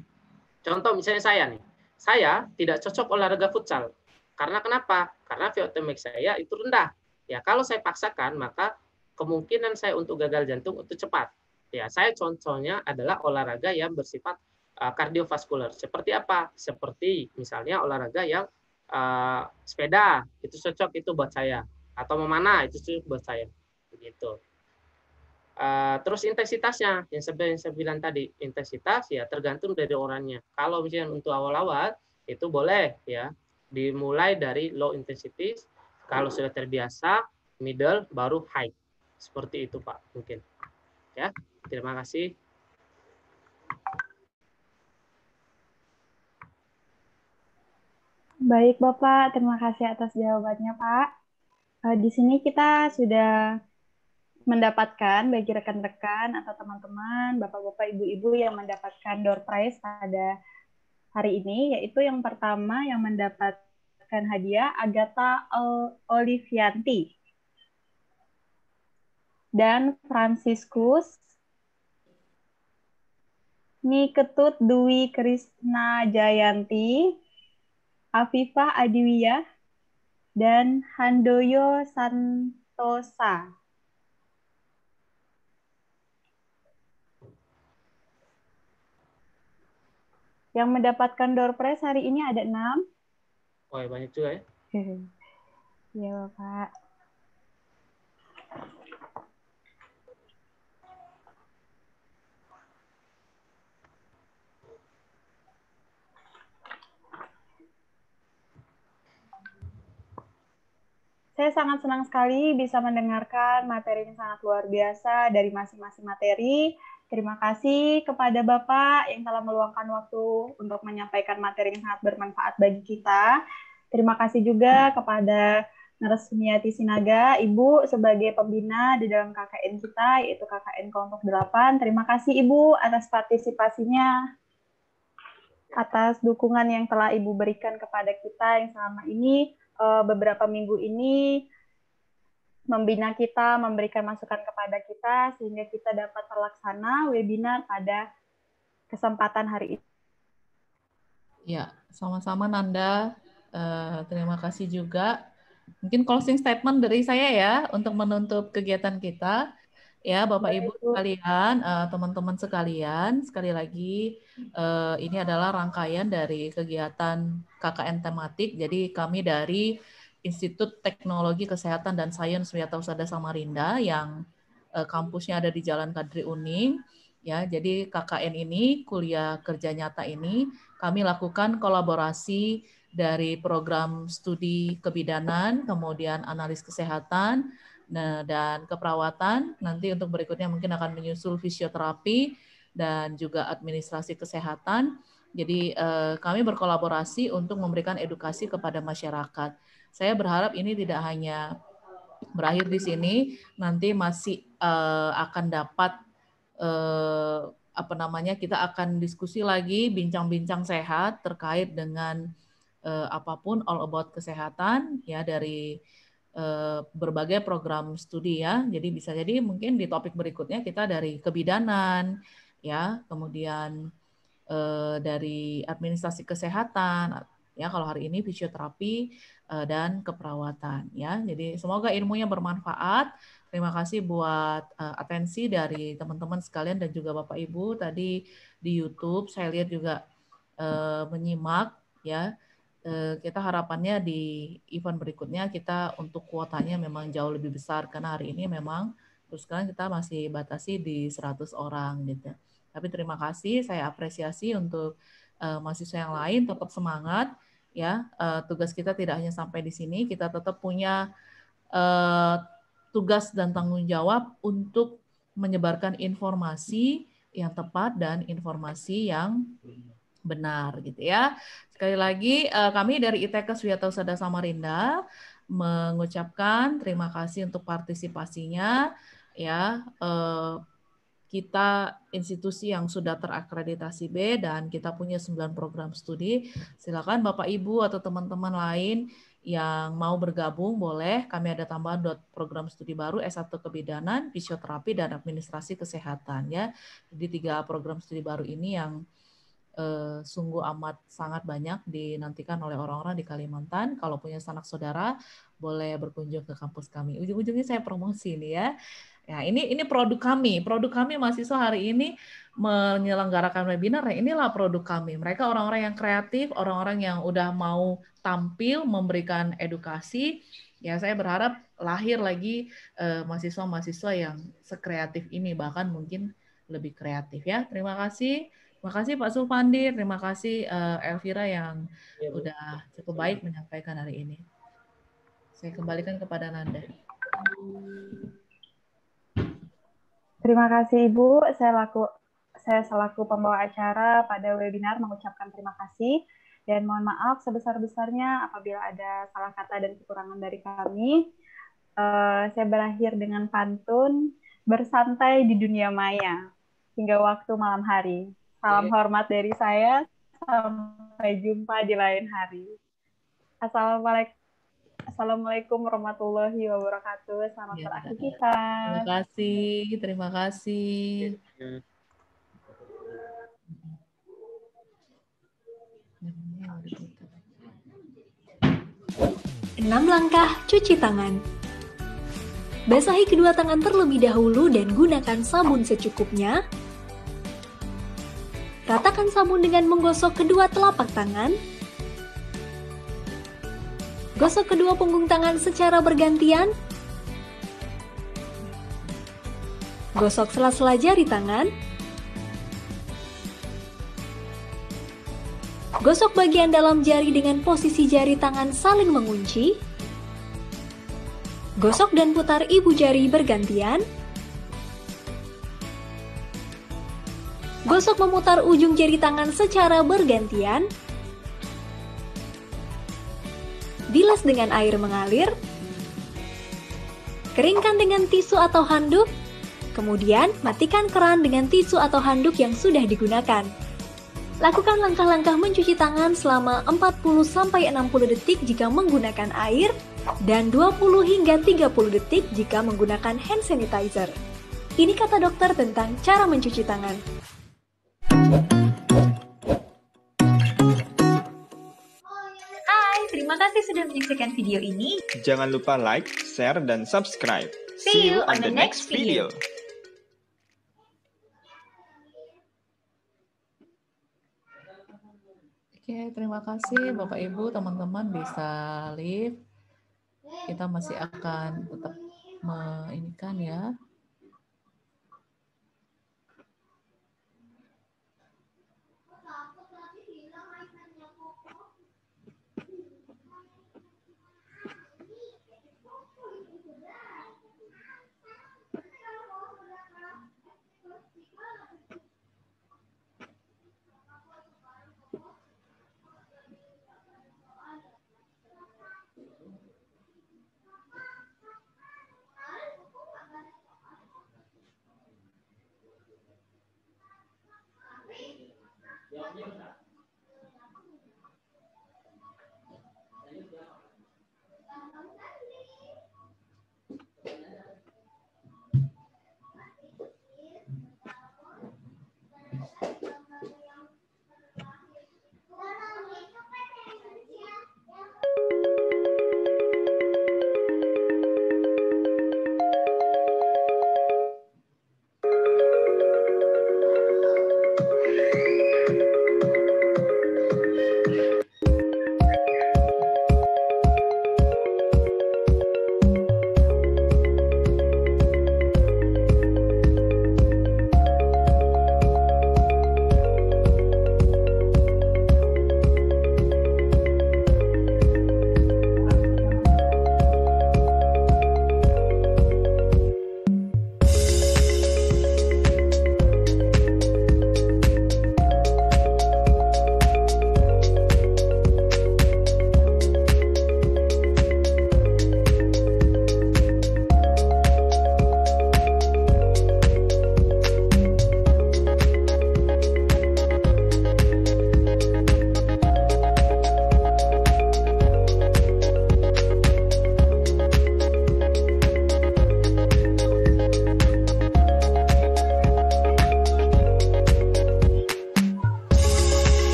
Contoh misalnya saya nih, saya tidak cocok olahraga futsal. Karena kenapa? Karena VO saya itu rendah. Ya, kalau saya paksakan maka kemungkinan saya untuk gagal jantung itu cepat. Ya, saya contohnya adalah olahraga yang bersifat eh, kardiovaskuler. Seperti apa? Seperti misalnya olahraga yang uh, sepeda, itu cocok itu buat saya. Atau memanah, itu cocok buat saya. Begitu. Uh, terus intensitasnya, yang saya, yang saya bilang tadi, intensitas ya tergantung dari orangnya. Kalau misalnya untuk awal-awal, itu boleh ya dimulai dari low intensity, kalau sudah terbiasa, middle, baru high. Seperti itu Pak mungkin. Ya, terima kasih. Baik Bapak, terima kasih atas jawabannya Pak. Eh, di sini kita sudah mendapatkan bagi rekan-rekan atau teman-teman, bapak-bapak, ibu-ibu yang mendapatkan door prize pada hari ini, yaitu yang pertama yang mendapatkan hadiah Agatha Olivianti dan Franciscus Niketut Ketut Dwi Krishna Jayanti, Afifah Adiwiyah, dan Handoyo Santosa. Yang mendapatkan door prize hari ini ada enam. Wah, oh, banyak juga ya. Iya, Pak. Saya sangat senang sekali bisa mendengarkan materi yang sangat luar biasa dari masing-masing materi. Terima kasih kepada Bapak yang telah meluangkan waktu untuk menyampaikan materi yang sangat bermanfaat bagi kita. Terima kasih juga kepada Narasumiati Sinaga, Ibu sebagai pembina di dalam KKN kita, yaitu KKN kelompok 8. Terima kasih Ibu atas partisipasinya, atas dukungan yang telah Ibu berikan kepada kita yang selama ini uh, beberapa minggu ini membina kita, memberikan masukan kepada kita sehingga kita dapat terlaksana webinar pada kesempatan hari ini. Ya, sama-sama Nanda. Uh, terima kasih juga. Mungkin closing statement dari saya ya untuk menutup kegiatan kita ya Bapak Ibu sekalian, eh, teman-teman sekalian, sekali lagi eh, ini adalah rangkaian dari kegiatan KKN tematik. Jadi kami dari Institut Teknologi Kesehatan dan Sains Wiyata Usada Samarinda yang eh, kampusnya ada di Jalan Kadri Uning. Ya, jadi KKN ini, kuliah kerja nyata ini, kami lakukan kolaborasi dari program studi kebidanan, kemudian analis kesehatan, Nah, dan keperawatan nanti untuk berikutnya mungkin akan menyusul fisioterapi dan juga administrasi kesehatan. Jadi eh, kami berkolaborasi untuk memberikan edukasi kepada masyarakat. Saya berharap ini tidak hanya berakhir di sini, nanti masih eh, akan dapat eh, apa namanya kita akan diskusi lagi bincang-bincang sehat terkait dengan eh, apapun all about kesehatan ya dari Eh, berbagai program studi ya. Jadi bisa jadi mungkin di topik berikutnya kita dari kebidanan ya, kemudian eh, dari administrasi kesehatan ya kalau hari ini fisioterapi eh, dan keperawatan ya. Jadi semoga ilmunya bermanfaat. Terima kasih buat atensi dari teman-teman sekalian dan juga Bapak Ibu tadi di YouTube saya lihat juga menyimak ya. Eh, kita harapannya di event berikutnya kita untuk kuotanya memang jauh lebih besar karena hari ini memang terus sekarang kita masih batasi di 100 orang gitu. Tapi terima kasih, saya apresiasi untuk uh, mahasiswa yang lain tetap semangat ya. Uh, tugas kita tidak hanya sampai di sini, kita tetap punya uh, tugas dan tanggung jawab untuk menyebarkan informasi yang tepat dan informasi yang benar gitu ya. Sekali lagi eh, kami dari ITK e e Suyata Usada Samarinda mengucapkan terima kasih untuk partisipasinya ya eh, kita institusi yang sudah terakreditasi B dan kita punya 9 program studi. Silakan Bapak Ibu atau teman-teman lain yang mau bergabung boleh kami ada tambahan program studi baru S1 kebidanan, fisioterapi dan administrasi kesehatan ya. Jadi tiga program studi baru ini yang eh, sungguh amat sangat banyak dinantikan oleh orang-orang di Kalimantan. Kalau punya sanak saudara, boleh berkunjung ke kampus kami. Ujung-ujungnya saya promosi nih ya. Ya, ini ini produk kami. Produk kami mahasiswa hari ini menyelenggarakan webinar. Ya, inilah produk kami. Mereka orang-orang yang kreatif, orang-orang yang udah mau tampil memberikan edukasi. Ya, saya berharap lahir lagi mahasiswa eh, mahasiswa-mahasiswa yang sekreatif ini bahkan mungkin lebih kreatif ya. Terima kasih. Terima kasih Pak eh, Sulpandi, iya, terima kasih uh, Elvira yang ya, udah cukup baik menyampaikan hari ini. Saya kembalikan kepada Nanda. Terima kasih Ibu, saya laku saya selaku pembawa acara pada webinar mengucapkan terima kasih dan mohon maaf sebesar-besarnya apabila ada salah kata dan kekurangan dari kami. Uh, saya berakhir dengan pantun bersantai di dunia maya hingga waktu malam hari. Salam hormat dari saya. Sampai jumpa di lain hari. Assalamualaikum. Assalamualaikum warahmatullahi wabarakatuh. Selamat ya, beraktivitas. Terima kasih, terima kasih. Enam langkah cuci tangan. Basahi kedua tangan terlebih dahulu dan gunakan sabun secukupnya Ratakan sabun dengan menggosok kedua telapak tangan. Gosok kedua punggung tangan secara bergantian. Gosok sela-sela jari tangan. Gosok bagian dalam jari dengan posisi jari tangan saling mengunci. Gosok dan putar ibu jari bergantian. Gosok memutar ujung jari tangan secara bergantian. Bilas dengan air mengalir. Keringkan dengan tisu atau handuk. Kemudian, matikan keran dengan tisu atau handuk yang sudah digunakan. Lakukan langkah-langkah mencuci tangan selama 40-60 detik jika menggunakan air dan 20 hingga 30 detik jika menggunakan hand sanitizer. Ini kata dokter tentang cara mencuci tangan. Terima kasih sudah menyaksikan video ini. Jangan lupa like, share, dan subscribe. See you on the next video. Oke, terima kasih Bapak Ibu, teman-teman bisa live. Kita masih akan tetap meinikan ya.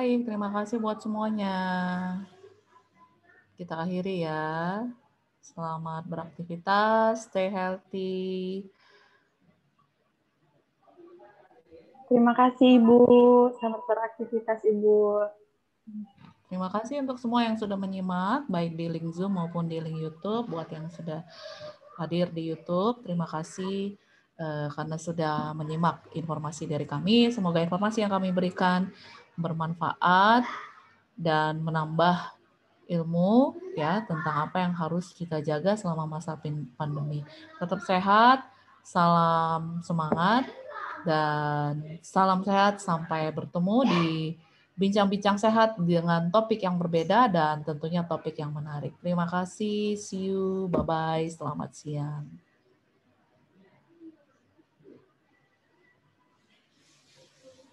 Baik, terima kasih buat semuanya. Kita akhiri ya. Selamat beraktivitas, stay healthy. Terima kasih Ibu. Selamat beraktivitas Ibu. Terima kasih untuk semua yang sudah menyimak, baik di link Zoom maupun di link YouTube. Buat yang sudah hadir di YouTube, terima kasih eh, karena sudah menyimak informasi dari kami. Semoga informasi yang kami berikan bermanfaat dan menambah ilmu ya tentang apa yang harus kita jaga selama masa pandemi. Tetap sehat, salam semangat dan salam sehat sampai bertemu di bincang-bincang sehat dengan topik yang berbeda dan tentunya topik yang menarik. Terima kasih, see you, bye-bye, selamat siang.